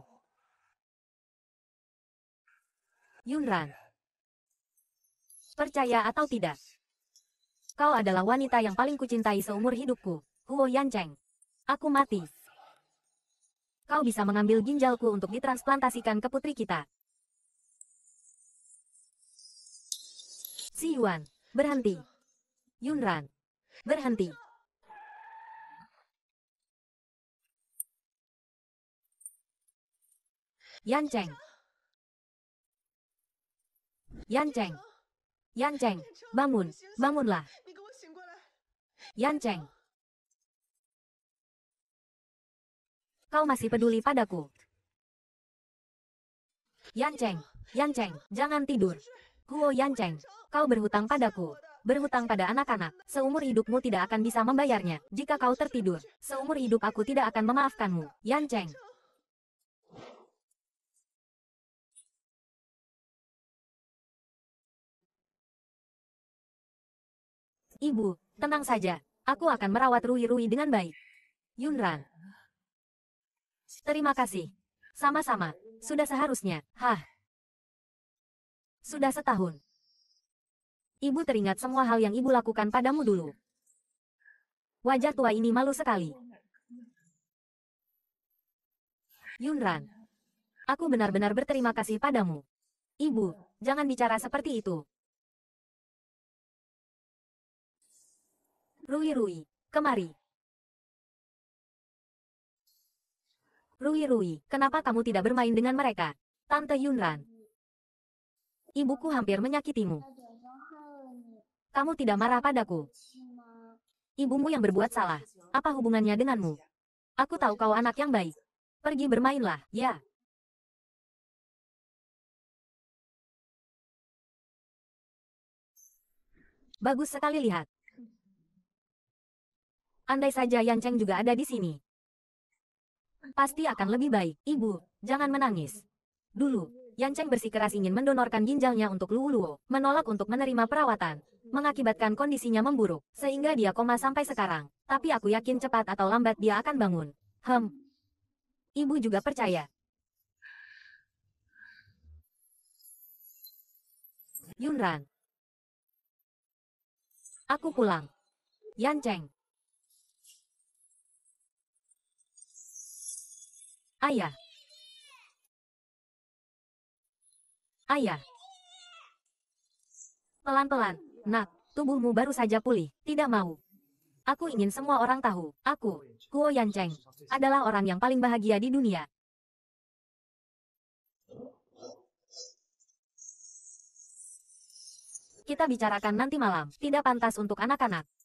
Yunran. Percaya atau tidak? Kau adalah wanita yang paling kucintai seumur hidupku, Huo Yancheng. Aku mati. Kau bisa mengambil ginjalku untuk ditransplantasikan ke putri kita. Si Yuan, berhenti. Yunran, berhenti. Yanceng. Yanceng. Yanceng, bangun, bangunlah. Yanceng. Kau masih peduli padaku. Yanceng, Yanceng, jangan tidur. Huo Yanceng, kau berhutang padaku. Berhutang pada anak-anak, seumur hidupmu tidak akan bisa membayarnya. Jika kau tertidur, seumur hidup aku tidak akan memaafkanmu. Yanceng, Ibu, tenang saja. Aku akan merawat Rui-Rui dengan baik. Yunran. Terima kasih. Sama-sama. Sudah seharusnya. Hah. Sudah setahun. Ibu teringat semua hal yang ibu lakukan padamu dulu. Wajah tua ini malu sekali. Yunran. Aku benar-benar berterima kasih padamu. Ibu, jangan bicara seperti itu. Rui-Rui, kemari. Rui-Rui, kenapa kamu tidak bermain dengan mereka? Tante Yunran. Ibuku hampir menyakitimu. Kamu tidak marah padaku. Ibumu yang berbuat salah. Apa hubungannya denganmu? Aku tahu kau anak yang baik. Pergi bermainlah, ya. Bagus sekali lihat. Andai saja Yan Cheng juga ada di sini. Pasti akan lebih baik, ibu. Jangan menangis. Dulu, Yan Cheng bersikeras ingin mendonorkan ginjalnya untuk Lu Luo, menolak untuk menerima perawatan, mengakibatkan kondisinya memburuk, sehingga dia koma sampai sekarang. Tapi aku yakin cepat atau lambat dia akan bangun. Hem. Ibu juga percaya. Yunran. Aku pulang. Yan Cheng. Ayah. Ayah. Pelan-pelan, nak, tubuhmu baru saja pulih, tidak mau. Aku ingin semua orang tahu, aku, Kuo Yancheng, adalah orang yang paling bahagia di dunia. Kita bicarakan nanti malam, tidak pantas untuk anak-anak.